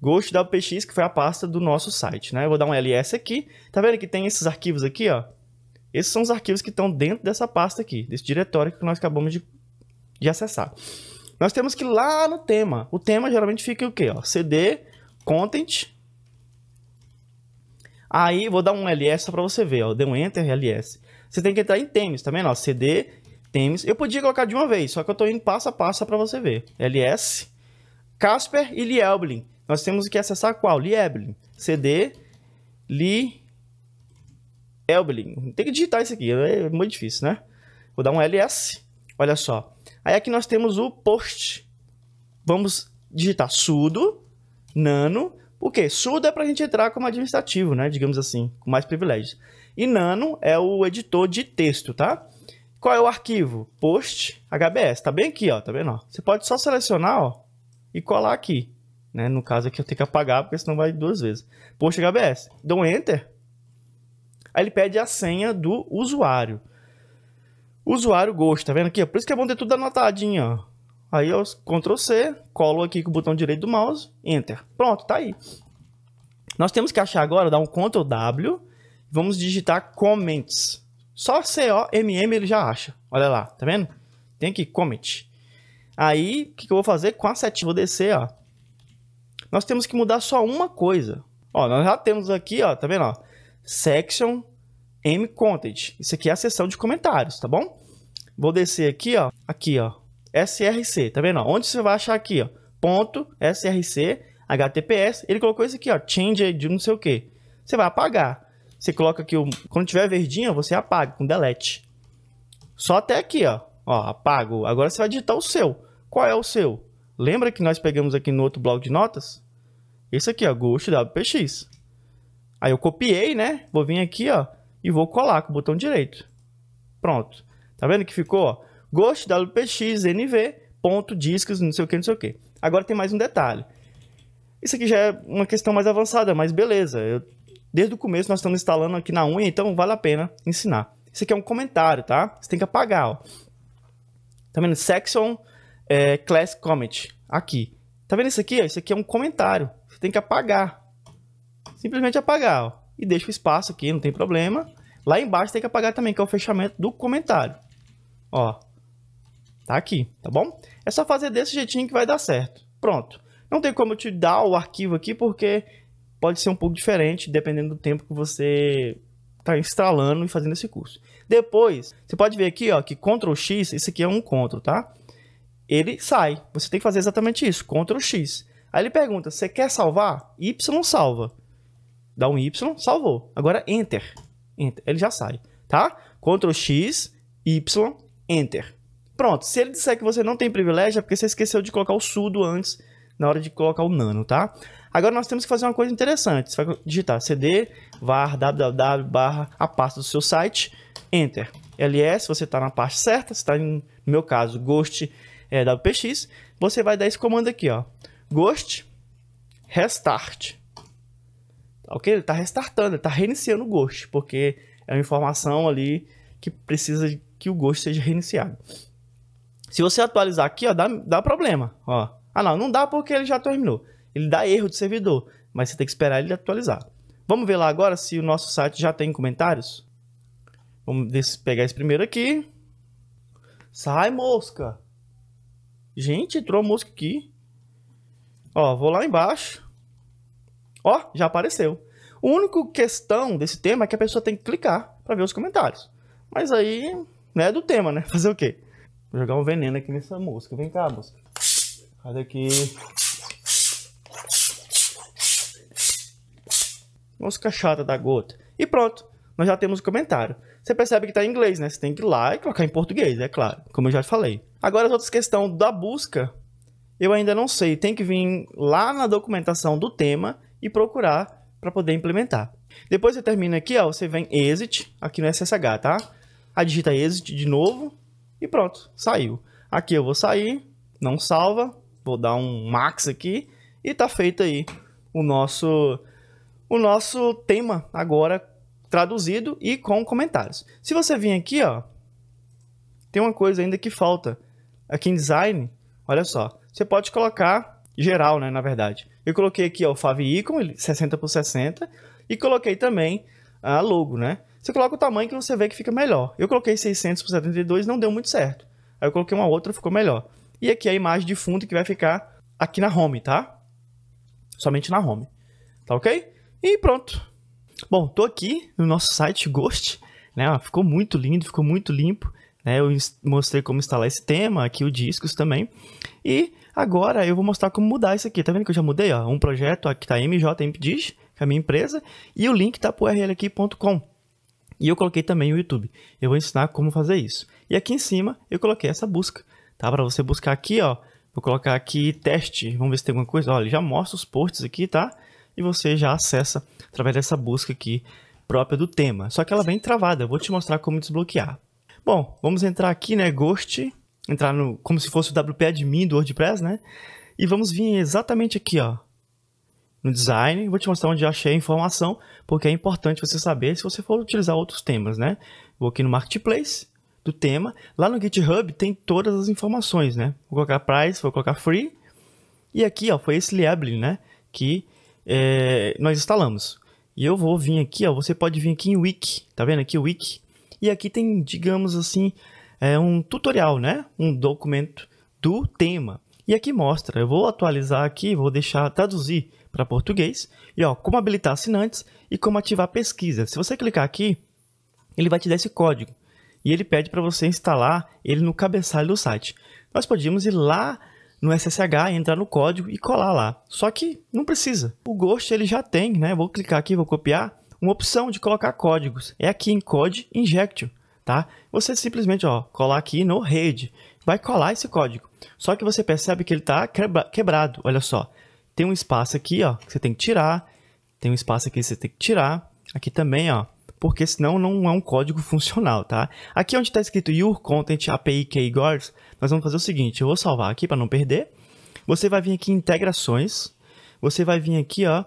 Ghost WPX, que foi a pasta do nosso site, né? Eu vou dar um ls aqui. Tá vendo que tem esses arquivos aqui, ó? Esses são os arquivos que estão dentro dessa pasta aqui, desse diretório que nós acabamos de, de acessar. Nós temos que ir lá no tema. O tema geralmente fica o quê? Ó, cd content Aí, vou dar um LS só pra você ver, ó. Deu um Enter, LS. Você tem que entrar em temes, tá vendo? Ó, CD, temes. Eu podia colocar de uma vez, só que eu tô indo passo a passo pra você ver. LS, Casper e Lieblin. Nós temos que acessar qual? Lieblin. CD, Li... Tem que digitar isso aqui, é, é muito difícil, né? Vou dar um LS. Olha só. Aí aqui nós temos o post. Vamos digitar sudo nano o que? Surdo é para a gente entrar como administrativo, né? Digamos assim, com mais privilégios. E Nano é o editor de texto, tá? Qual é o arquivo? Post HBS. Tá bem aqui, ó. Tá vendo? Ó? Você pode só selecionar, ó, e colar aqui. Né? No caso aqui eu tenho que apagar, porque senão vai duas vezes. Post HBS. Dou um Enter. Aí ele pede a senha do usuário. Usuário gosto, tá vendo aqui? Por isso que é bom ter tudo anotadinho, ó. Aí eu Ctrl C, colo aqui com o botão direito do mouse, Enter. Pronto, tá aí. Nós temos que achar agora, dar um Ctrl W, vamos digitar comments. Só C-O-M-M ele já acha. Olha lá, tá vendo? Tem aqui, comment. Aí, o que, que, eu vou fazer? Com a setinha, vou descer, ó. Nós temos que mudar só uma coisa. Ó, nós já temos aqui, ó, tá vendo, ó? Section M Content. Isso aqui é a seção de comentários, tá bom? Vou descer aqui, ó. Aqui, ó. SRC, tá vendo? Onde você vai achar aqui, ó, ponto SRC HTTPS, ele colocou isso aqui, ó, change de não sei o que. Você vai apagar. Você coloca aqui, o, quando tiver verdinho, você apaga com delete. Só até aqui, ó, ó, apago. Agora você vai digitar o seu. Qual é o seu? Lembra que nós pegamos aqui no outro bloco de notas? Esse aqui, ó, Ghost WPX. Aí eu copiei, né? Vou vir aqui, ó, e vou colar com o botão direito. Pronto. Tá vendo que ficou, ó? Ghost, WPX, NV, ponto, discos, não sei o que, não sei o que. Agora tem mais um detalhe. Isso aqui já é uma questão mais avançada, mas beleza. Eu, desde o começo nós estamos instalando aqui na unha, então vale a pena ensinar. Isso aqui é um comentário, tá? Você tem que apagar, ó. Tá vendo? Section é, Class Comment. Aqui. Tá vendo isso aqui? Ó? Isso aqui é um comentário. Você tem que apagar. Simplesmente apagar, ó. E deixa o espaço aqui, não tem problema. Lá embaixo tem que apagar também, que é o fechamento do comentário. Ó, Tá aqui, tá bom? É só fazer desse jeitinho que vai dar certo. Pronto. Não tem como eu te dar o arquivo aqui porque pode ser um pouco diferente dependendo do tempo que você está instalando e fazendo esse curso. Depois, você pode ver aqui ó, que Ctrl X, isso aqui é um Ctrl, tá? Ele sai. Você tem que fazer exatamente isso, Ctrl X. Aí ele pergunta, você quer salvar? Y salva. Dá um Y, salvou. Agora Enter. Enter. Ele já sai, tá? Ctrl X, Y, Enter. Pronto, se ele disser que você não tem privilégio, é porque você esqueceu de colocar o sudo antes, na hora de colocar o nano, tá? Agora nós temos que fazer uma coisa interessante. Você vai digitar cd var www barra a pasta do seu site, enter. ls, você está na parte certa, está no meu caso, ghost é, wpx. Você vai dar esse comando aqui, ó. Ghost restart. Tá ok? Ele está restartando, ele está reiniciando o Ghost, porque é uma informação ali que precisa que o Ghost seja reiniciado. Se você atualizar aqui, ó, dá, dá problema. Ó. Ah, não, não dá porque ele já terminou. Ele dá erro de servidor, mas você tem que esperar ele atualizar. Vamos ver lá agora se o nosso site já tem comentários? Vamos pegar esse primeiro aqui. Sai, mosca! Gente, entrou mosca aqui. Ó, vou lá embaixo. Ó, já apareceu. O único questão desse tema é que a pessoa tem que clicar para ver os comentários. Mas aí, né, é do tema, né? Fazer o quê? Vou jogar um veneno aqui nessa mosca. Vem cá, mosca. Sai daqui. Mosca chata da gota. E pronto, nós já temos o comentário. Você percebe que está em inglês, né? Você tem que ir lá e colocar em português, é claro, como eu já falei. Agora, as outras questões da busca, eu ainda não sei. Tem que vir lá na documentação do tema e procurar para poder implementar. Depois você termina aqui, ó, você vem exit, aqui no SSH, tá? Aí digita exit de novo, e pronto, saiu. Aqui eu vou sair, não salva, vou dar um max aqui e tá feito aí o nosso o nosso tema agora traduzido e com comentários. Se você vir aqui, ó, tem uma coisa ainda que falta. Aqui em design, olha só, você pode colocar geral, né, na verdade. Eu coloquei aqui ó, o favicon, 60 por 60 e coloquei também a ah, logo, né? Você coloca o tamanho que você vê que fica melhor. Eu coloquei 600 por 72, não deu muito certo. Aí eu coloquei uma outra, ficou melhor. E aqui a imagem de fundo que vai ficar aqui na home, tá? Somente na home. Tá ok? E pronto. Bom, tô aqui no nosso site Ghost, né? Ficou muito lindo, ficou muito limpo. Né? Eu mostrei como instalar esse tema, aqui o discos também. E agora eu vou mostrar como mudar isso aqui. Tá vendo que eu já mudei? Ó? Um projeto, aqui tá MJMPDIG, que é a minha empresa, e o link tá pro urlaqui.com. E eu coloquei também o YouTube. Eu vou ensinar como fazer isso. E aqui em cima eu coloquei essa busca, tá? Para você buscar aqui, ó. Vou colocar aqui teste, vamos ver se tem alguma coisa. Olha, já mostra os posts aqui, tá? E você já acessa através dessa busca aqui própria do tema. Só que ela vem travada, eu vou te mostrar como desbloquear. Bom, vamos entrar aqui, né, Ghost, entrar no como se fosse o WP admin do WordPress, né? E vamos vir exatamente aqui, ó, no design. Vou te mostrar onde achei a informação, porque é importante você saber se você for utilizar outros temas, né? Vou aqui no Marketplace do tema. Lá no GitHub tem todas as informações, né? Vou colocar price, vou colocar free. E aqui, ó, foi esse liable né? Que é, nós instalamos. E eu vou vir aqui, ó, você pode vir aqui em Wiki, tá vendo aqui o Wiki? E aqui tem, digamos assim, é um tutorial, né? Um documento do tema. E aqui mostra, eu vou atualizar aqui, vou deixar traduzir para português. E ó, como habilitar assinantes e como ativar pesquisa. Se você clicar aqui, ele vai te dar esse código. E ele pede para você instalar ele no cabeçalho do site. Nós podíamos ir lá no SSH, entrar no código e colar lá. Só que não precisa. O Ghost ele já tem, né? Vou clicar aqui, vou copiar uma opção de colocar códigos. É aqui em Code Injection, tá? Você simplesmente, ó, colar aqui no rede, vai colar esse código. Só que você percebe que ele está quebra quebrado, olha só. Tem um espaço aqui, ó, que você tem que tirar. Tem um espaço aqui que você tem que tirar. Aqui também, ó, porque senão não é um código funcional, tá? Aqui é onde está escrito Your Content API Keywords, nós vamos fazer o seguinte, eu vou salvar aqui para não perder. Você vai vir aqui em integrações, você vai vir aqui, ó,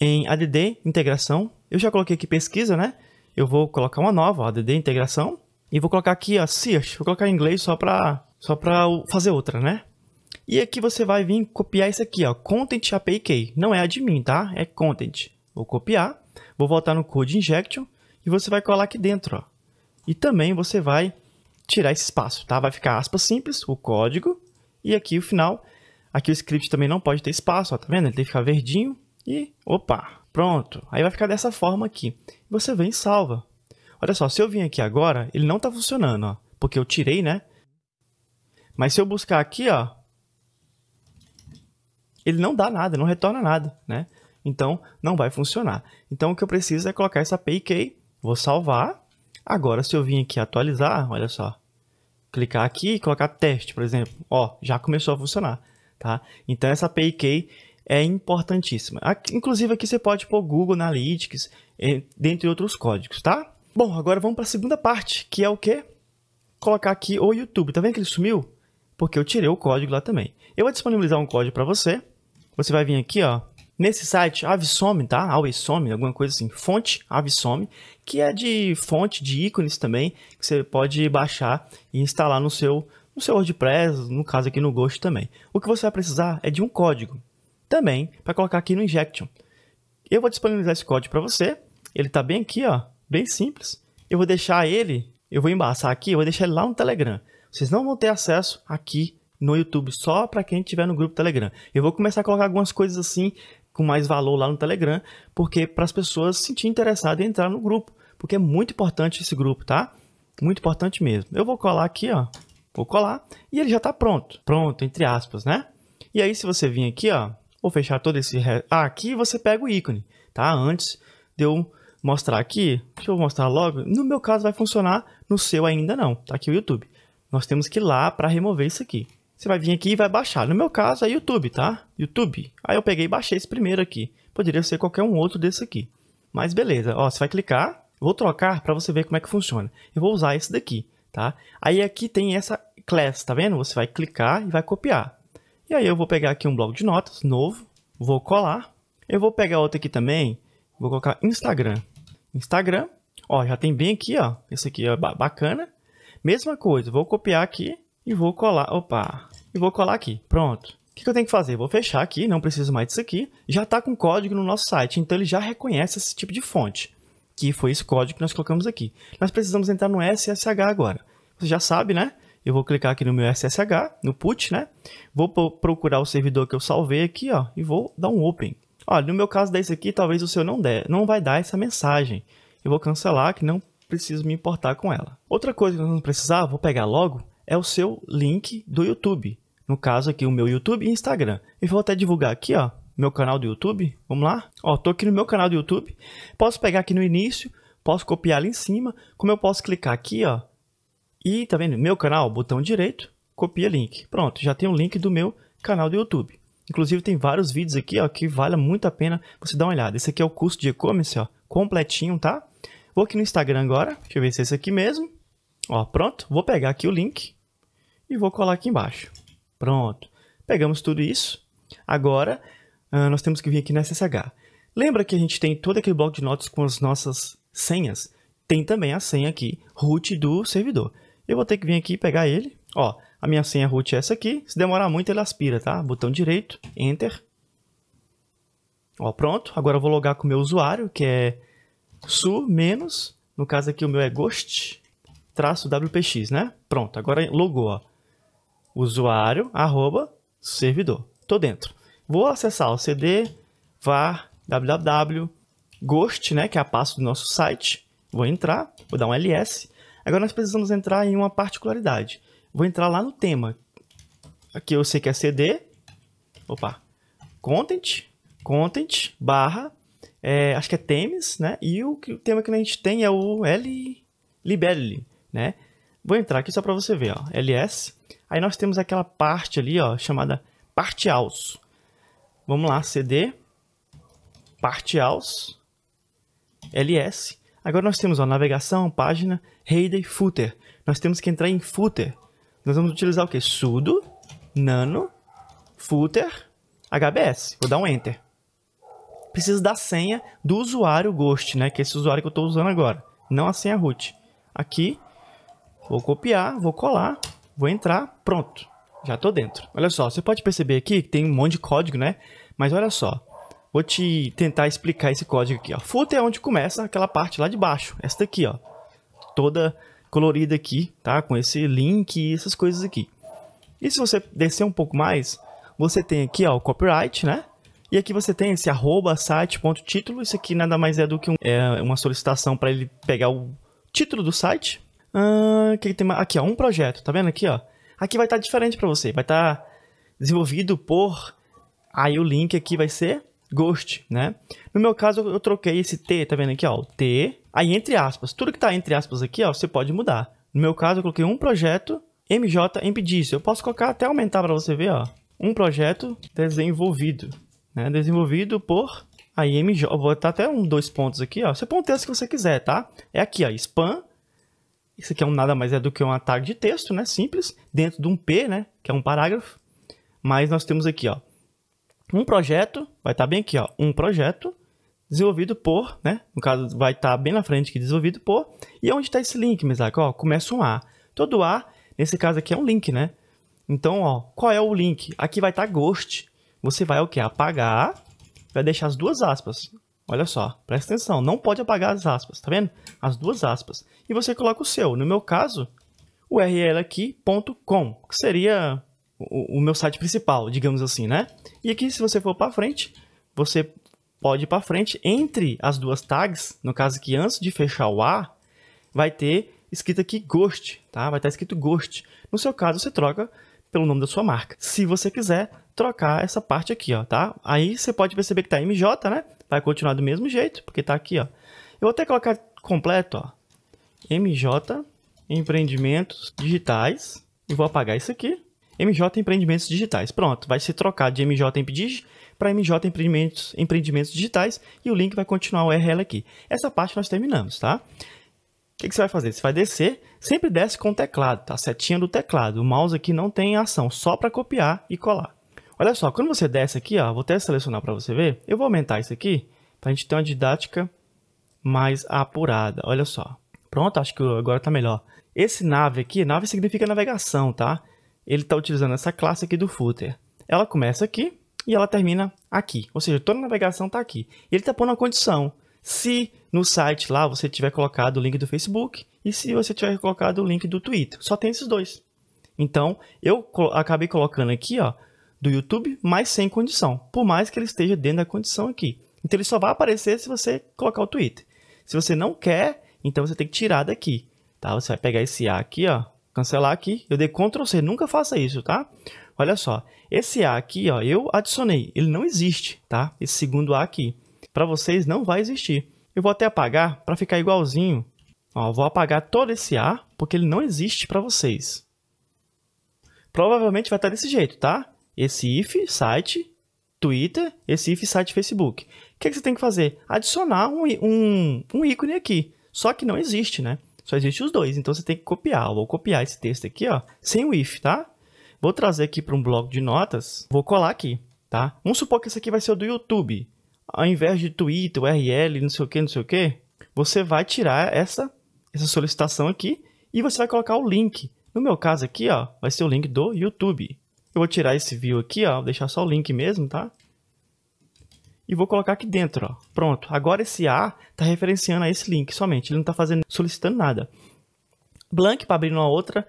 em ADD integração. Eu já coloquei aqui pesquisa, né? Eu vou colocar uma nova, ó, ADD integração, e vou colocar aqui, ó, search. Vou colocar em inglês só para só para fazer outra, né? E aqui você vai vir copiar isso aqui, ó, Content apk. Não é admin, tá? É Content. Vou copiar, vou voltar no Code Injection e você vai colar aqui dentro, ó. E também você vai tirar esse espaço, tá? Vai ficar aspas simples, o código e aqui o final. Aqui o script também não pode ter espaço, ó, tá vendo? Ele tem que ficar verdinho e opa, pronto. Aí vai ficar dessa forma aqui. Você vem e salva. Olha só, se eu vim aqui agora, ele não tá funcionando, ó, porque eu tirei, né? Mas se eu buscar aqui, ó, ele não dá nada, não retorna nada, né? Então, não vai funcionar. Então, o que eu preciso é colocar essa API key, vou salvar. Agora, se eu vir aqui atualizar, olha só, clicar aqui e colocar teste, por exemplo, ó, já começou a funcionar, tá? Então, essa API key é importantíssima. Aqui, inclusive, aqui você pode pôr Google Analytics, eh, dentre outros códigos, tá? Bom, agora vamos para a segunda parte, que é o quê? Colocar aqui o YouTube. Tá vendo que ele sumiu? Porque eu tirei o código lá também. Eu vou disponibilizar um código para você, você vai vir aqui, ó, nesse site AviSome, tá? Avsome, alguma coisa assim, fonte AviSome, que é de fonte de ícones também, que você pode baixar e instalar no seu no seu WordPress, no caso aqui no Ghost também. O que você vai precisar é de um código também para colocar aqui no Injection. Eu vou disponibilizar esse código para você. Ele tá bem aqui, ó, bem simples. Eu vou deixar ele, eu vou embaçar aqui, eu vou deixar ele lá no Telegram. Vocês não vão ter acesso aqui no YouTube só para quem estiver no grupo Telegram. Eu vou começar a colocar algumas coisas assim com mais valor lá no Telegram, porque para as pessoas se sentir interessadas em entrar no grupo, porque é muito importante esse grupo, tá? Muito importante mesmo. Eu vou colar aqui, ó. Vou colar e ele já está pronto. Pronto, entre aspas, né? E aí se você vir aqui, ó, vou fechar todo esse ah, aqui, você pega o ícone, tá? Antes de eu mostrar aqui, deixa eu mostrar logo. No meu caso vai funcionar, no seu ainda não. Tá aqui o YouTube. Nós temos que ir lá para remover isso aqui. Você vai vir aqui e vai baixar. No meu caso é YouTube, tá? YouTube. Aí eu peguei e baixei esse primeiro aqui. Poderia ser qualquer um outro desse aqui. Mas beleza, ó, você vai clicar. Vou trocar para você ver como é que funciona. Eu vou usar esse daqui, tá? Aí aqui tem essa class, tá vendo? Você vai clicar e vai copiar. E aí eu vou pegar aqui um bloco de notas novo, vou colar. Eu vou pegar outro aqui também, vou colocar Instagram. Instagram, ó, já tem bem aqui, ó. Esse aqui é bacana. Mesma coisa, vou copiar aqui e vou colar, opa, e vou colar aqui, pronto. O que, eu tenho que fazer? Vou fechar aqui, não preciso mais disso aqui. Já está com código no nosso site, então ele já reconhece esse tipo de fonte, que foi esse código que nós colocamos aqui. Nós precisamos entrar no SSH agora. Você já sabe, né? Eu vou clicar aqui no meu SSH, no put, né? Vou procurar o servidor que eu salvei aqui, ó, e vou dar um open. Olha, no meu caso desse aqui, talvez o seu não der, não vai dar essa mensagem. Eu vou cancelar, que não preciso me importar com ela. Outra coisa que nós vamos precisar, vou pegar logo, é o seu link do YouTube. No caso aqui, o meu YouTube e Instagram. E vou até divulgar aqui, ó, meu canal do YouTube. Vamos lá? Ó, tô aqui no meu canal do YouTube. Posso pegar aqui no início, posso copiar ali em cima, como eu posso clicar aqui, ó. E tá vendo? Meu canal, botão direito, copia link. Pronto, já tem o um link do meu canal do YouTube. Inclusive tem vários vídeos aqui, ó, que vale muito a pena você dar uma olhada. Esse aqui é o curso de e-commerce, ó, completinho, tá? Vou aqui no Instagram agora, deixa eu ver se é esse aqui mesmo. Ó, pronto, vou pegar aqui o link e vou colar aqui embaixo. Pronto. Pegamos tudo isso. Agora, uh, nós temos que vir aqui na SSH. Lembra que a gente tem todo aquele bloco de notas com as nossas senhas? Tem também a senha aqui, root do servidor. Eu vou ter que vir aqui e pegar ele. Ó, a minha senha root é essa aqui. Se demorar muito, ele aspira, tá? Botão direito, Enter. Ó, pronto. Agora eu vou logar com o meu usuário, que é su menos, no caso aqui o meu é ghost, traço wpx, né? Pronto, agora logou, ó usuário, arroba, servidor. Tô dentro. Vou acessar o cd var www ghost, né, que é a pasta do nosso site. Vou entrar, vou dar um ls. Agora nós precisamos entrar em uma particularidade. Vou entrar lá no tema. Aqui eu sei que é cd, opa, content, content, barra, é, acho que é temes, né? E o, o tema que a gente tem é o L libelli, né? Vou entrar aqui só para você ver, ó, ls Aí nós temos aquela parte ali, ó, chamada parte aos. Vamos lá, cd parte aos ls. Agora nós temos ó, navegação, página, header footer. Nós temos que entrar em footer. Nós vamos utilizar o que? sudo nano footer hbs. Vou dar um enter. Preciso da senha do usuário ghost, né? Que é esse usuário que eu estou usando agora, não a senha root. Aqui, vou copiar, vou colar Vou entrar, pronto. Já estou dentro. Olha só, você pode perceber aqui que tem um monte de código, né? Mas olha só, vou te tentar explicar esse código aqui. Ó. Footer é onde começa aquela parte lá de baixo. Essa daqui, ó. Toda colorida aqui, tá? Com esse link e essas coisas aqui. E se você descer um pouco mais, você tem aqui, ó, o copyright, né? E aqui você tem esse arroba site.título. Isso aqui nada mais é do que um, é uma solicitação para ele pegar o título do site ah, que tem aqui, ó, um projeto, tá vendo aqui, ó? Aqui vai estar tá diferente para você, vai estar tá desenvolvido por aí o link aqui vai ser Ghost, né? No meu caso, eu troquei esse T, tá vendo aqui, ó, o T, aí entre aspas, tudo que tá entre aspas aqui, ó, você pode mudar. No meu caso, eu coloquei um projeto MJ Impedício. Eu posso colocar até aumentar para você ver, ó, um projeto desenvolvido, né? Desenvolvido por aí mj vou botar até um, dois pontos aqui, ó. Você põe o texto que você quiser, tá? É aqui, ó, spam isso aqui é um nada mais é do que um tag de texto, né? Simples, dentro de um P, né? Que é um parágrafo. Mas nós temos aqui, ó, um projeto, vai estar tá bem aqui, ó, um projeto desenvolvido por, né? No caso, vai estar tá bem na frente que desenvolvido por. E é onde está esse link, Mesaco? Ó, começa um A. Todo A, nesse caso aqui, é um link, né? Então, ó, qual é o link? Aqui vai estar tá ghost. Você vai o que? Apagar, vai deixar as duas aspas. Olha só, presta atenção, não pode apagar as aspas, tá vendo? As duas aspas. E você coloca o seu. No meu caso, o URL aqui, ponto .com, que seria o, o, meu site principal, digamos assim, né? E aqui, se você for para frente, você pode ir para frente entre as duas tags, no caso que antes de fechar o A, vai ter escrito aqui Ghost, tá? Vai estar tá escrito Ghost. No seu caso, você troca pelo nome da sua marca. Se você quiser, trocar essa parte aqui, ó, tá? Aí você pode perceber que tá MJ, né? Vai continuar do mesmo jeito, porque tá aqui, ó. Eu vou até colocar completo, ó. MJ empreendimentos digitais e vou apagar isso aqui. MJ empreendimentos digitais. Pronto, vai ser trocado de MJ Empdig para MJ empreendimentos, empreendimentos digitais e o link vai continuar o URL aqui. Essa parte nós terminamos, tá? O que, que, você vai fazer? Você vai descer, sempre desce com o teclado, tá? A setinha do teclado. O mouse aqui não tem ação, só para copiar e colar. Olha só, quando você desce aqui, ó, vou até selecionar para você ver, eu vou aumentar isso aqui para a gente ter uma didática mais apurada. Olha só. Pronto, acho que agora está melhor. Esse nave aqui, nave significa navegação, tá? Ele está utilizando essa classe aqui do footer. Ela começa aqui e ela termina aqui. Ou seja, toda a navegação está aqui. E ele está pondo uma condição. Se no site lá você tiver colocado o link do Facebook e se você tiver colocado o link do Twitter. Só tem esses dois. Então, eu acabei colocando aqui, ó, do YouTube, mas sem condição, por mais que ele esteja dentro da condição aqui. Então ele só vai aparecer se você colocar o Twitter. Se você não quer, então você tem que tirar daqui, tá? Você vai pegar esse A aqui, ó, cancelar aqui, eu dei Ctrl C, nunca faça isso, tá? Olha só, esse A aqui, ó, eu adicionei, ele não existe, tá? Esse segundo A aqui, para vocês não vai existir. Eu vou até apagar para ficar igualzinho. Ó, vou apagar todo esse A, porque ele não existe para vocês. Provavelmente vai estar desse jeito, tá? esse if site Twitter, esse if site Facebook. O que, é que você tem que fazer? Adicionar um, um, um ícone aqui. Só que não existe, né? Só existe os dois. Então você tem que copiar. vou copiar esse texto aqui, ó, sem o if, tá? Vou trazer aqui para um bloco de notas. Vou colar aqui, tá? Vamos supor que esse aqui vai ser o do YouTube. Ao invés de Twitter, URL, não sei o que, não sei o que, você vai tirar essa, essa solicitação aqui e você vai colocar o link. No meu caso aqui, ó, vai ser o link do YouTube. Eu vou tirar esse view aqui, ó, vou deixar só o link mesmo, tá? E vou colocar aqui dentro, ó. Pronto. Agora esse A está referenciando a esse link somente. Ele não está fazendo, solicitando nada. Blank para abrir uma outra.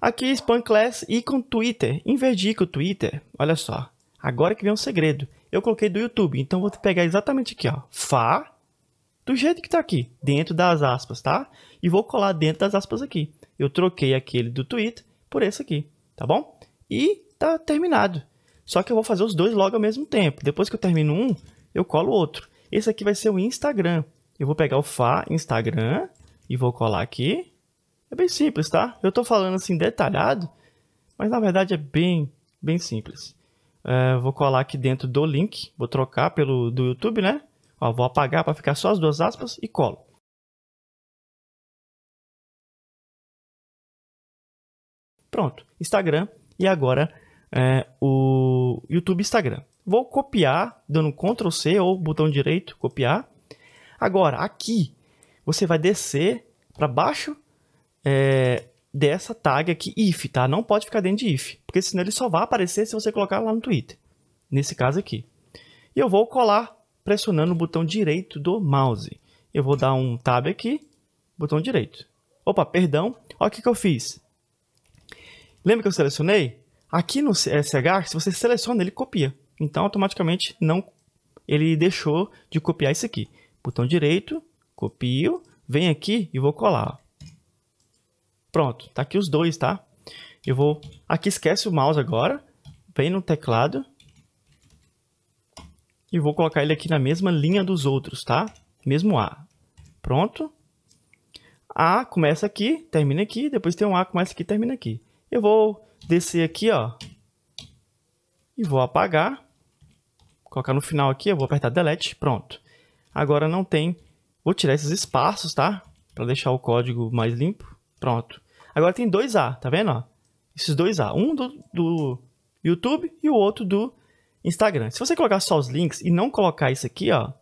Aqui Spam Class e com Twitter. Em vez de com o Twitter, olha só. Agora que vem um segredo. Eu coloquei do YouTube, então vou pegar exatamente aqui, ó. Fá, do jeito que está aqui, dentro das aspas, tá? E vou colar dentro das aspas aqui. Eu troquei aquele do Twitter por esse aqui, tá bom? e tá terminado. Só que eu vou fazer os dois logo ao mesmo tempo. Depois que eu termino um, eu colo outro. Esse aqui vai ser o Instagram. Eu vou pegar o Fá Instagram e vou colar aqui. É bem simples, tá? Eu tô falando assim detalhado, mas na verdade é bem, bem simples. Eh, vou colar aqui dentro do link, vou trocar pelo do YouTube, né? Ó, vou apagar para ficar só as duas aspas e colo. Pronto, Instagram e agora é, o YouTube Instagram. Vou copiar, dando Ctrl C ou botão direito, copiar. Agora, aqui, você vai descer para baixo é, dessa tag aqui, if, tá? Não pode ficar dentro de if, porque senão ele só vai aparecer se você colocar lá no Twitter, nesse caso aqui. E eu vou colar pressionando o botão direito do mouse. Eu vou dar um tab aqui, botão direito. Opa, perdão. Olha o que, que eu fiz. Lembra que eu selecionei? Aqui no SH, é, se você seleciona, ele copia. Então, automaticamente, não, ele deixou de copiar isso aqui. Botão direito, copio, venho aqui e vou colar. Pronto, tá aqui os dois, tá? Eu vou... Aqui esquece o mouse agora, vem no teclado e vou colocar ele aqui na mesma linha dos outros, tá? Mesmo A. Pronto. A começa aqui, termina aqui, depois tem um A, começa aqui, termina aqui. Eu vou descer aqui, ó, e vou apagar. Colocar no final aqui, eu vou apertar delete, pronto. Agora não tem, vou tirar esses espaços, tá? Para deixar o código mais limpo, pronto. Agora tem dois A, tá vendo, ó? Esses dois A, um do, do YouTube e o outro do Instagram. Se você colocar só os links e não colocar isso aqui, ó,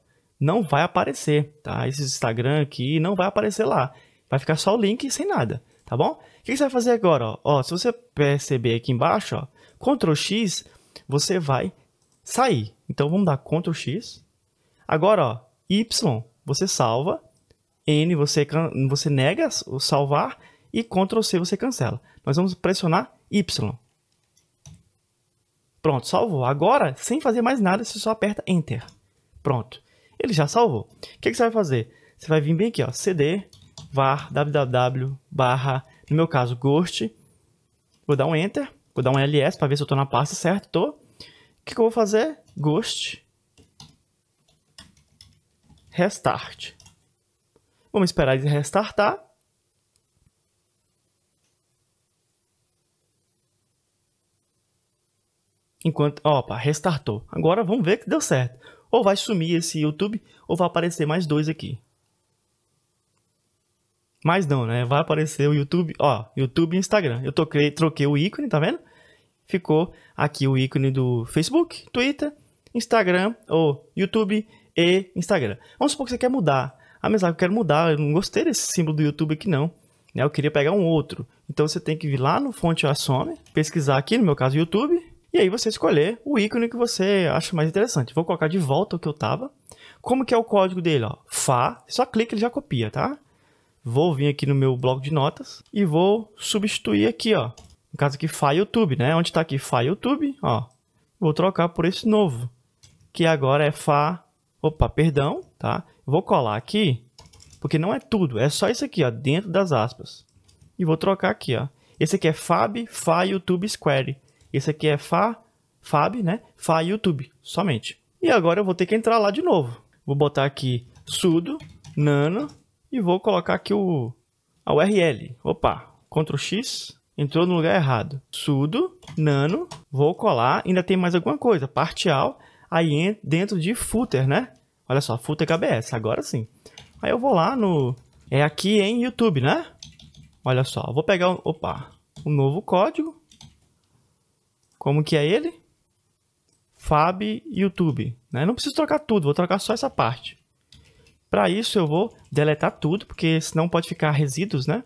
não vai aparecer, tá? Esse Instagram aqui não vai aparecer lá. Vai ficar só o link sem nada, tá bom? O que você vai fazer agora? Ó? se você perceber aqui embaixo, ó, Ctrl X, você vai sair. Então vamos dar Ctrl X. Agora, ó, Y, você salva. N, você, você nega o salvar. E Ctrl C, você cancela. Nós vamos pressionar Y. Pronto, salvou. Agora, sem fazer mais nada, você só aperta Enter. Pronto. Ele já salvou. O que, que você vai fazer? Você vai vir bem aqui, ó, cd var www barra no meu caso, Ghost. Vou dar um Enter. Vou dar um ls para ver se eu estou na pasta certa. Estou. O que, que eu vou fazer? Ghost. Restart. Vamos esperar ele restartar. Enquanto, opa, restartou. Agora vamos ver que deu certo. Ou vai sumir esse YouTube, ou vai aparecer mais dois aqui. Mas não, né? Vai aparecer o YouTube, ó, YouTube e Instagram. Eu toquei, troquei o ícone, tá vendo? Ficou aqui o ícone do Facebook, Twitter, Instagram, ou YouTube e Instagram. Vamos supor que você quer mudar. Ah, mas ah, eu quero mudar, eu não gostei desse símbolo do YouTube aqui não. Né? Eu queria pegar um outro. Então você tem que vir lá no Fonte Assome, pesquisar aqui, no meu caso YouTube, e aí você escolher o ícone que você acha mais interessante. Vou colocar de volta o que eu tava. Como que é o código dele? Ó? Fá, só clica ele já copia, tá? Vou vir aqui no meu bloco de notas e vou substituir aqui, ó. No caso aqui, File YouTube, né? Onde está aqui File YouTube, ó. Vou trocar por esse novo, que agora é Fa... Opa, perdão, tá? Vou colar aqui, porque não é tudo, é só isso aqui, ó, dentro das aspas. E vou trocar aqui, ó. Esse aqui é Fab, Fa YouTube Square. Esse aqui é Fa, Fab, né? Fa YouTube, somente. E agora eu vou ter que entrar lá de novo. Vou botar aqui sudo nano e vou colocar aqui o, a URL. Opa, Ctrl X, entrou no lugar errado. Sudo, nano, vou colar, ainda tem mais alguma coisa, partial, aí dentro de footer, né? Olha só, footer KBS, agora sim. Aí eu vou lá no... é aqui em YouTube, né? Olha só, vou pegar opa, um novo código. Como que é ele? Fab YouTube, né? Não preciso trocar tudo, vou trocar só essa parte. Para isso, eu vou deletar tudo, porque senão pode ficar resíduos, né?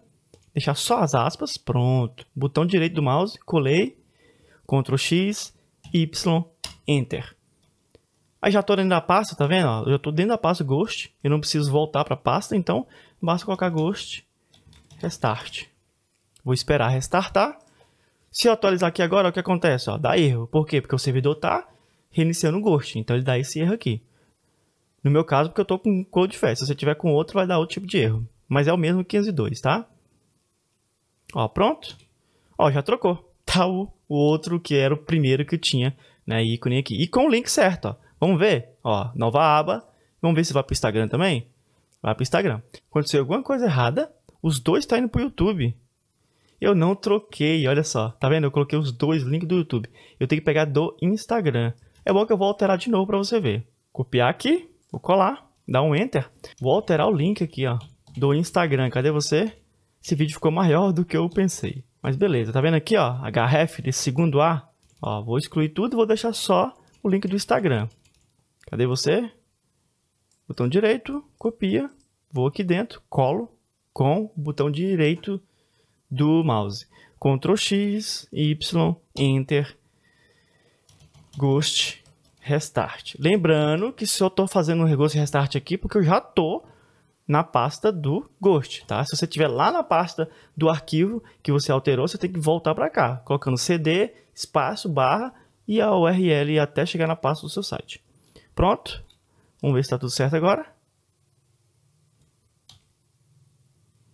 Deixar só as aspas, pronto. Botão direito do mouse, colei, Ctrl X, Y, Enter. Aí já estou dentro da pasta, tá vendo? Eu já estou dentro da pasta Ghost, eu não preciso voltar para a pasta, então basta colocar Ghost, Restart. Vou esperar restartar. Se eu atualizar aqui agora, o que acontece? Ó, dá erro. Por quê? Porque o servidor está reiniciando o Ghost, então ele dá esse erro aqui. No meu caso, porque eu estou com um code fast. Se você tiver com outro, vai dar outro tipo de erro. Mas é o mesmo 502, tá? Ó, pronto. Ó, já trocou. Tá o, o outro que era o primeiro que tinha, né, ícone aqui. E com o link certo, ó. Vamos ver, ó, nova aba. Vamos ver se vai para o Instagram também? Vai para o Instagram. Aconteceu alguma coisa errada, os dois estão tá indo para o YouTube. Eu não troquei, olha só. Tá vendo? Eu coloquei os dois links do YouTube. Eu tenho que pegar do Instagram. É bom que eu vou alterar de novo para você ver. Copiar aqui. Vou colar, dar um Enter. Vou alterar o link aqui, ó, do Instagram. Cadê você? Esse vídeo ficou maior do que eu pensei. Mas beleza, tá vendo aqui, ó, HF de segundo A? Ó, vou excluir tudo e vou deixar só o link do Instagram. Cadê você? Botão direito, copia, vou aqui dentro, colo com o botão direito do mouse. Ctrl X, Y, Enter, Ghost restart. Lembrando que se eu estou fazendo um Ghost restart aqui, porque eu já estou na pasta do Ghost, tá? Se você estiver lá na pasta do arquivo que você alterou, você tem que voltar para cá, colocando cd, espaço, barra e a URL até chegar na pasta do seu site. Pronto? Vamos ver se está tudo certo agora.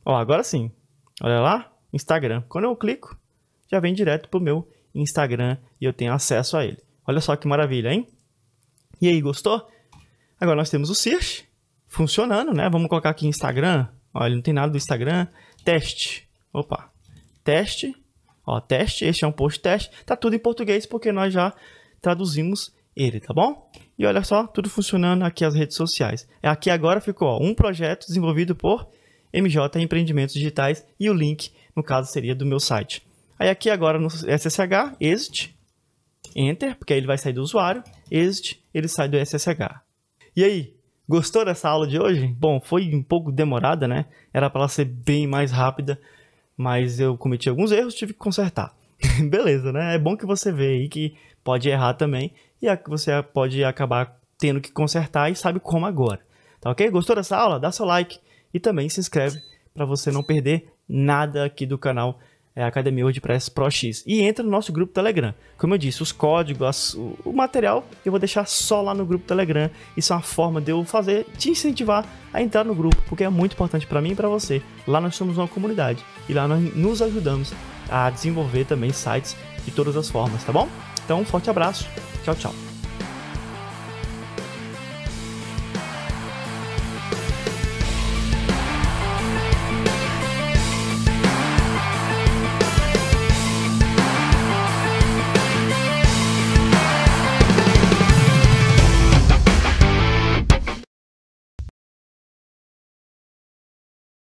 Ó, agora sim. Olha lá, Instagram. Quando eu clico, já vem direto para o meu Instagram e eu tenho acesso a ele. Olha só que maravilha, hein? E aí, gostou? Agora nós temos o search funcionando, né? Vamos colocar aqui Instagram. Olha, não tem nada do Instagram. Teste. Opa. Teste. Ó, teste. Este é um post teste. Tá tudo em português porque nós já traduzimos ele, tá bom? E olha só, tudo funcionando aqui as redes sociais. É aqui agora ficou ó, um projeto desenvolvido por MJ Empreendimentos Digitais e o link, no caso, seria do meu site. Aí aqui agora no SSH, exit, Enter, porque aí ele vai sair do usuário. Exit, ele sai do SSH. E aí, gostou dessa aula de hoje? Bom, foi um pouco demorada, né? Era para ela ser bem mais rápida, mas eu cometi alguns erros, tive que consertar. Beleza, né? É bom que você vê aí que pode errar também e você pode acabar tendo que consertar e sabe como agora. Tá ok? Gostou dessa aula? Dá seu like e também se inscreve para você não perder nada aqui do canal é Academia WordPress Pro X. E entra no nosso grupo Telegram. Como eu disse, os códigos, as, o, o, material, eu vou deixar só lá no grupo Telegram. Isso é uma forma de eu fazer, te incentivar a entrar no grupo, porque é muito importante para mim e para você. Lá nós somos uma comunidade e lá nós nos ajudamos a desenvolver também sites de todas as formas, tá bom? Então, um forte abraço. Tchau, tchau.